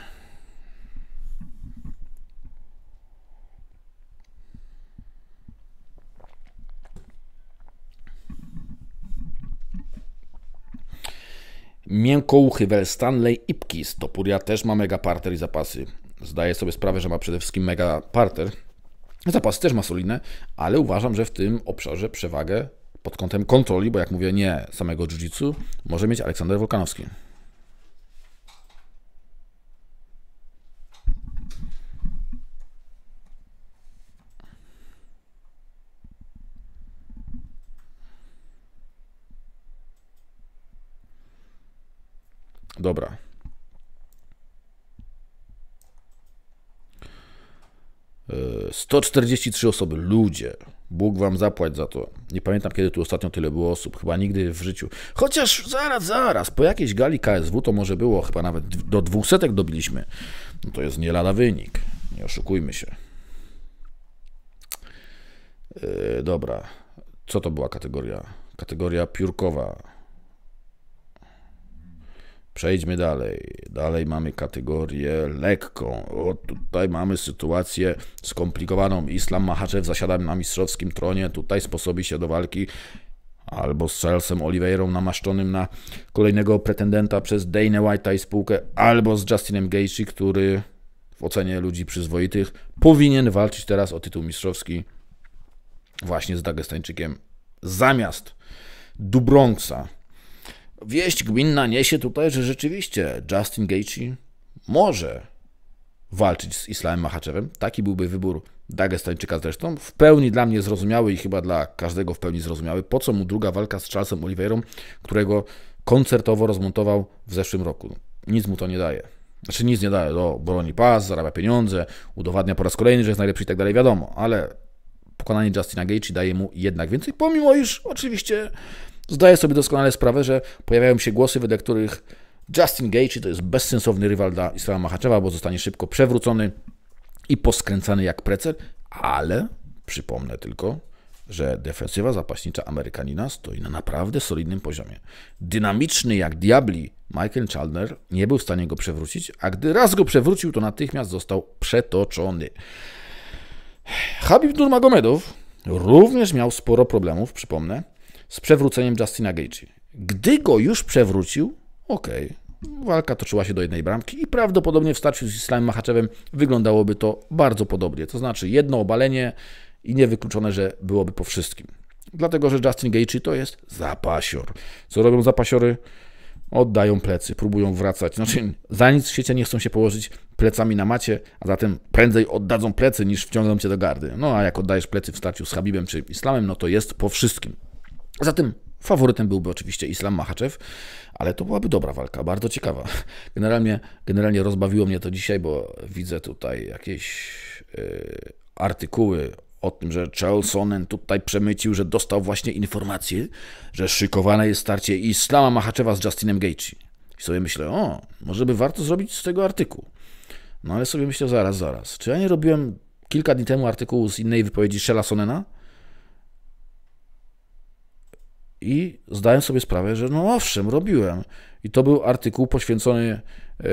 Miękouchy Well Stanley Ipkis. Topuria też ma mega parter i zapasy. Zdaję sobie sprawę, że ma przede wszystkim mega parter. Zapasy też ma solidne, ale uważam, że w tym obszarze przewagę pod kątem kontroli, bo jak mówię, nie samego jiu może mieć Aleksander Wolkanowski. Dobra. Yy, 143 osoby, ludzie. Bóg wam zapłać za to. Nie pamiętam, kiedy tu ostatnio tyle było osób. Chyba nigdy w życiu. Chociaż zaraz, zaraz, po jakiejś gali KSW to może było, chyba nawet do 200 dobiliśmy. No to jest nie lada wynik. Nie oszukujmy się. Yy, dobra. Co to była kategoria? Kategoria piórkowa. Przejdźmy dalej. Dalej mamy kategorię lekką. O, tutaj mamy sytuację skomplikowaną. Islam Mahaczew zasiada na mistrzowskim tronie. Tutaj sposobi się do walki albo z Charlesem Oliveirą namaszczonym na kolejnego pretendenta przez Dane White'a i spółkę, albo z Justinem Gaethje, który w ocenie ludzi przyzwoitych powinien walczyć teraz o tytuł mistrzowski właśnie z Dagestańczykiem zamiast Dubronxa wieść gminna niesie tutaj, że rzeczywiście Justin Gaethje może walczyć z Islamem Machaczewem. Taki byłby wybór Dagestańczyka zresztą. W pełni dla mnie zrozumiały i chyba dla każdego w pełni zrozumiały, po co mu druga walka z Charlesem Oliveirą, którego koncertowo rozmontował w zeszłym roku. Nic mu to nie daje. Znaczy nic nie daje, do broni pas, zarabia pieniądze, udowadnia po raz kolejny, że jest najlepszy i tak dalej, wiadomo, ale pokonanie Justina Gaethje daje mu jednak więcej, pomimo iż oczywiście Zdaję sobie doskonale sprawę, że pojawiają się głosy, wedle których Justin Gaethje to jest bezsensowny rywal dla Israela Machaczewa, bo zostanie szybko przewrócony i poskręcany jak precer. ale przypomnę tylko, że defensywa zapaśnicza Amerykanina stoi na naprawdę solidnym poziomie. Dynamiczny jak diabli Michael Chandler nie był w stanie go przewrócić, a gdy raz go przewrócił, to natychmiast został przetoczony. Habib Nurmagomedow również miał sporo problemów, przypomnę, z przewróceniem Justina Gage'a. Gdy go już przewrócił, okej, okay, walka toczyła się do jednej bramki i prawdopodobnie w starciu z Islamem Machaczewem wyglądałoby to bardzo podobnie. To znaczy jedno obalenie i niewykluczone, że byłoby po wszystkim. Dlatego, że Justin Gage to jest zapasior. Co robią zapasiory? Oddają plecy, próbują wracać. Znaczy, za nic w świecie nie chcą się położyć plecami na macie, a zatem prędzej oddadzą plecy niż wciągną cię do gardy. No a jak oddajesz plecy w starciu z Habibem czy Islamem, no to jest po wszystkim. Zatem faworytem byłby oczywiście Islam Machaczew, ale to byłaby dobra walka, bardzo ciekawa. Generalnie, generalnie rozbawiło mnie to dzisiaj, bo widzę tutaj jakieś yy, artykuły o tym, że Charles Sonnen tutaj przemycił, że dostał właśnie informację, że szykowane jest starcie Islama Machaczewa z Justinem Gaethje. I sobie myślę, o, może by warto zrobić z tego artykuł. No ale sobie myślę, zaraz, zaraz, czy ja nie robiłem kilka dni temu artykułu z innej wypowiedzi Shela Sonnena? i zdałem sobie sprawę, że no owszem, robiłem. I to był artykuł poświęcony. E,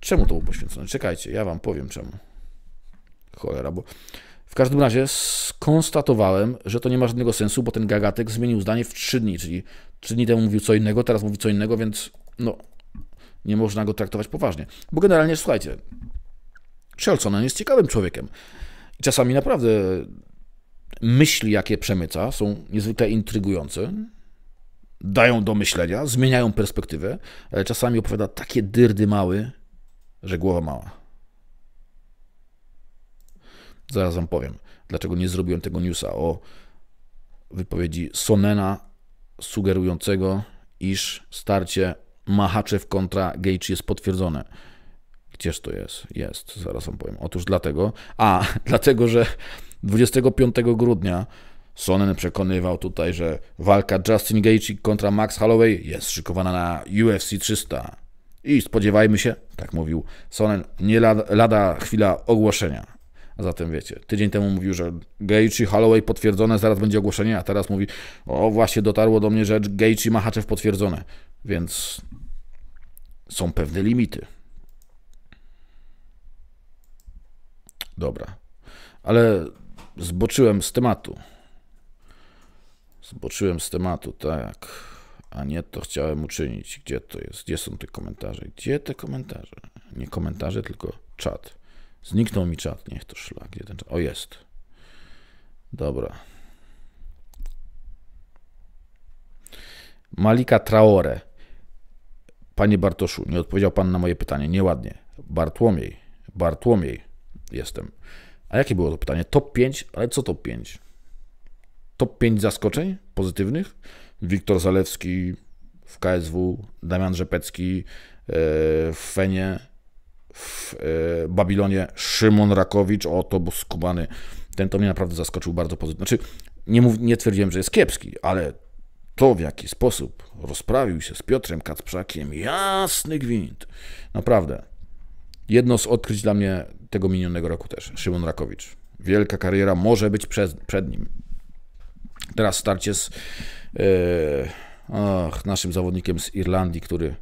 czemu to był poświęcony? Czekajcie, ja wam powiem czemu. Cholera, bo. W każdym razie skonstatowałem, że to nie ma żadnego sensu, bo ten gagatek zmienił zdanie w 3 dni, czyli 3 dni temu mówił co innego, teraz mówi co innego, więc no, nie można go traktować poważnie. Bo generalnie, słuchajcie, Shelson jest ciekawym człowiekiem. I czasami naprawdę myśli, jakie przemyca, są niezwykle intrygujące, dają do myślenia, zmieniają perspektywę, ale czasami opowiada takie dyrdy mały, że głowa mała. Zaraz wam powiem, dlaczego nie zrobiłem tego newsa o wypowiedzi Sonena sugerującego, iż starcie Machaczew kontra Gage jest potwierdzone. Gdzież to jest? Jest, zaraz wam powiem. Otóż dlatego, a dlatego, że 25 grudnia Sonnen przekonywał tutaj, że walka Justin Gaethje kontra Max Holloway jest szykowana na UFC 300. I spodziewajmy się, tak mówił Sonnen, nie lada, lada chwila ogłoszenia. A zatem wiecie, tydzień temu mówił, że Gaethje Holloway potwierdzone, zaraz będzie ogłoszenie, a teraz mówi, o właśnie dotarło do mnie, że Gaethje Machachev potwierdzone. Więc są pewne limity. Dobra. Ale zboczyłem z tematu. Zboczyłem z tematu, tak. A nie to chciałem uczynić. Gdzie to jest? Gdzie są te komentarze? Gdzie te komentarze? Nie komentarze, tylko czat. Zniknął mi czat, niech to szlak. Gdzie ten czat? O, jest. Dobra. Malika Traore. Panie Bartoszu, nie odpowiedział pan na moje pytanie. Nieładnie. Bartłomiej. Bartłomiej jestem. A jakie było to pytanie? Top 5, ale co top 5? Top 5 zaskoczeń pozytywnych? Wiktor Zalewski w KSW, Damian Rzepecki e, w Fenie, w e, Babilonie, Szymon Rakowicz, to bo skubany. Ten to mnie naprawdę zaskoczył bardzo pozytywnie. Znaczy, nie, mów, nie twierdziłem, że jest kiepski, ale to, w jaki sposób rozprawił się z Piotrem Kacprzakiem, jasny gwint. Naprawdę. Jedno z odkryć dla mnie tego minionego roku też, Szymon Rakowicz. Wielka kariera może być przed, przed nim. Teraz starcie z yy, naszym zawodnikiem z Irlandii, który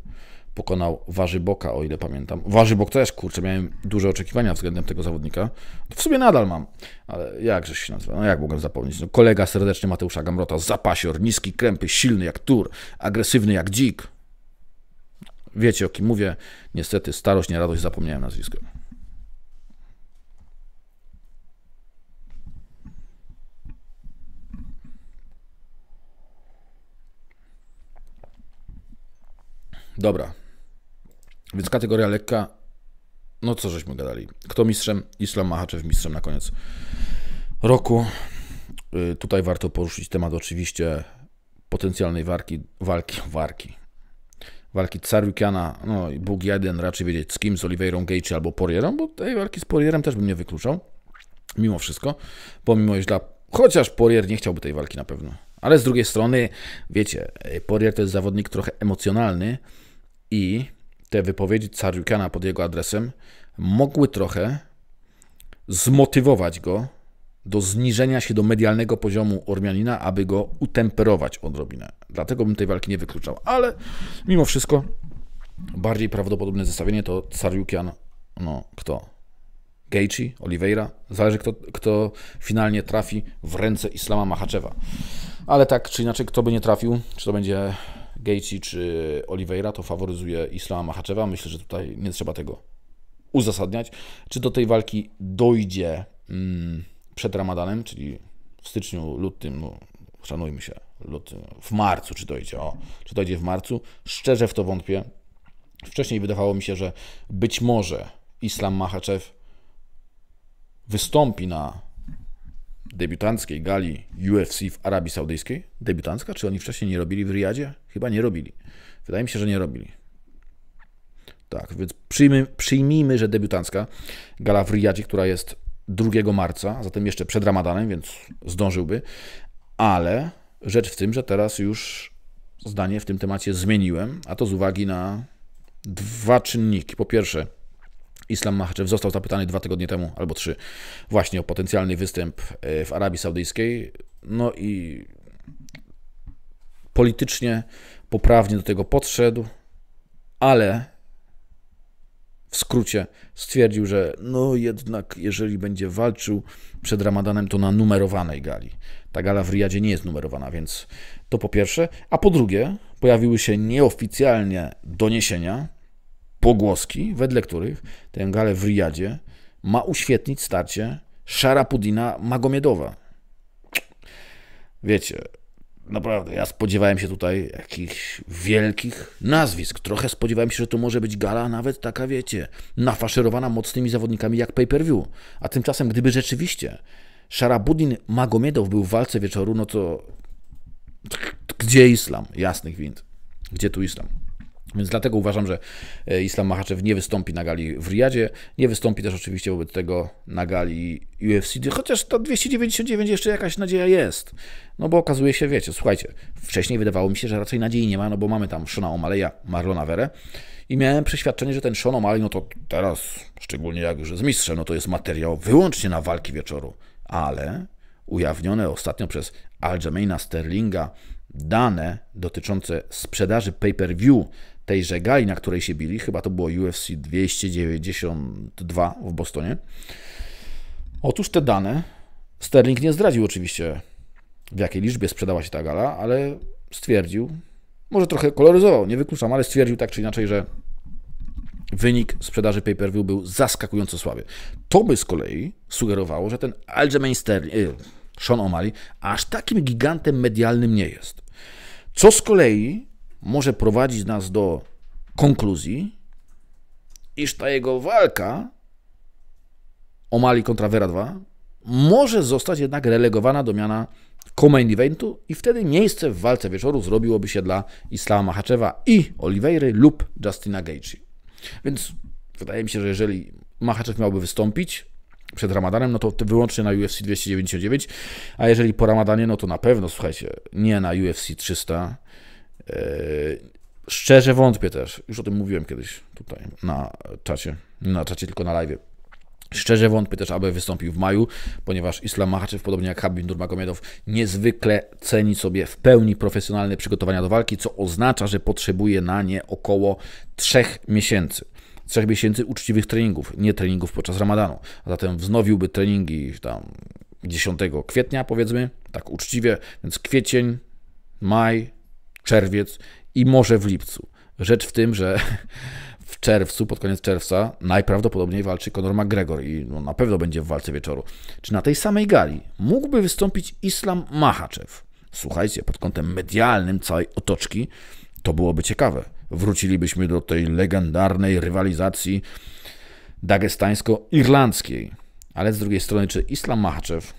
pokonał Warzyboka, o ile pamiętam. Warzybok też, kurczę, miałem duże oczekiwania względem tego zawodnika. w sumie nadal mam, ale jakżeś się nazywa? No jak mogłem zapomnieć? No, kolega serdecznie, Mateusza Gamrota, zapasior, niski, krępy, silny jak tur, agresywny jak dzik. Wiecie o kim mówię. Niestety, starość, nie radość, zapomniałem nazwisko. Dobra. Więc kategoria lekka. No co żeśmy gadali? Kto mistrzem? Islam Machaczew mistrzem na koniec roku. Y, tutaj warto poruszyć temat oczywiście potencjalnej warki, walki, warki, walki Carukiana, no i Bóg jeden raczej wiedzieć z kim, z Oliveirą Gage albo Porierą, bo tej walki z Porierem też bym nie wykluczał, mimo wszystko, pomimo iż dla... Chociaż Porier nie chciałby tej walki na pewno. Ale z drugiej strony, wiecie, Porier to jest zawodnik trochę emocjonalny i te wypowiedzi Carukiana pod jego adresem mogły trochę zmotywować go do zniżenia się do medialnego poziomu Ormianina, aby go utemperować odrobinę. Dlatego bym tej walki nie wykluczał. Ale mimo wszystko bardziej prawdopodobne zestawienie to Cariukian, no kto? Geici, Oliveira. Zależy kto, kto finalnie trafi w ręce Islama Machaczewa. Ale tak czy inaczej, kto by nie trafił, czy to będzie Geici czy Oliveira, to faworyzuje Islama Machaczewa. Myślę, że tutaj nie trzeba tego uzasadniać. Czy do tej walki dojdzie... Hmm, przed ramadanem, czyli w styczniu, lutym, no, szanujmy się, lutym, w marcu, czy dojdzie, o, czy dojdzie w marcu, szczerze w to wątpię. Wcześniej wydawało mi się, że być może Islam Machaczew wystąpi na debiutanckiej gali UFC w Arabii Saudyjskiej. Debiutancka? Czy oni wcześniej nie robili w Riyadzie? Chyba nie robili. Wydaje mi się, że nie robili. Tak, więc przyjmy, przyjmijmy, że debiutancka gala w Riyadzie, która jest 2 marca, zatem jeszcze przed Ramadanem, więc zdążyłby. Ale rzecz w tym, że teraz już zdanie w tym temacie zmieniłem, a to z uwagi na dwa czynniki. Po pierwsze, Islam Mahaczew został zapytany dwa tygodnie temu, albo trzy, właśnie o potencjalny występ e, w Arabii Saudyjskiej. No i politycznie poprawnie do tego podszedł, ale w skrócie stwierdził, że no jednak jeżeli będzie walczył przed Ramadanem, to na numerowanej gali. Ta gala w Riyadzie nie jest numerowana, więc to po pierwsze. A po drugie, pojawiły się nieoficjalnie doniesienia, pogłoski, wedle których tę galę w Riyadzie ma uświetnić starcie Szarapudina Magomiedowa. Wiecie, naprawdę, ja spodziewałem się tutaj jakichś wielkich nazwisk. Trochę spodziewałem się, że to może być gala nawet taka, wiecie, nafaszerowana mocnymi zawodnikami jak pay-per-view. A tymczasem, gdyby rzeczywiście Szarabudin Magomedow był w walce wieczoru, no to gdzie islam? Jasnych wind. Gdzie tu islam? Więc dlatego uważam, że e, Islam Machaczew nie wystąpi na gali w Riyadzie, nie wystąpi też oczywiście wobec tego na gali UFC, chociaż ta 299 jeszcze jakaś nadzieja jest. No bo okazuje się, wiecie, słuchajcie, wcześniej wydawało mi się, że raczej nadziei nie ma, no bo mamy tam Shona O'Malley'a, Marlona Verę i miałem przeświadczenie, że ten Sean O'Malley, no to teraz, szczególnie jak już jest mistrzem, no to jest materiał wyłącznie na walki wieczoru. Ale ujawnione ostatnio przez Aljamaina Sterlinga dane dotyczące sprzedaży pay-per-view tejże gali, na której się bili, chyba to było UFC 292 w Bostonie. Otóż te dane Sterling nie zdradził oczywiście, w jakiej liczbie sprzedała się ta gala, ale stwierdził, może trochę koloryzował, nie wykluczam, ale stwierdził tak czy inaczej, że wynik sprzedaży pay-per-view był zaskakująco słaby. To by z kolei sugerowało, że ten Aljamain Sterling, yy, Sean O'Malley, aż takim gigantem medialnym nie jest. Co z kolei może prowadzić nas do konkluzji, iż ta jego walka o Mali kontra Vera 2 może zostać jednak relegowana do miana co-main eventu i wtedy miejsce w walce wieczoru zrobiłoby się dla Islama Machaczewa i Oliveira lub Justina Gaethje. Więc wydaje mi się, że jeżeli Machaczew miałby wystąpić przed Ramadanem, no to wyłącznie na UFC 299, a jeżeli po Ramadanie, no to na pewno, słuchajcie, nie na UFC 300, E, szczerze wątpię też, już o tym mówiłem kiedyś tutaj na czacie, nie na czacie, tylko na live. Szczerze wątpię też, aby wystąpił w maju, ponieważ Islam Machachew, podobnie jak Habib Nurmagomedov, niezwykle ceni sobie w pełni profesjonalne przygotowania do walki, co oznacza, że potrzebuje na nie około 3 miesięcy trzech miesięcy uczciwych treningów, nie treningów podczas ramadanu. Zatem wznowiłby treningi tam 10 kwietnia, powiedzmy, tak uczciwie, więc kwiecień, maj, czerwiec i może w lipcu. Rzecz w tym, że w czerwcu, pod koniec czerwca, najprawdopodobniej walczy Conor McGregor i no, na pewno będzie w walce wieczoru. Czy na tej samej gali mógłby wystąpić Islam Machaczew? Słuchajcie, pod kątem medialnym całej otoczki to byłoby ciekawe. Wrócilibyśmy do tej legendarnej rywalizacji dagestańsko-irlandzkiej. Ale z drugiej strony, czy Islam Machaczew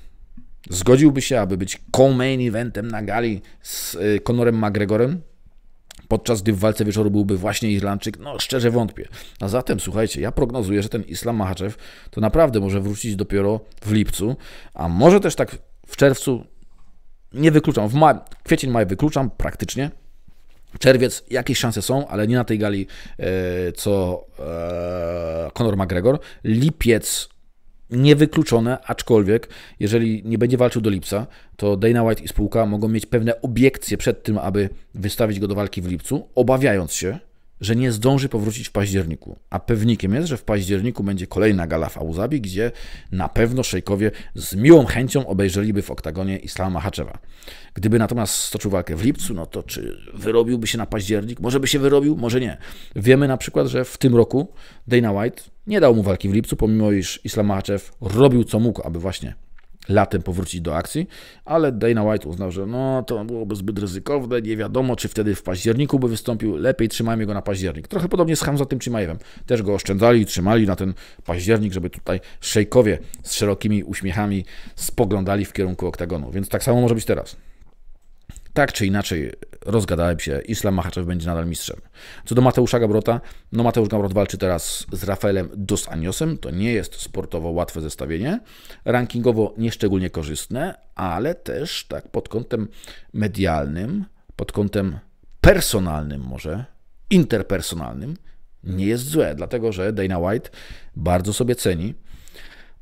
Zgodziłby się, aby być co-main eventem na gali z y, Conorem McGregorem? podczas gdy w walce wieczoru byłby właśnie Irlandczyk? No, szczerze wątpię. A zatem, słuchajcie, ja prognozuję, że ten Islam Machaczew to naprawdę może wrócić dopiero w lipcu, a może też tak w czerwcu, nie wykluczam, w maj, kwiecień, maj wykluczam praktycznie, Czerwiec, jakieś szanse są, ale nie na tej gali e, co e, Conor McGregor. Lipiec niewykluczone, aczkolwiek jeżeli nie będzie walczył do lipca, to Dana White i spółka mogą mieć pewne obiekcje przed tym, aby wystawić go do walki w lipcu, obawiając się, że nie zdąży powrócić w październiku. A pewnikiem jest, że w październiku będzie kolejna gala w Abu Zabi, gdzie na pewno szejkowie z miłą chęcią obejrzeliby w oktagonie Islama Haczewa. Gdyby natomiast stoczył walkę w lipcu, no to czy wyrobiłby się na październik? Może by się wyrobił, może nie. Wiemy na przykład, że w tym roku Dana White nie dał mu walki w lipcu, pomimo iż Islamaczew robił co mógł, aby właśnie latem powrócić do akcji, ale Dana White uznał, że no to byłoby zbyt ryzykowne, nie wiadomo czy wtedy w październiku by wystąpił, lepiej trzymajmy go na październik. Trochę podobnie z Hamzatem Czymajewem, też go oszczędzali i trzymali na ten październik, żeby tutaj szejkowie z szerokimi uśmiechami spoglądali w kierunku oktagonu, więc tak samo może być teraz tak czy inaczej rozgadałem się, Islam Machaczew będzie nadal mistrzem. Co do Mateusza Gabrota, no Mateusz Gabrot walczy teraz z Rafaelem Dos Aniosem, to nie jest sportowo łatwe zestawienie, rankingowo nieszczególnie korzystne, ale też tak pod kątem medialnym, pod kątem personalnym może, interpersonalnym, nie jest złe, dlatego że Dana White bardzo sobie ceni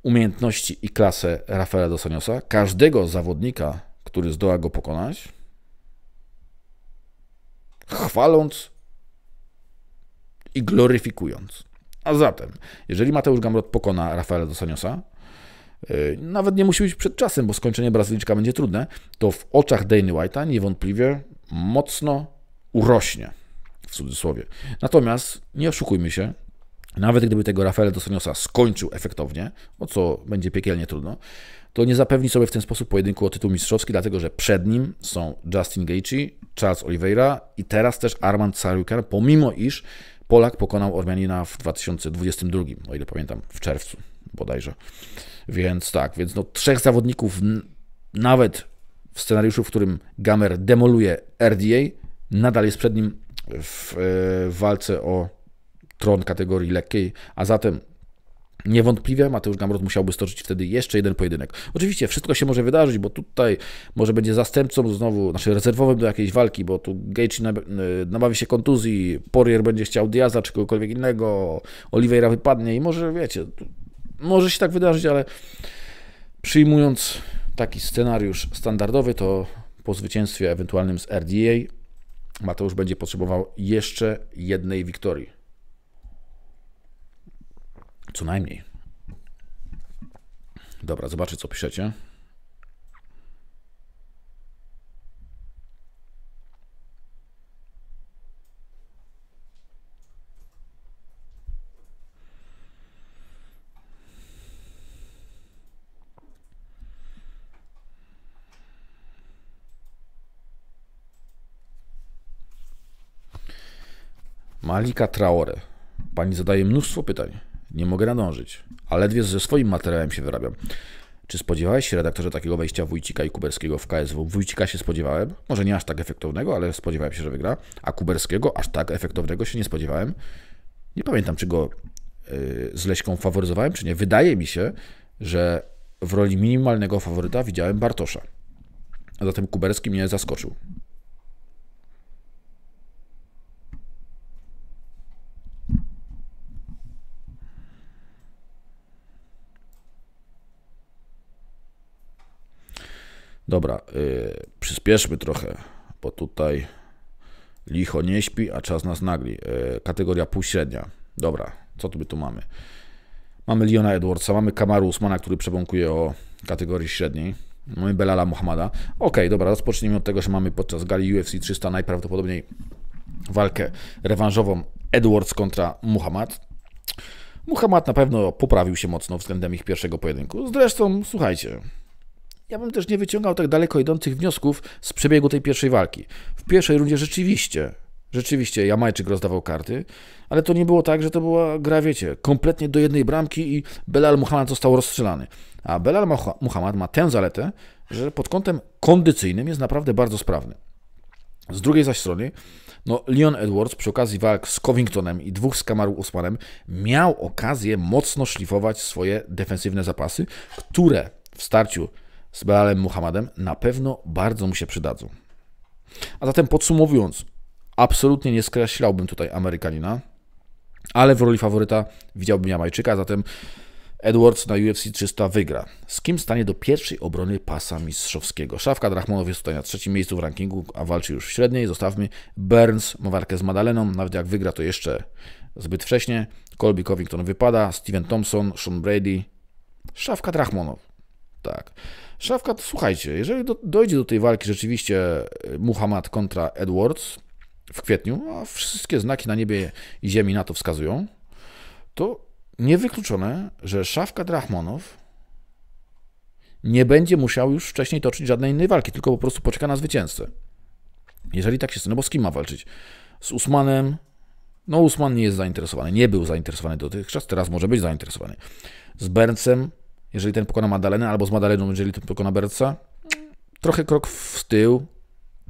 umiejętności i klasę Rafaela Dos Aniosa, każdego zawodnika, który zdoła go pokonać, chwaląc i gloryfikując. A zatem, jeżeli Mateusz Gamrot pokona Rafaela dos y, nawet nie musi być przed czasem, bo skończenie Brazylijczyka będzie trudne, to w oczach Dany White'a niewątpliwie mocno urośnie, w cudzysłowie. Natomiast nie oszukujmy się, nawet gdyby tego Rafaela dos skończył efektownie, o co będzie piekielnie trudno, to nie zapewni sobie w ten sposób pojedynku o tytuł mistrzowski, dlatego że przed nim są Justin Gaethje, Charles Oliveira i teraz też Armand Saryukan, pomimo iż Polak pokonał Ormianina w 2022, o ile pamiętam, w czerwcu bodajże. Więc tak, więc no, trzech zawodników nawet w scenariuszu, w którym Gamer demoluje RDA, nadal jest przed nim w, e, w walce o tron kategorii lekkiej, a zatem Niewątpliwie Mateusz Gamrot musiałby stoczyć wtedy jeszcze jeden pojedynek. Oczywiście wszystko się może wydarzyć, bo tutaj może będzie zastępcą znowu, znaczy rezerwowym do jakiejś walki, bo tu Gaethje e, nabawi się kontuzji, Poirier będzie chciał Diaza czy kogokolwiek innego, Oliveira wypadnie i może, wiecie, może się tak wydarzyć, ale przyjmując taki scenariusz standardowy, to po zwycięstwie ewentualnym z RDA Mateusz będzie potrzebował jeszcze jednej wiktorii. Co najmniej. Dobra, zobaczę, co piszecie. Malika Traore. Pani zadaje mnóstwo pytań. Nie mogę nadążyć, a ledwie ze swoim materiałem się wyrabiam. Czy spodziewałeś się, redaktorze, takiego wejścia Wójcika i Kuberskiego w KSW? Wójcika się spodziewałem, może nie aż tak efektownego, ale spodziewałem się, że wygra, a Kuberskiego aż tak efektownego się nie spodziewałem. Nie pamiętam, czy go yy, z Leśką faworyzowałem, czy nie. Wydaje mi się, że w roli minimalnego faworyta widziałem Bartosza. A zatem Kuberski mnie zaskoczył. Dobra, yy, przyspieszmy trochę, bo tutaj licho nie śpi, a czas nas nagli. Yy, kategoria półśrednia. Dobra, co tu my tu mamy? Mamy Leona Edwardsa, mamy Kamaru Usmana, który przebąkuje o kategorii średniej. Mamy Belala Muhammad'a. Okej, okay, dobra, rozpocznijmy od tego, że mamy podczas gali UFC 300 najprawdopodobniej walkę rewanżową Edwards kontra Muhammad. Muhammad na pewno poprawił się mocno względem ich pierwszego pojedynku. Zresztą, słuchajcie, ja bym też nie wyciągał tak daleko idących wniosków z przebiegu tej pierwszej walki. W pierwszej rundzie rzeczywiście, rzeczywiście Jamajczyk rozdawał karty, ale to nie było tak, że to była gra, wiecie, kompletnie do jednej bramki i Belal Muhammad został rozstrzelany. A Belal Muhammad ma tę zaletę, że pod kątem kondycyjnym jest naprawdę bardzo sprawny. Z drugiej zaś strony, no, Leon Edwards przy okazji walk z Covingtonem i dwóch z Kamaru Usmanem miał okazję mocno szlifować swoje defensywne zapasy, które w starciu z Belalem Muhammadem na pewno bardzo mu się przydadzą. A zatem podsumowując, absolutnie nie skreślałbym tutaj Amerykanina, ale w roli faworyta widziałbym Jamajczyka, zatem Edwards na UFC 300 wygra. Z kim stanie do pierwszej obrony pasa mistrzowskiego? Szafka Drachmonow jest tutaj na trzecim miejscu w rankingu, a walczy już w średniej. Zostawmy Burns, ma walkę z Madaleną, nawet jak wygra to jeszcze zbyt wcześnie. Colby Covington wypada, Steven Thompson, Sean Brady, Szafka Drachmonow. Tak. Szafka, to słuchajcie, jeżeli do, dojdzie do tej walki rzeczywiście e, Muhammad kontra Edwards w kwietniu, a wszystkie znaki na niebie i ziemi na to wskazują, to niewykluczone, że Szafka Drachmonow nie będzie musiał już wcześniej toczyć żadnej innej walki, tylko po prostu poczeka na zwycięzcę. Jeżeli tak się stanie, no bo z kim ma walczyć? Z Usmanem? No Usman nie jest zainteresowany, nie był zainteresowany dotychczas, teraz może być zainteresowany. Z Berncem jeżeli ten pokona Madalenę, albo z Madaleną, jeżeli ten pokona Berca. Trochę krok w tył,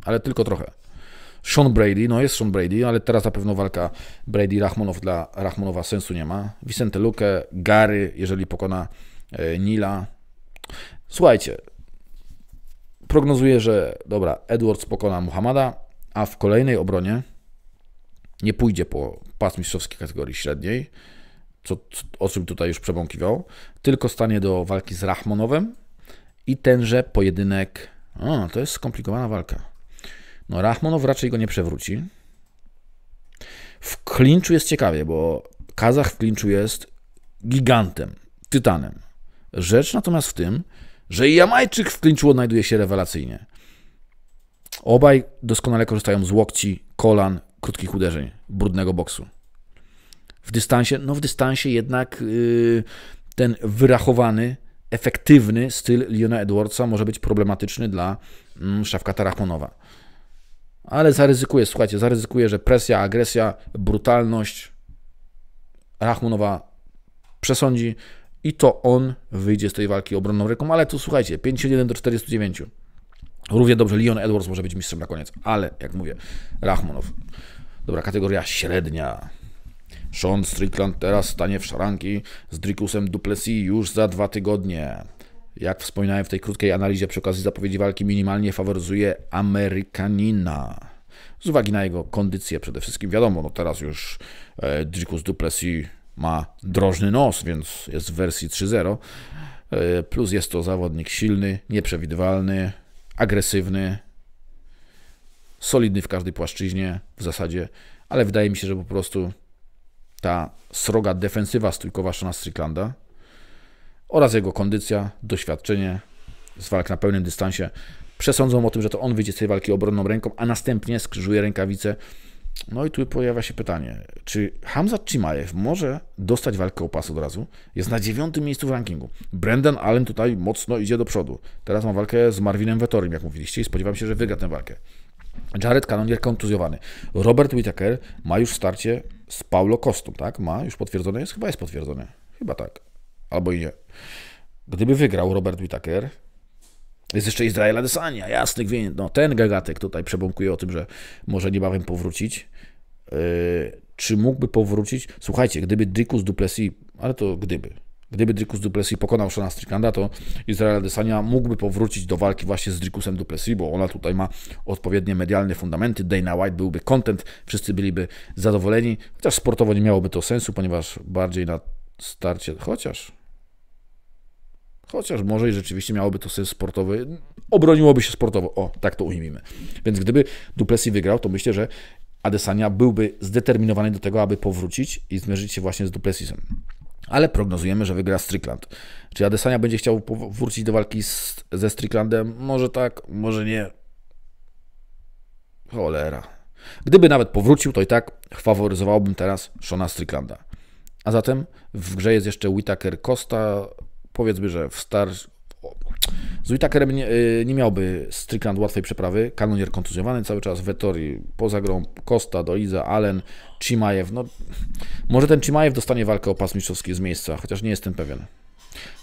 ale tylko trochę. Sean Brady, no jest Sean Brady, ale teraz na pewno walka Brady-Rachmanow dla Rachmonowa sensu nie ma. Vicente Luque, Gary, jeżeli pokona e, Nila. Słuchajcie, prognozuję, że dobra, Edwards pokona Muhammada, a w kolejnej obronie nie pójdzie po pas mistrzowskiej kategorii średniej co, o czym tutaj już przebąkiwał, tylko stanie do walki z Rahmonowem i tenże pojedynek. O, to jest skomplikowana walka. No, Rahmonow raczej go nie przewróci. W klinczu jest ciekawie, bo Kazach w klinczu jest gigantem, tytanem. Rzecz natomiast w tym, że i Jamajczyk w klinczu odnajduje się rewelacyjnie. Obaj doskonale korzystają z łokci, kolan, krótkich uderzeń, brudnego boksu. W dystansie, no w dystansie jednak y, ten wyrachowany, efektywny styl Liona Edwardsa może być problematyczny dla mm, szafka Szafkata Rachmanowa. Ale zaryzykuję, słuchajcie, zaryzykuję, że presja, agresja, brutalność Rachmanowa przesądzi i to on wyjdzie z tej walki obronną ręką, ale tu słuchajcie, 51 do 49. Równie dobrze Leon Edwards może być mistrzem na koniec, ale jak mówię, Rachmanow. Dobra, kategoria średnia. Sean Strickland teraz stanie w szaranki z Drikusem Duplessis już za dwa tygodnie. Jak wspominałem w tej krótkiej analizie przy okazji zapowiedzi walki, minimalnie faworyzuje Amerykanina. Z uwagi na jego kondycję przede wszystkim. Wiadomo, no teraz już e, Dricus Duplessis ma drożny nos, więc jest w wersji 3.0. E, plus jest to zawodnik silny, nieprzewidywalny, agresywny, solidny w każdej płaszczyźnie w zasadzie, ale wydaje mi się, że po prostu ta sroga defensywa stójkowa Szona Stricklanda oraz jego kondycja, doświadczenie z walk na pełnym dystansie przesądzą o tym, że to on wyjdzie z tej walki obronną ręką, a następnie skrzyżuje rękawice. No i tu pojawia się pytanie, czy Hamza Chimaev może dostać walkę o pas od razu? Jest na dziewiątym miejscu w rankingu. Brendan Allen tutaj mocno idzie do przodu. Teraz ma walkę z Marvinem Vettorym, jak mówiliście, i spodziewam się, że wygra tę walkę. Jared Cannonier kontuzjowany. Robert Whittaker ma już starcie z Paulo Costum, tak? Ma, już potwierdzone jest? Chyba jest potwierdzone. Chyba tak. Albo i nie. Gdyby wygrał Robert Whittaker, jest jeszcze Izraela Desania, jasny gwint. No, ten gagatek tutaj przebąkuje o tym, że może niebawem powrócić. Yy, czy mógłby powrócić? Słuchajcie, gdyby Dykus Duplessis, ale to gdyby, Gdyby Dricus Duplessis pokonał Shona Stricklanda, to Izrael Adesanya mógłby powrócić do walki właśnie z Dricusem Duplessis, bo ona tutaj ma odpowiednie medialne fundamenty. Dana White byłby content, wszyscy byliby zadowoleni, chociaż sportowo nie miałoby to sensu, ponieważ bardziej na starcie, chociaż Chociaż może i rzeczywiście miałoby to sens sportowy, obroniłoby się sportowo. O, tak to ujmijmy. Więc gdyby Duplessis wygrał, to myślę, że Adesanya byłby zdeterminowany do tego, aby powrócić i zmierzyć się właśnie z Duplessisem ale prognozujemy, że wygra Strickland. Czy Adesania będzie chciał wrócić do walki z, ze Stricklandem? Może tak, może nie. Cholera. Gdyby nawet powrócił, to i tak faworyzowałbym teraz Shona Stricklanda. A zatem w grze jest jeszcze Whitaker Costa. Powiedzmy, że w, star z Whittakerem nie, y, nie miałby Strickland łatwej przeprawy. Kanonier kontuzjowany cały czas, Vettori poza grą, Costa, Doliza, Allen, Chimaev. No, może ten Chimaev dostanie walkę o pas mistrzowski z miejsca, chociaż nie jestem pewien.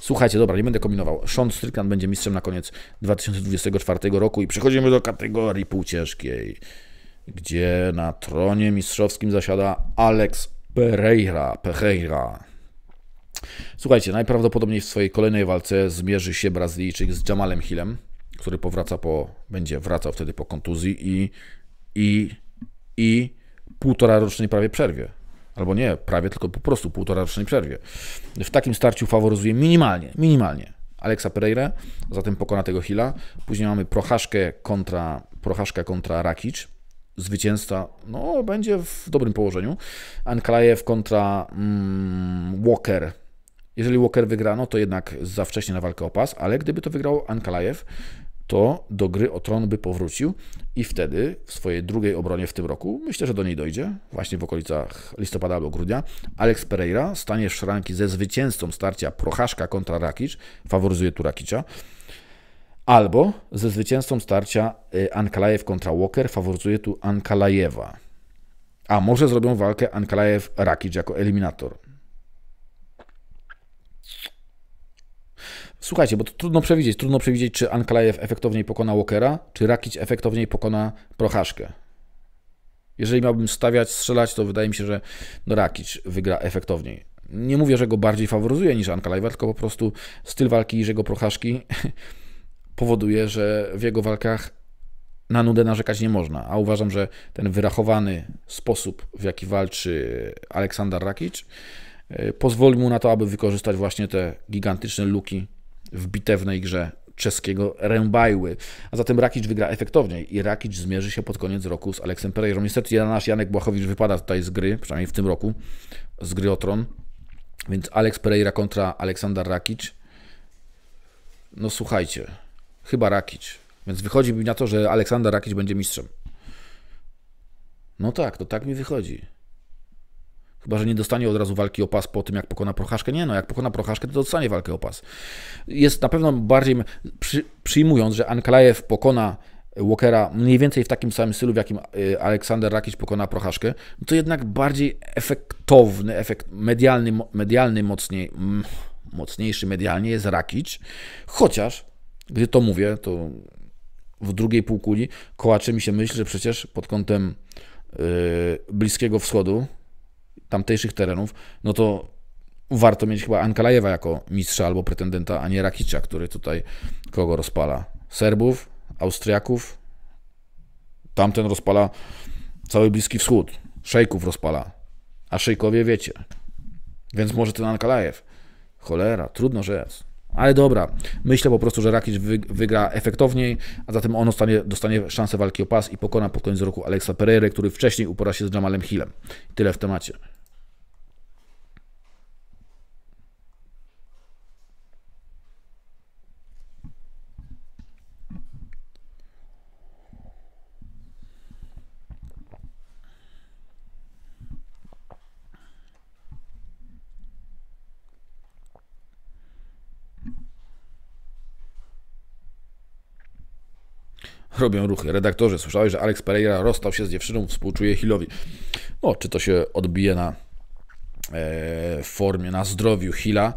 Słuchajcie, dobra, nie będę kombinował. Sean Strickland będzie mistrzem na koniec 2024 roku i przechodzimy do kategorii półciężkiej, gdzie na tronie mistrzowskim zasiada Alex Pereira. Pereira. Słuchajcie, najprawdopodobniej w swojej kolejnej walce zmierzy się Brazylijczyk z Jamalem Hillem, który powraca po, będzie wracał wtedy po kontuzji i, i, i półtora rocznej prawie przerwie. Albo nie, prawie, tylko po prostu półtora rocznej przerwie. W takim starciu faworyzuje minimalnie, minimalnie Aleksa Pereira, zatem pokona tego Hilla. Później mamy Prochaszkę kontra, Prochaszka kontra Rakic. Zwycięzca no, będzie w dobrym położeniu. Anklajew kontra mm, Walker jeżeli Walker wygra, no to jednak za wcześnie na walkę o pas, ale gdyby to wygrał Ankalajew, to do gry o tron by powrócił i wtedy w swojej drugiej obronie w tym roku, myślę, że do niej dojdzie, właśnie w okolicach listopada albo grudnia, Alex Pereira stanie w szranki ze zwycięzcą starcia Prochaszka kontra Rakic, faworyzuje tu Rakicza, albo ze zwycięzcą starcia y, Ankalajew kontra Walker, faworyzuje tu Ankalajewa. A może zrobią walkę Ankalajew-Rakic jako eliminator. Słuchajcie, bo to trudno przewidzieć. Trudno przewidzieć, czy Anklajew efektowniej pokona Walkera, czy Rakic efektowniej pokona Prochaszkę. Jeżeli miałbym stawiać, strzelać, to wydaje mi się, że no Rakic wygra efektowniej. Nie mówię, że go bardziej faworyzuje niż Anklajewa, tylko po prostu styl walki jego Prochaszki powoduje, że w jego walkach na nudę narzekać nie można. A uważam, że ten wyrachowany sposób, w jaki walczy Aleksander Rakic, e, pozwoli mu na to, aby wykorzystać właśnie te gigantyczne luki w bitewnej grze czeskiego Rębajły. A zatem Rakic wygra efektowniej i Rakic zmierzy się pod koniec roku z Aleksem Pereirą. Niestety nasz Janek Błachowicz wypada tutaj z gry, przynajmniej w tym roku, z gry o tron. Więc Alex Pereira kontra Aleksander Rakic. No słuchajcie, chyba Rakic. Więc wychodzi mi na to, że Aleksander Rakic będzie mistrzem. No tak, to tak mi wychodzi. Chyba, że nie dostanie od razu walki o pas po tym, jak pokona Prochaszkę. Nie no, jak pokona Prochaszkę, to dostanie walkę o pas. Jest na pewno bardziej, przy, przyjmując, że Ankalajew pokona Walkera mniej więcej w takim samym stylu, w jakim y, Aleksander Rakic pokona Prochaszkę, no to jednak bardziej efektowny, efekt medialny, medialny mocniej, mocniejszy medialnie jest Rakic, chociaż, gdy to mówię, to w drugiej półkuli kołaczy mi się myśl, że przecież pod kątem y, Bliskiego Wschodu tamtejszych terenów, no to warto mieć chyba Ankalajewa jako mistrza albo pretendenta, a nie Rakicza, który tutaj kogo rozpala? Serbów, Austriaków, tamten rozpala cały Bliski Wschód, szejków rozpala, a szejkowie wiecie. Więc może ten Ankalajew. Cholera, trudno rzec. Ale dobra, myślę po prostu, że Rakic wygra efektowniej, a zatem on dostanie, dostanie szansę walki o pas i pokona pod koniec roku Aleksa Pereira, który wcześniej upora się z Jamalem Hillem. Tyle w temacie. robią ruchy. Redaktorzy, słyszałeś, że Alex Pereira rozstał się z dziewczyną, współczuje Hillowi. No, czy to się odbije na e, formie, na zdrowiu Hilla,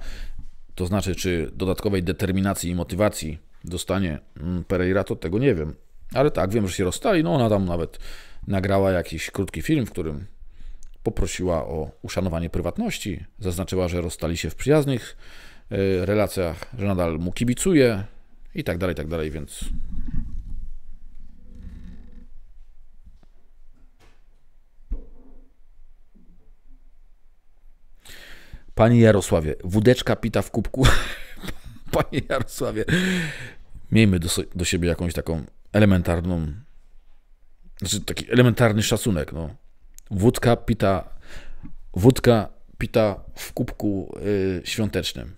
to znaczy, czy dodatkowej determinacji i motywacji dostanie mm, Pereira, to tego nie wiem. Ale tak, wiem, że się rozstali. No, ona tam nawet nagrała jakiś krótki film, w którym poprosiła o uszanowanie prywatności. Zaznaczyła, że rozstali się w przyjaznych e, relacjach, że nadal mu kibicuje i tak dalej, i tak dalej, więc Panie Jarosławie, wódeczka pita w kubku. Panie Jarosławie, miejmy do, do siebie jakąś taką elementarną, znaczy taki elementarny szacunek. No. Wódka pita, wódka pita w kubku yy, świątecznym.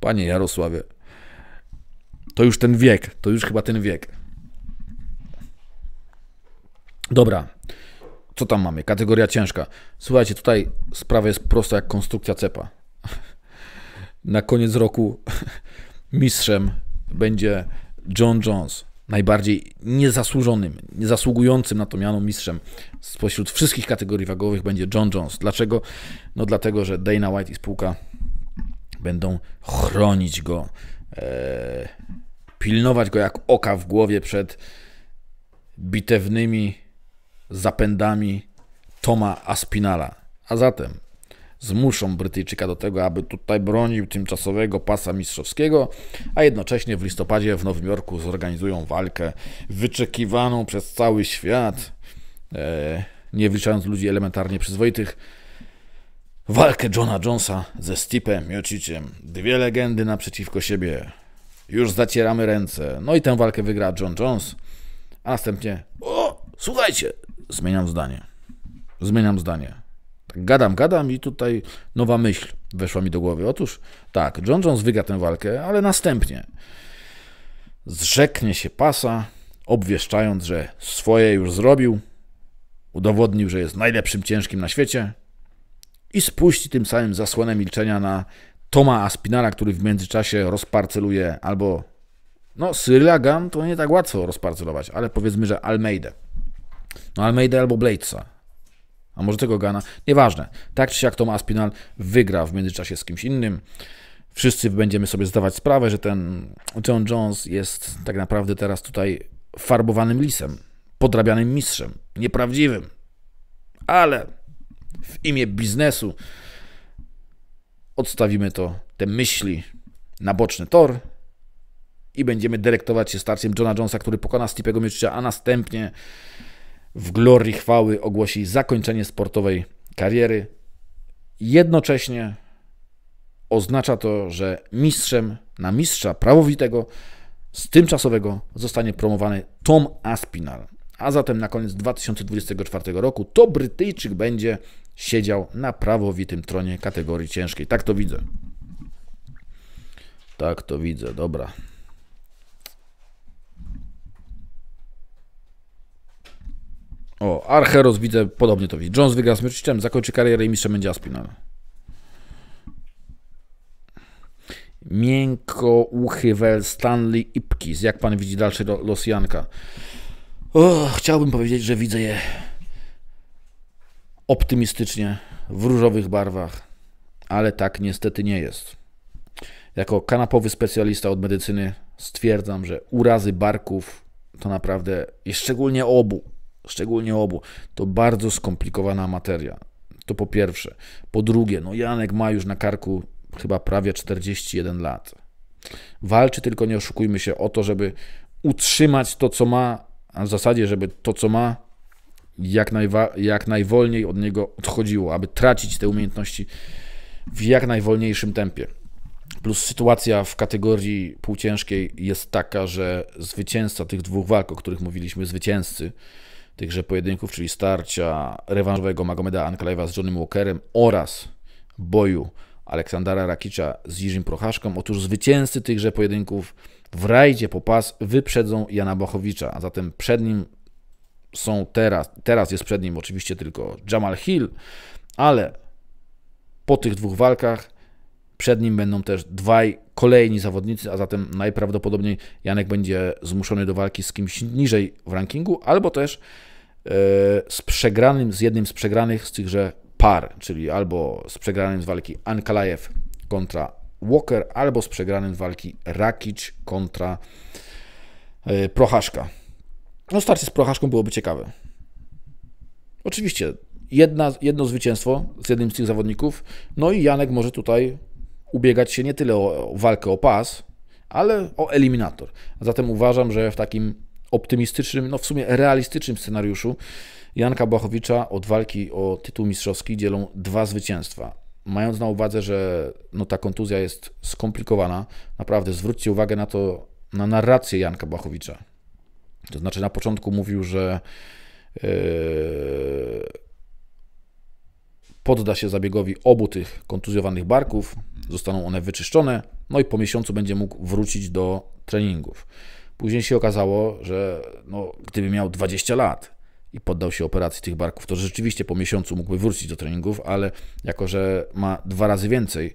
Panie Jarosławie, to już ten wiek, to już chyba ten wiek. Dobra, co tam mamy? Kategoria ciężka. Słuchajcie, tutaj sprawa jest prosta jak konstrukcja cepa na koniec roku mistrzem będzie John Jones, najbardziej niezasłużonym, niezasługującym na to miano mistrzem spośród wszystkich kategorii wagowych będzie John Jones. Dlaczego? No dlatego, że Dana White i spółka będą chronić go, e, pilnować go jak oka w głowie przed bitewnymi zapędami Toma Aspinala. A zatem zmuszą Brytyjczyka do tego, aby tutaj bronił tymczasowego pasa mistrzowskiego, a jednocześnie w listopadzie w Nowym Jorku zorganizują walkę wyczekiwaną przez cały świat, e, nie wliczając ludzi elementarnie przyzwoitych, walkę Johna Jonesa ze Steepem Miociciem. Dwie legendy naprzeciwko siebie. Już zacieramy ręce. No i tę walkę wygra John Jones, a następnie... O! Słuchajcie! Zmieniam zdanie. Zmieniam zdanie. Tak, gadam, gadam i tutaj nowa myśl weszła mi do głowy. Otóż tak, John Jones wygra tę walkę, ale następnie zrzeknie się pasa, obwieszczając, że swoje już zrobił, udowodnił, że jest najlepszym ciężkim na świecie i spuści tym samym zasłonę milczenia na Toma Aspinala, który w międzyczasie rozparceluje albo no Cyrilla Gunn to nie tak łatwo rozparcelować, ale powiedzmy, że Almeida. No Almeida albo Bladesa a może tego Gana, nieważne. Tak czy siak Tom Aspinal wygra w międzyczasie z kimś innym. Wszyscy będziemy sobie zdawać sprawę, że ten John Jones jest tak naprawdę teraz tutaj farbowanym lisem, podrabianym mistrzem, nieprawdziwym, ale w imię biznesu odstawimy to, te myśli na boczny tor i będziemy dyrektować się starciem Johna Jonesa, który pokona Stipego Mieczycza, a następnie w glorii chwały ogłosi zakończenie sportowej kariery. Jednocześnie oznacza to, że mistrzem na mistrza prawowitego z tymczasowego zostanie promowany Tom Aspinall. A zatem na koniec 2024 roku to Brytyjczyk będzie siedział na prawowitym tronie kategorii ciężkiej. Tak to widzę. Tak to widzę, dobra. O, Archeros widzę, podobnie to widzi. Jones wygra z Mioczycem, zakończy karierę i mistrzem będzie Aspinal. Miękko uchywel Stanley Ipkis. Jak pan widzi dalszy los Janka? O, chciałbym powiedzieć, że widzę je optymistycznie, w różowych barwach, ale tak niestety nie jest. Jako kanapowy specjalista od medycyny stwierdzam, że urazy barków to naprawdę, i szczególnie obu, szczególnie obu, to bardzo skomplikowana materia. To po pierwsze. Po drugie, no Janek ma już na karku chyba prawie 41 lat. Walczy tylko, nie oszukujmy się, o to, żeby utrzymać to, co ma, a w zasadzie, żeby to, co ma, jak, najwa- jak najwolniej od niego odchodziło, aby tracić te umiejętności w jak najwolniejszym tempie. Plus sytuacja w kategorii półciężkiej jest taka, że zwycięzca tych dwóch walk, o których mówiliśmy, zwycięzcy, tychże pojedynków, czyli starcia rewanżowego Magomeda Ankalaewa z Johnnym Walkerem oraz boju Aleksandra Rakicza z Jerzym Prochaszką. Otóż zwycięzcy tychże pojedynków w rajdzie po pas wyprzedzą Jana Bachowicza, a zatem przed nim są teraz, teraz jest przed nim oczywiście tylko Jamal Hill, ale po tych dwóch walkach przed nim będą też dwaj kolejni zawodnicy, a zatem najprawdopodobniej Janek będzie zmuszony do walki z kimś niżej w rankingu, albo też e, z przegranym, z jednym z przegranych z tychże par, czyli albo z przegranym z walki Ankalajew kontra Walker, albo z przegranym z walki Rakic kontra e, Prochaszka. No starcie z Prochaszką byłoby ciekawe. Oczywiście, jedna, jedno zwycięstwo z jednym z tych zawodników, no i Janek może tutaj ubiegać się nie tyle o walkę o pas, ale o eliminator. Zatem uważam, że w takim optymistycznym, no w sumie realistycznym scenariuszu Janka Bachowicza od walki o tytuł mistrzowski dzielą dwa zwycięstwa. Mając na uwadze, że no ta kontuzja jest skomplikowana, naprawdę zwróćcie uwagę na to, na narrację Janka Bachowicza. To znaczy na początku mówił, że yy podda się zabiegowi obu tych kontuzjowanych barków, zostaną one wyczyszczone, no i po miesiącu będzie mógł wrócić do treningów. Później się okazało, że no, gdyby miał 20 lat i poddał się operacji tych barków, to rzeczywiście po miesiącu mógłby wrócić do treningów, ale jako, że ma dwa razy więcej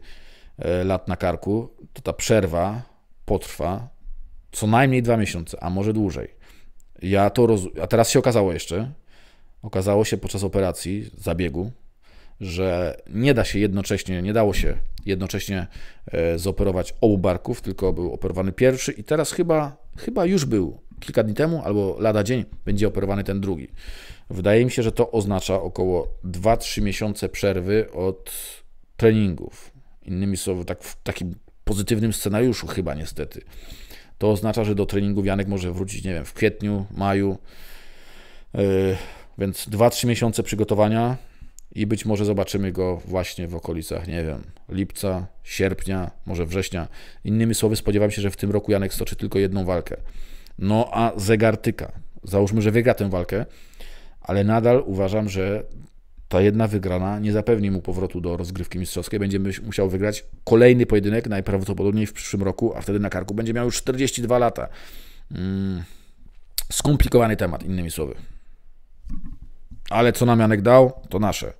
e, lat na karku, to ta przerwa potrwa co najmniej dwa miesiące, a może dłużej. Ja to rozumiem. A teraz się okazało jeszcze, okazało się podczas operacji, zabiegu, że nie da się jednocześnie, nie dało się jednocześnie e, zoperować obu barków, tylko był operowany pierwszy i teraz chyba, chyba już był kilka dni temu albo lada dzień będzie operowany ten drugi. Wydaje mi się, że to oznacza około 2-3 miesiące przerwy od treningów. Innymi słowy, tak w takim pozytywnym scenariuszu chyba niestety. To oznacza, że do treningu Janek może wrócić, nie wiem, w kwietniu, maju. Yy, więc 2-3 miesiące przygotowania i być może zobaczymy go właśnie w okolicach, nie wiem, lipca, sierpnia, może września. Innymi słowy, spodziewam się, że w tym roku Janek stoczy tylko jedną walkę. No a zegartyka. Załóżmy, że wygra tę walkę, ale nadal uważam, że ta jedna wygrana nie zapewni mu powrotu do rozgrywki mistrzowskiej. Będzie musiał wygrać kolejny pojedynek, najprawdopodobniej w przyszłym roku, a wtedy na karku będzie miał już 42 lata. Mm, skomplikowany temat, innymi słowy. Ale co nam Janek dał, to nasze.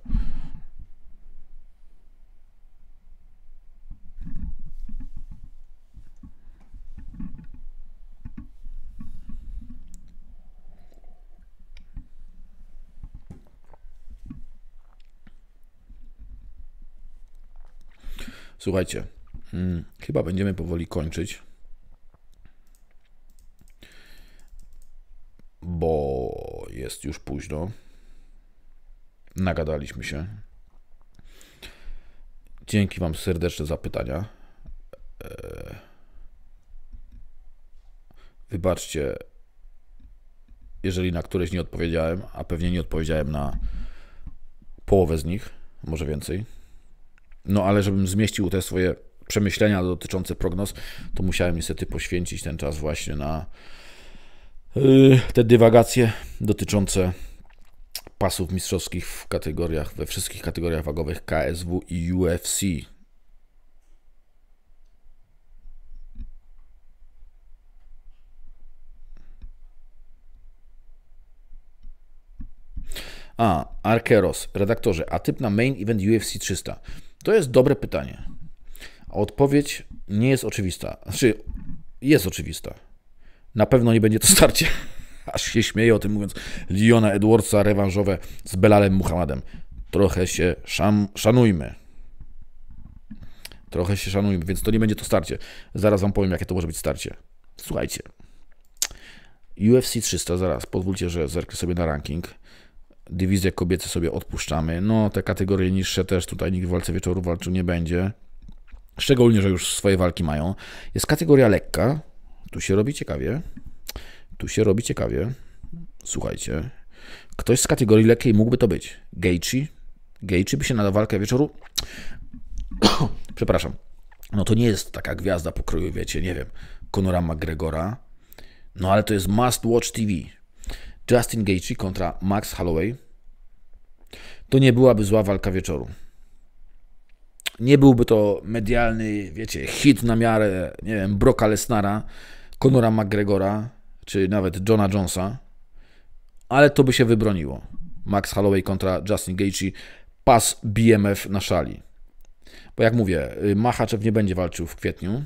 Słuchajcie, hmm, chyba będziemy powoli kończyć, bo jest już późno. Nagadaliśmy się. Dzięki Wam serdecznie za pytania. E, wybaczcie, jeżeli na któreś nie odpowiedziałem, a pewnie nie odpowiedziałem na połowę z nich, może więcej. No ale żebym zmieścił te swoje przemyślenia dotyczące prognoz, to musiałem niestety poświęcić ten czas właśnie na y, te dywagacje dotyczące pasów mistrzowskich w kategoriach, we wszystkich kategoriach wagowych KSW i UFC. A, Arkeros, redaktorze, a typ na main event UFC 300? To jest dobre pytanie. A odpowiedź nie jest oczywista. Znaczy, jest oczywista. Na pewno nie będzie to starcie. aż się śmieje o tym mówiąc, Liona Edwardsa rewanżowe z Belalem Muhammadem. Trochę się szam, szanujmy. Trochę się szanujmy, więc to nie będzie to starcie. Zaraz wam powiem, jakie to może być starcie. Słuchajcie. UFC 300, zaraz, pozwólcie, że zerknę sobie na ranking. Dywizję kobiece sobie odpuszczamy. No, te kategorie niższe też tutaj nikt w walce wieczoru walczył nie będzie. Szczególnie, że już swoje walki mają. Jest kategoria lekka. Tu się robi ciekawie. Tu się robi ciekawie. Słuchajcie. Ktoś z kategorii lekkiej mógłby to być. Gejci. Gejci by się na walkę wieczoru... Przepraszam. No to nie jest taka gwiazda pokroju, wiecie, nie wiem, Conora McGregora, no ale to jest must watch TV. Justin Gaethje kontra Max Holloway. To nie byłaby zła walka wieczoru. Nie byłby to medialny, wiecie, hit na miarę, nie wiem, Broka Lesnara, Conora McGregora, czy nawet Johna Jonesa, ale to by się wybroniło. Max Holloway kontra Justin Gaethje, pas BMF na szali. Bo jak mówię, y, Machaczew nie będzie walczył w kwietniu.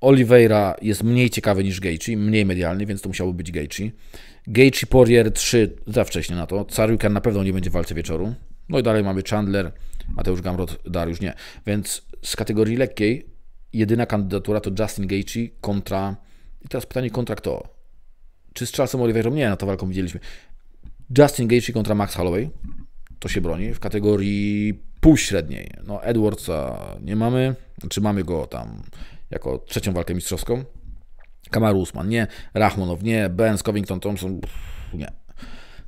Oliveira jest mniej ciekawy niż Gaethje, mniej medialny, więc to musiałoby być Gaethje. Gaethje Poirier 3 za wcześnie na to. Cariukan na pewno nie będzie w walce wieczoru. No i dalej mamy Chandler, Mateusz Gamrot, Dariusz nie. Więc z kategorii lekkiej jedyna kandydatura to Justin Gaethje kontra i teraz pytanie kontraktowe Czy z Charlesem Oliveirą? Nie, na to walką widzieliśmy. Justin Gaethje kontra Max Holloway. To się broni w kategorii półśredniej. No, Edwardsa nie mamy. Czy znaczy mamy go tam jako trzecią walkę mistrzowską? Kamaru Usman nie, Rachmanow nie, Ben Covington Thompson pff, nie.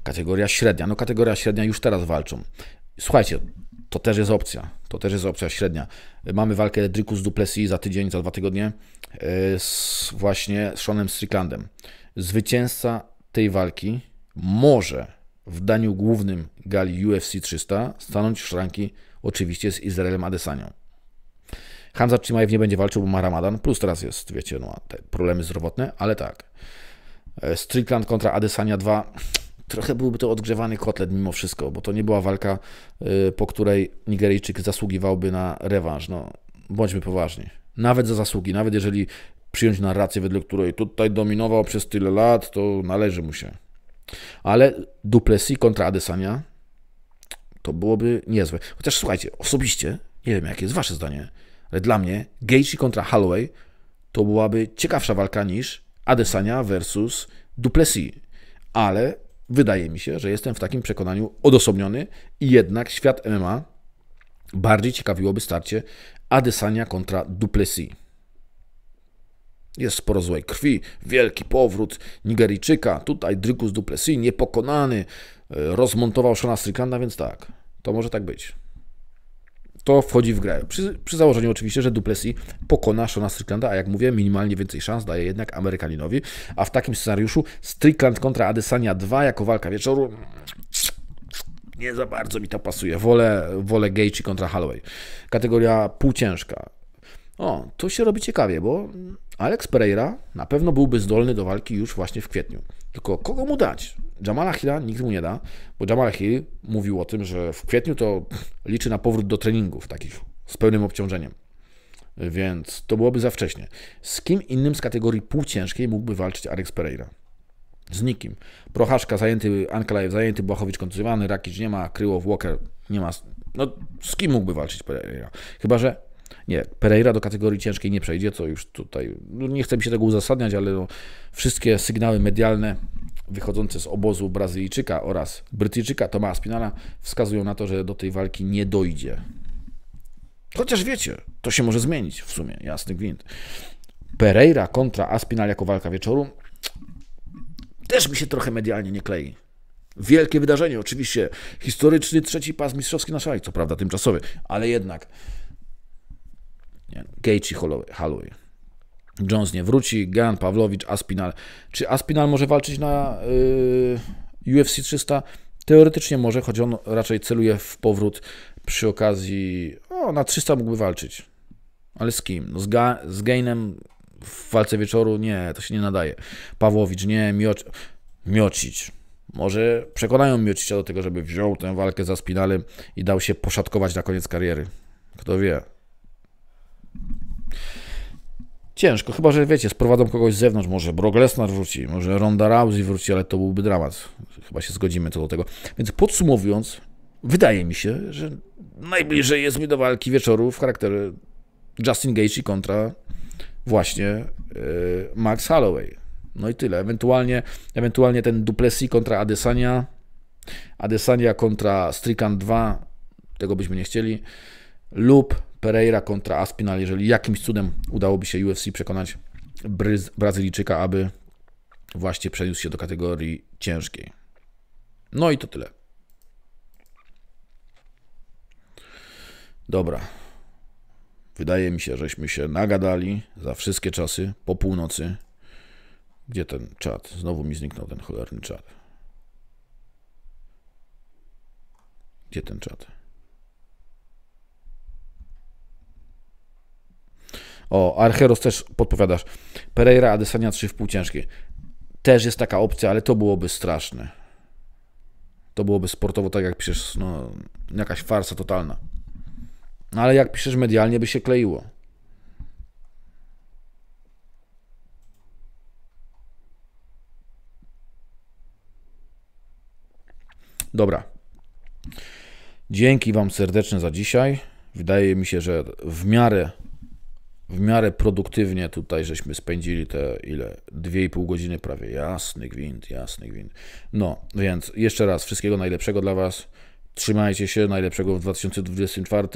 Kategoria średnia. No kategoria średnia już teraz walczą. Słuchajcie, to też jest opcja. To też jest opcja średnia. Mamy walkę Dryku z Duplessis za tydzień, za dwa tygodnie e, z właśnie z Seanem Stricklandem. Zwycięzca tej walki może w daniu głównym gali UFC 300 stanąć w szranki oczywiście z Izraelem Adesanią. Hamza Chimaev nie będzie walczył, bo ma ramadan, plus teraz jest, wiecie, no, te problemy zdrowotne, ale tak. E, Strickland kontra Adesania 2 trochę byłby to odgrzewany kotlet mimo wszystko, bo to nie była walka, y, po której Nigeryjczyk zasługiwałby na rewanż. No, bądźmy poważni. Nawet za zasługi, nawet jeżeli przyjąć narrację, wedle której tutaj dominował przez tyle lat, to należy mu się. Ale Duplessis kontra Adesania to byłoby niezłe. Chociaż słuchajcie, osobiście, nie wiem jakie jest wasze zdanie, ale dla mnie Gaethje kontra Holloway to byłaby ciekawsza walka niż Adesania versus Duplessis. Ale wydaje mi się, że jestem w takim przekonaniu odosobniony i jednak świat MMA bardziej ciekawiłoby starcie Adesania kontra Duplessis. Jest sporo złej krwi, wielki powrót Nigeryjczyka, tutaj Drykus Duplessis niepokonany, e, rozmontował Shona Strickanda, więc tak, to może tak być to wchodzi w grę. Przy, przy założeniu oczywiście, że Duplessis pokona Shona Stricklanda, a jak mówię, minimalnie więcej szans daje jednak Amerykaninowi, a w takim scenariuszu Strickland kontra Adesania 2 jako walka wieczoru nie za bardzo mi to pasuje. Wolę, wolę Gaethje kontra Holloway. Kategoria półciężka. O, to się robi ciekawie, bo Alex Pereira na pewno byłby zdolny do walki już właśnie w kwietniu. Tylko kogo mu dać? Jamala Hilla nikt mu nie da, bo Jamal Hill mówił o tym, że w kwietniu to liczy na powrót do treningów takich z pełnym obciążeniem. Więc to byłoby za wcześnie. Z kim innym z kategorii półciężkiej mógłby walczyć Alex Pereira? Z nikim. Prochaszka zajęty, Ankalaev zajęty, Błachowicz kontuzjowany, Rakic nie ma, Kryłow, Walker nie ma. No z kim mógłby walczyć Pereira? Chyba, że nie, Pereira do kategorii ciężkiej nie przejdzie, co już tutaj, no nie chcę mi się tego uzasadniać, ale no, wszystkie sygnały medialne wychodzące z obozu Brazylijczyka oraz Brytyjczyka Toma Spinala wskazują na to, że do tej walki nie dojdzie. Chociaż wiecie, to się może zmienić w sumie, jasny gwint. Pereira kontra Aspinal jako walka wieczoru też mi się trochę medialnie nie klei. Wielkie wydarzenie, oczywiście. Historyczny trzeci pas mistrzowski na szali, co prawda tymczasowy, ale jednak. Gaethje Holloway. Jones nie wróci, Gan, Pawlowicz, Aspinal. Czy Aspinal może walczyć na y, UFC 300? Teoretycznie może, choć on raczej celuje w powrót przy okazji. O, na 300 mógłby walczyć. Ale z kim? No z, ga, z Gainem w walce wieczoru? Nie, to się nie nadaje. Pawłowicz, nie, Mioc Miocić. Może przekonają Miocicia do tego, żeby wziął tę walkę za Spinalem i dał się poszatkować na koniec kariery. Kto wie, Ciężko, chyba że wiecie, sprowadzą kogoś z zewnątrz, może Brock Lesnar wróci, może Ronda Rousey wróci, ale to byłby dramat. Chyba się zgodzimy co do tego. Więc podsumowując, wydaje mi się, że najbliżej jest mi do walki wieczoru w charakterze Justin Gaethje kontra właśnie e, Max Holloway. No i tyle. Ewentualnie, ewentualnie ten Duplessis kontra Adesania, Adesania kontra Strikan 2, tego byśmy nie chcieli, lub Pereira kontra Aspinal, jeżeli jakimś cudem udałoby się UFC przekonać Brazylijczyka, aby właśnie przeniósł się do kategorii ciężkiej. No i to tyle. Dobra. Wydaje mi się, żeśmy się nagadali za wszystkie czasy po północy. Gdzie ten czat? Znowu mi zniknął ten cholerny czat. Gdzie ten czat? O, Archeros też podpowiadasz. Pereira Adesanya 3 w półciężkiej. Też jest taka opcja, ale to byłoby straszne. To byłoby sportowo tak jak piszesz, no, jakaś farsa totalna. No, ale jak piszesz medialnie by się kleiło. Dobra. Dzięki Wam serdecznie za dzisiaj. Wydaje mi się, że w miarę w miarę produktywnie tutaj żeśmy spędzili te ile? 2,5 godziny prawie. Jasny gwint, jasny gwint. No, więc jeszcze raz wszystkiego najlepszego dla Was. Trzymajcie się, najlepszego w 2024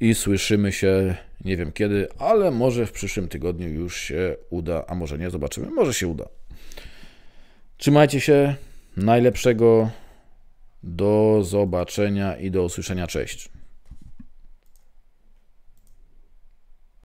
i słyszymy się nie wiem kiedy, ale może w przyszłym tygodniu już się uda, a może nie, zobaczymy, może się uda. Trzymajcie się, najlepszego, do zobaczenia i do usłyszenia, cześć.